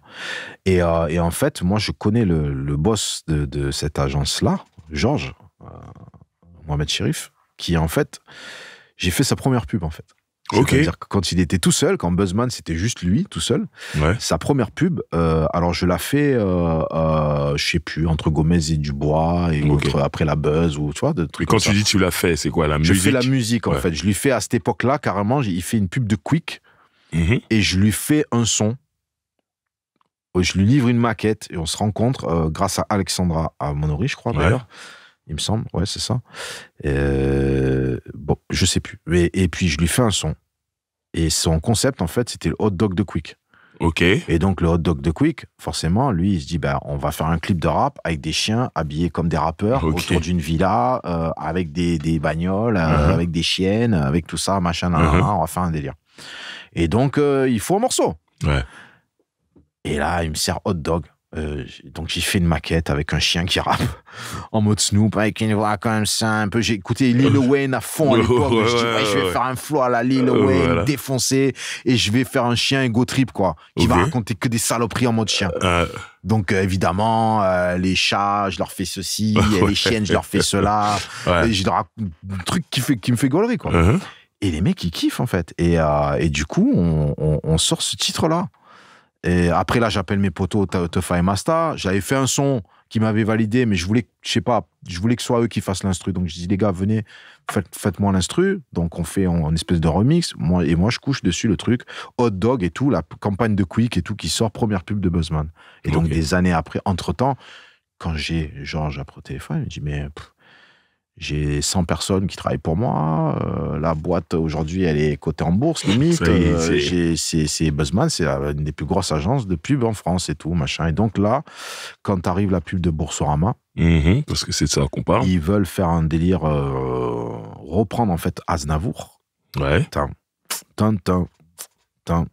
Euh, et, en fait, moi, je connais le, boss de, cette agence-là, Georges, euh, Mohamed Sherif, qui en fait, j'ai fait sa première pub en fait quand il était tout seul, quand Buzzman c'était juste lui tout seul, sa première pub, euh, alors je la fait, euh, euh, je sais plus, entre Gomez et Dubois et après la Buzz ou tu vois, de trucs. Et quand tu dis tu l'as fait, c'est quoi la musique Je fais la musique en fait. Je lui fais à cette époque-là carrément, il fait une pub de Quick mhm. et je lui fais un son. Euh, je lui livre une maquette et on se rencontre euh, grâce à Alexandra à Monori, je crois ouais. d'ailleurs il me semble. Ouais, c'est ça. Euh, bon, je sais plus. Et, et, puis, je lui fais un son. Et son concept, en fait, c'était le hot dog de Quick. OK. Et donc, le hot dog de Quick, forcément, lui, il se dit bah, on va faire un clip de rap avec des chiens habillés comme des rappeurs autour d'une villa, euh, avec des, des bagnoles, euh, uh-huh. avec des chiennes, avec tout ça, machin, uh-huh. on va faire un délire. Et donc, il faut un morceau. Ouais. Et là, il me sert hot dog. Euh, donc j'ai fait une maquette avec un chien qui rappe en mode Snoop avec une voix comme ça un peu j'ai écouté Lil Wayne à fond à l'époque je vais faire un flow à la Lil euh, Wayne défoncé et je vais faire un chien ego trip quoi qui va raconter que des saloperies en mode chien euh, donc évidemment les chats je leur fais ceci les chiennes je leur fais cela et un truc qui fait qui me fait gaulerie quoi uh-huh. et les mecs ils kiffent en fait et, du coup on sort ce titre là et après, là, j'appelle mes potos Tefa et Masta. J'avais fait un son qui m'avait validé, mais je voulais, je sais pas, je voulais que ce soit eux qui fassent l'instru. Donc, je dis, les gars, venez, faites, faites moi l'instru. Donc, on fait en, espèce de remix. Moi, et moi, je couche dessus le truc, hot dog et tout, la campagne de Quick et tout, qui sort, première pub de Buzzman. Et donc, des années après, entre temps, quand j'ai Georges après téléphone, il me dit, mais j'ai 100 personnes qui travaillent pour moi. Euh, la boîte, aujourd'hui, elle est cotée en bourse, limite. Euh, c'est Buzzman, c'est une des plus grosses agences de pub en France et tout, machin. Et donc là, quand arrive la pub de Boursorama, mhm, parce que c'est de ça qu'on parle, ils veulent faire un délire, euh, reprendre en fait Aznavour. Ouais. tintin, tintin,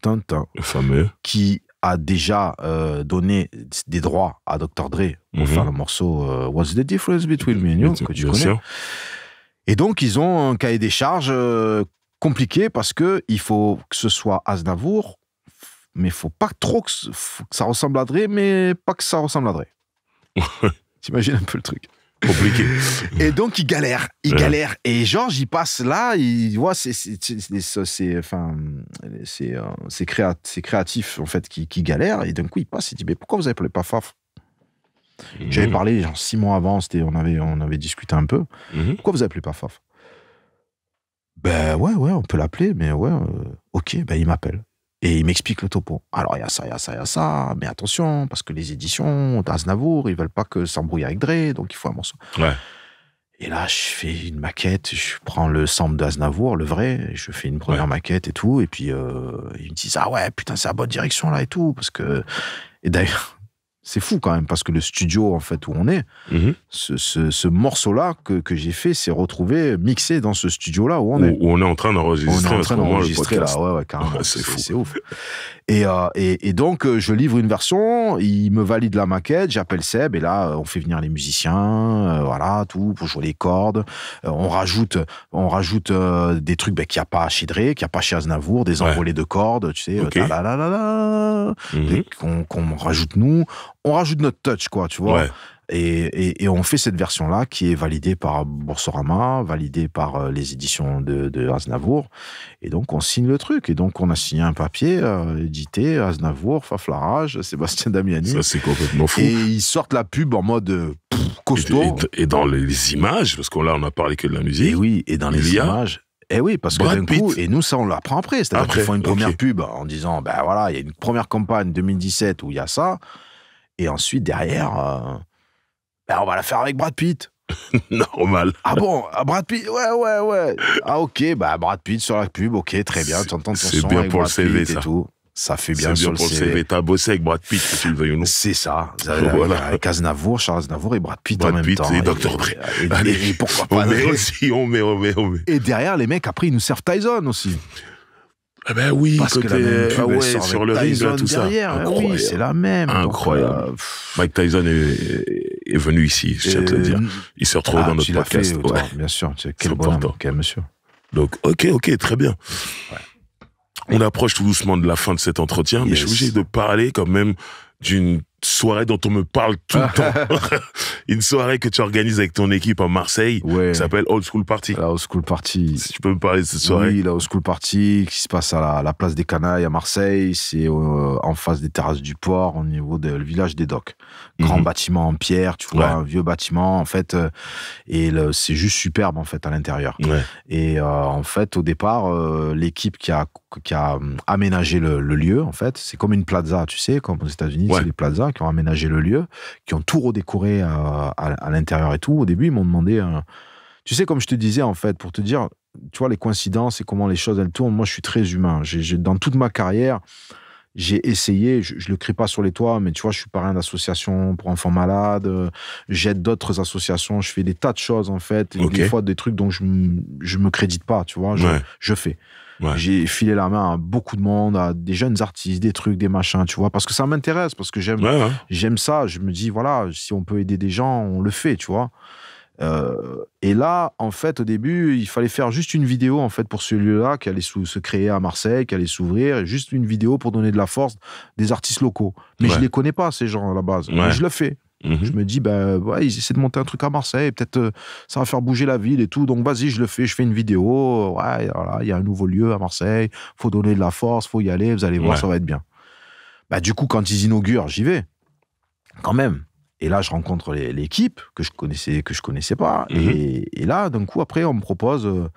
tintin. Le fameux. Qui a déjà euh, donné des droits à Dr. Dre pour mhm. faire le morceau euh, What's the difference between me and you que tu connais. Et donc, ils ont un cahier des charges euh, compliqué parce que il faut que ce soit Aznavour, mais il faut pas trop que, que, ça ressemble à Dre, mais pas que ça ressemble à Dre. T'imagines un peu le truc. Compliqué. Et donc, il galère. Il galère. Et Georges, il passe là, il voit ses, créatifs, en fait, qui, qui galèrent. Et d'un coup, il passe, il dit, mais pourquoi vous n'appelez pas Faf J'avais parlé, genre, six mois avant, on avait, on avait discuté un peu. Mhm. Pourquoi vous appelez pas Faf Ben ouais, ouais, on peut l'appeler, mais ouais, euh, ok, ben il m'appelle. Et il m'explique le topo. Alors, il y a ça, il y a ça, il y a ça. Mais attention, parce que les éditions d'Aznavour, ils veulent pas que ça embrouille avec Dre, donc il faut un morceau. Et là, je fais une maquette, je prends le sample d'Aznavour, le vrai, je fais une première maquette et tout. Et puis, euh, ils me disent, ah ouais, putain, c'est la bonne direction là et tout. Parce que, et d'ailleurs, c'est fou quand même, parce que le studio, en fait, où on est, mhm. ce, ce, morceau-là que, que j'ai fait s'est retrouvé mixé dans ce studio-là où on est. Où on est en train d'enregistrer. On est en train d'enregistrer là, c'est ouf. Et, euh, et, et, donc, euh, je livre une version, il me valide la maquette, j'appelle Seb, et là, euh, on fait venir les musiciens, voilà, tout, pour jouer les cordes. on rajoute, on rajoute des trucs ben, qu'il n'y a pas chez Dre, qu'il n'y a pas chez Aznavour, des envolées de cordes, tu sais, mhm. qu'on rajoute nous on rajoute notre touch, quoi, tu vois. Et, et, on fait cette version-là qui est validée par Boursorama, validée par euh, les éditions de, de, Aznavour. Et donc, on signe le truc. Et donc, on a signé un papier édité euh, édité Aznavour, Faflarage, Sébastien Damiani. Ça, c'est complètement fou. Et ils sortent la pub en mode euh, costaud. Et, dans les images, parce qu'on là, on a parlé que de la musique. Et oui, et dans les images. et eh oui, parce que d'un coup, et nous, ça, on l'apprend après. C'est-à-dire qu'ils font une première pub en disant, ben voilà, il y a une première campagne 2017 où il y a ça. Et ensuite, derrière, euh, ben, on va la faire avec Brad Pitt. Normal. Ah bon, à ah, Brad Pitt, ouais, ouais, ouais. Ah ok, bah Brad Pitt sur la pub, ok, très bien, t'entends ton son bien pour Brad le CV, ça. et tout. Ça fait bien, bien pour le CV. CV. T'as bossé avec Brad Pitt, si tu le veuilles ou non. C'est ça. Voilà. Avec euh, Aznavour, Charles Aznavour et Brad Pitt Brad en même Pitt temps. Et Dr. Dre. Et, et, pourquoi pas. On aussi, on met, on met, on met. Et derrière, les mecs, après, ils nous servent Tyson aussi. Ah ben oui, parce côté, que ah ouais, sur le ring, tout ça. Ah oui, c'est la même. Incroyable. Euh, Mike Tyson est, est, venu ici, je tiens à te le dire. Il se retrouve ah, dans notre podcast. ouais. Bien sûr, c'est important. Ok monsieur. Donc, ok, ok, très bien. Ouais. On approche tout doucement de la fin de cet entretien, mais je suis obligé de parler quand même d'une soirée dont on me parle tout le temps. une soirée que tu organises avec ton équipe à Marseille, ouais. qui s'appelle Old School Party. La Old School Party. Si tu peux me parler de cette soirée. Oui, la Old School Party qui se passe à la, place des Canailles à Marseille. C'est euh, en face des terrasses du port, au niveau du village des docks grand mhm. bâtiment en pierre, tu vois, un vieux bâtiment en fait, euh, et c'est juste superbe en fait à l'intérieur. Et euh, en fait, au départ, euh, l'équipe qui a a aménagé le, lieu en fait, c'est comme une plaza, tu sais, comme aux États-Unis, c'est des plazas qui ont aménagé le lieu, qui ont tout redécoré à, l'intérieur et tout. Au début, ils m'ont demandé, tu sais, comme je te disais en fait, pour te dire, tu vois les coïncidences et comment les choses elles tournent. Moi, je suis très humain. J'ai dans toute ma carrière j'ai essayé, je, je, le crie pas sur les toits, mais tu vois, je suis pas rien d'association pour enfants malades, euh, j'aide d'autres associations, je fais des tas de choses en fait, des fois des trucs dont je, je me crédite pas, tu vois, je, je fais. J'ai filé la main à beaucoup de monde, à des jeunes artistes, des trucs, des machins, tu vois, parce que ça m'intéresse, parce que j'aime j'aime ça, je me dis voilà, si on peut aider des gens, on le fait, tu vois. Euh, et là, en fait, au début, il fallait faire juste une vidéo en fait pour ce lieu-là qui allait se créer à Marseille, qui allait s'ouvrir, juste une vidéo pour donner de la force des artistes locaux. Mais je je les connais pas ces gens à la base. je le fais. Mhm. Je me dis, ben, ils essaient de monter un truc à Marseille, peut-être euh, ça va faire bouger la ville et tout. Donc, vas-y, je le fais, je fais une vidéo. Ouais, voilà, il y a un nouveau lieu à Marseille, faut donner de la force, faut y aller, vous allez voir, ça va être bien. Bah, du coup, quand ils inaugurent, j'y vais. Quand même. Et là, je rencontre l'équipe que je connaissais que je connaissais pas. Mhm. et, là, d'un coup, après, on me propose euh,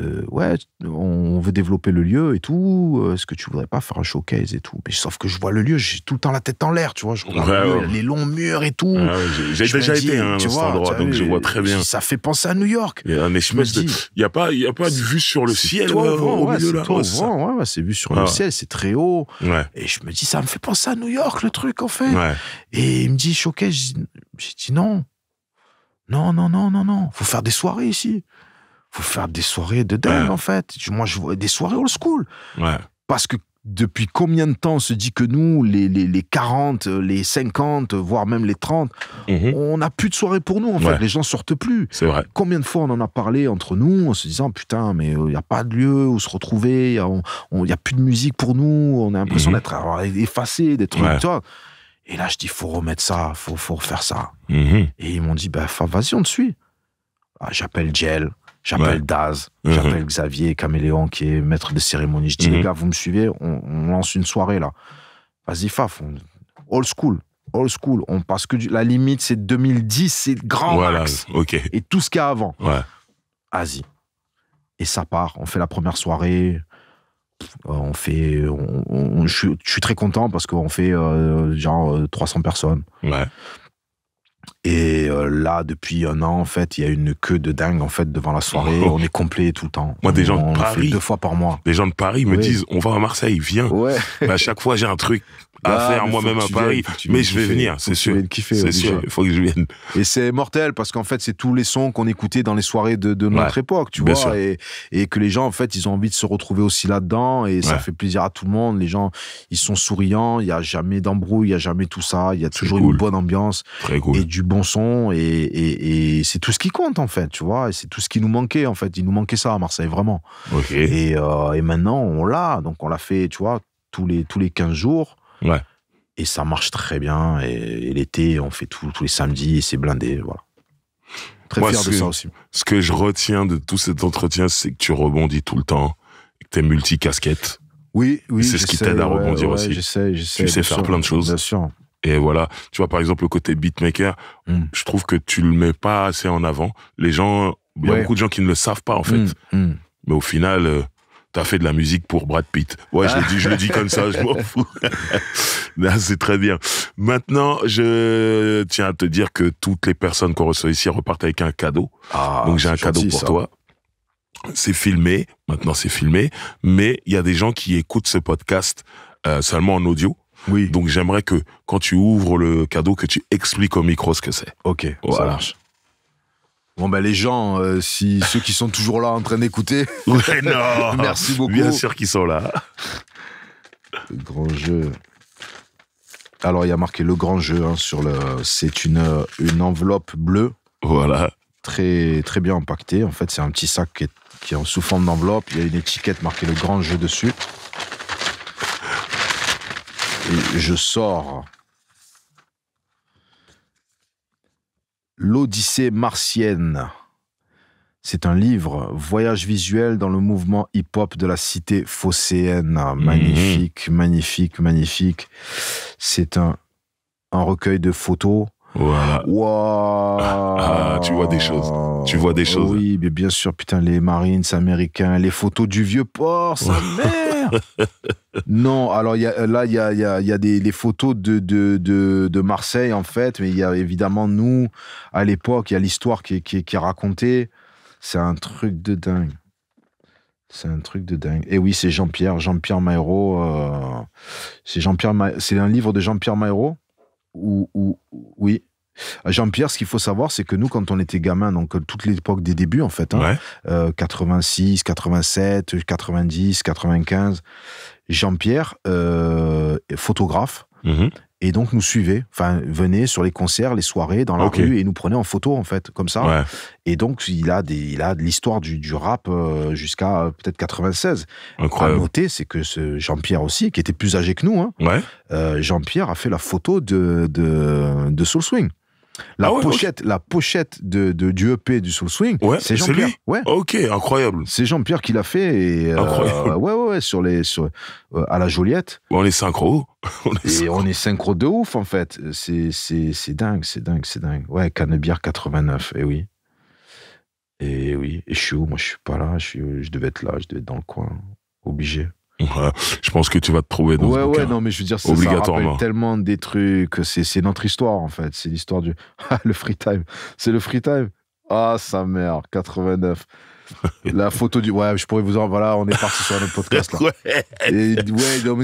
euh, ouais, on veut développer le lieu et tout, euh, est-ce que tu voudrais pas faire un showcase et tout Mais sauf que je vois le lieu, j'ai tout le temps la tête en l'air, tu vois, je regarde les longs murs et tout. Ah j'ai déjà été hein, tu endroit, donc je vois très bien. Ça fait penser à New York. Il y a pas, il y a pas de vue sur le ciel au milieu là. Ouais, c'est vu sur ah le ciel, c'est très haut. Et je me dis, ça me fait penser à New York, le truc en fait. Et il me dit showcase, j'ai dit non. Non, non, non, non, non. Faut faire des soirées ici faut faire des soirées de dingue, en fait. Moi, je vois des soirées old school. Parce que depuis combien de temps on se dit que nous, les, les, les 40, les 50, voire même les 30, mhm. on n'a plus de soirée pour nous, en fait. Les gens sortent plus. C'est vrai. Combien de fois on en a parlé entre nous en se disant, putain, mais il euh, n'y a pas de lieu où se retrouver, il n'y a, plus de musique pour nous, on a l'impression mhm. d'être euh, effacé, d'être... Ouais. Et là, je dis, faut remettre ça, faut, faut refaire ça. Mhm. Et ils m'ont dit, bah, vas-y, on te suit. Ah, j'appelle Jell. J'appelle Daz, mhm. j'appelle Xavier Caméléon qui est maître de cérémonie. Je dis, les mhm. gars, vous me suivez, on, lance une soirée là. Vas-y, faf, all old school. Old school, on passe que la limite c'est 2010, c'est grand voilà, max. Et tout ce qu'il y a avant. Vas-y. Et ça part, on fait la première soirée, on fait je, suis, très content parce qu'on fait euh, genre 300 euh, personnes ouais. Et euh, là, depuis un an, en fait, il y a une queue de dingue en fait devant la soirée. Oh. On est complet tout le temps. Moi, des gens de Paris, deux fois par mois. Des gens de Paris me disent, on va à Marseille, viens. Mais bah, à chaque fois, j'ai un truc. Ah, bah, à faire moi-même à Paris. mais je vais venir, c'est sûr. C'est sûr, il faut que je vienne. Et c'est mortel parce qu'en fait, c'est tous les sons qu'on écoutait dans les soirées de, notre époque, tu vois. Et, que les gens, en fait, ils ont envie de se retrouver aussi là-dedans et ça fait plaisir à tout le monde. Les gens, ils sont souriants, il n'y a jamais d'embrouille, il n'y a jamais tout ça. Il y a toujours une bonne ambiance et du bon son. Et, c'est tout ce qui compte, en fait, tu vois. Et c'est tout ce qui nous manquait, en fait. Il nous manquait ça à Marseille, vraiment. Euh, et, maintenant, on l'a. Donc, on l'a fait, tu vois, tous les, tous les 15 jours. Et ça marche très bien. Et, l'été, on fait tous les samedis et c'est blindé. Voilà. Très fier de ça aussi. Ce que je retiens de tout cet entretien, c'est que tu rebondis tout le temps que tu es multicasquette. Oui, oui. C'est ce qui t'aide à rebondir aussi. J'essaie, j'essaie. Tu sais faire plein de choses. Et voilà, tu vois, par exemple, le côté beatmaker, hmm. je trouve que tu le mets pas assez en avant. Les gens, il y a beaucoup de gens qui ne le savent pas, en fait. Hmm, hmm. Mais au final, euh, t'as fait de la musique pour Brad Pitt. Ouais, je le dis, je le dis comme ça, je m'en fous. c'est très bien. Maintenant, je tiens à te dire que toutes les personnes qu'on reçoit ici repartent avec un cadeau. Ah, Donc j'ai un cadeau pour toi. C'est filmé, maintenant c'est filmé, mais il y a des gens qui écoutent ce podcast euh, seulement en audio. Oui. Donc j'aimerais que quand tu ouvres le cadeau, que tu expliques au micro ce que c'est. Ok, ça marche. Bon ben les gens, euh, si ceux qui sont toujours là en train d'écouter, merci beaucoup. Bien sûr qu'ils sont là. Le grand jeu. Alors il y a marqué le grand jeu hein, sur le. C'est une une enveloppe bleue. Voilà. Très très bien empaquetée. En fait c'est un petit sac qui est, en sous forme d'enveloppe. Il y a une étiquette marquée le grand jeu dessus. Et je sors L'Odyssée martienne. C'est un livre, voyage visuel dans le mouvement hip-hop de la cité phocéenne. Ah, mhm. Magnifique, magnifique, magnifique. C'est un, un recueil de photos Wow. Ah, tu vois des choses. Tu vois des choses. Oui, mais bien sûr, putain, les Marines américains, les photos du vieux port, sa mère. non, alors là, il y a, des les photos de, de, Marseille, en fait, mais il y a évidemment, nous, à l'époque, il y a l'histoire qui, est racontée. C'est un truc de dingue. C'est un truc de dingue. Et oui, c'est Jean-Pierre, Jean-Pierre Maïro. Euh, c'est Jean-Pierre, c'est un livre de Jean-Pierre Maïro oui. Jean-Pierre, ce qu'il faut savoir, c'est que nous, quand on était gamin, donc toute l'époque des débuts, en fait, 86, 87, 90, 95, Jean-Pierre, euh, photographe, mmh et donc, nous suivait. Enfin, venait sur les concerts, les soirées, dans la rue, et nous prenait en photo, en fait, comme ça. Et donc, il a, des, il a de l'histoire du, rap euh, jusqu'à euh, peut-être 96. Incroyable. À noter, c'est que ce Jean-Pierre aussi, qui était plus âgé que nous, hein, euh, Jean-Pierre a fait la photo de, de, de Soul Swing. La ah pochette, la pochette de, de, du EP du Soul Swing, c'est Jean-Pierre. Ouais. Ok, incroyable. C'est Jean-Pierre qui l'a fait. Et, euh, ouais, ouais, sur les, sur, euh, à la Joliette. On est synchro. on est et synchro. on est synchro de ouf, en fait. C'est dingue, c'est dingue, c'est dingue. Ouais, Canebière 89, et eh oui. Et eh oui. Et je suis où Moi, je suis pas là. Je, je devais être là, je devais être dans le coin. Obligé je pense que tu vas te trouver dans ouais, ouais, non, mais je veux dire, ça, Obligatoirement. ça rappelle tellement des trucs. C'est notre histoire, en fait. C'est l'histoire du. Ah, le free time. C'est le free time. Ah, sa mère, 89. La photo du. Ouais, je pourrais vous en. Voilà, on est parti sur notre podcast. Là. ouais. ouais, il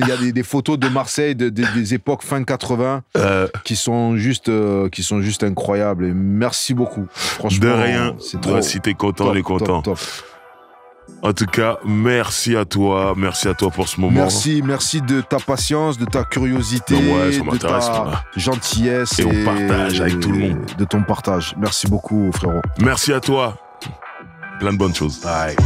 y a des, photos de Marseille des époques fin 80 euh. qui, sont juste, euh, qui sont juste incroyables. merci beaucoup. Franchement. De rien. Bah, si t'es content, t'es est en tout cas, merci à toi, merci à toi pour ce moment. Merci, merci de ta patience, de ta curiosité, de ta gentillesse. Et, on partage avec tout le monde. De ton partage. Merci beaucoup, frérot. Merci à toi. Plein de bonnes choses. Bye.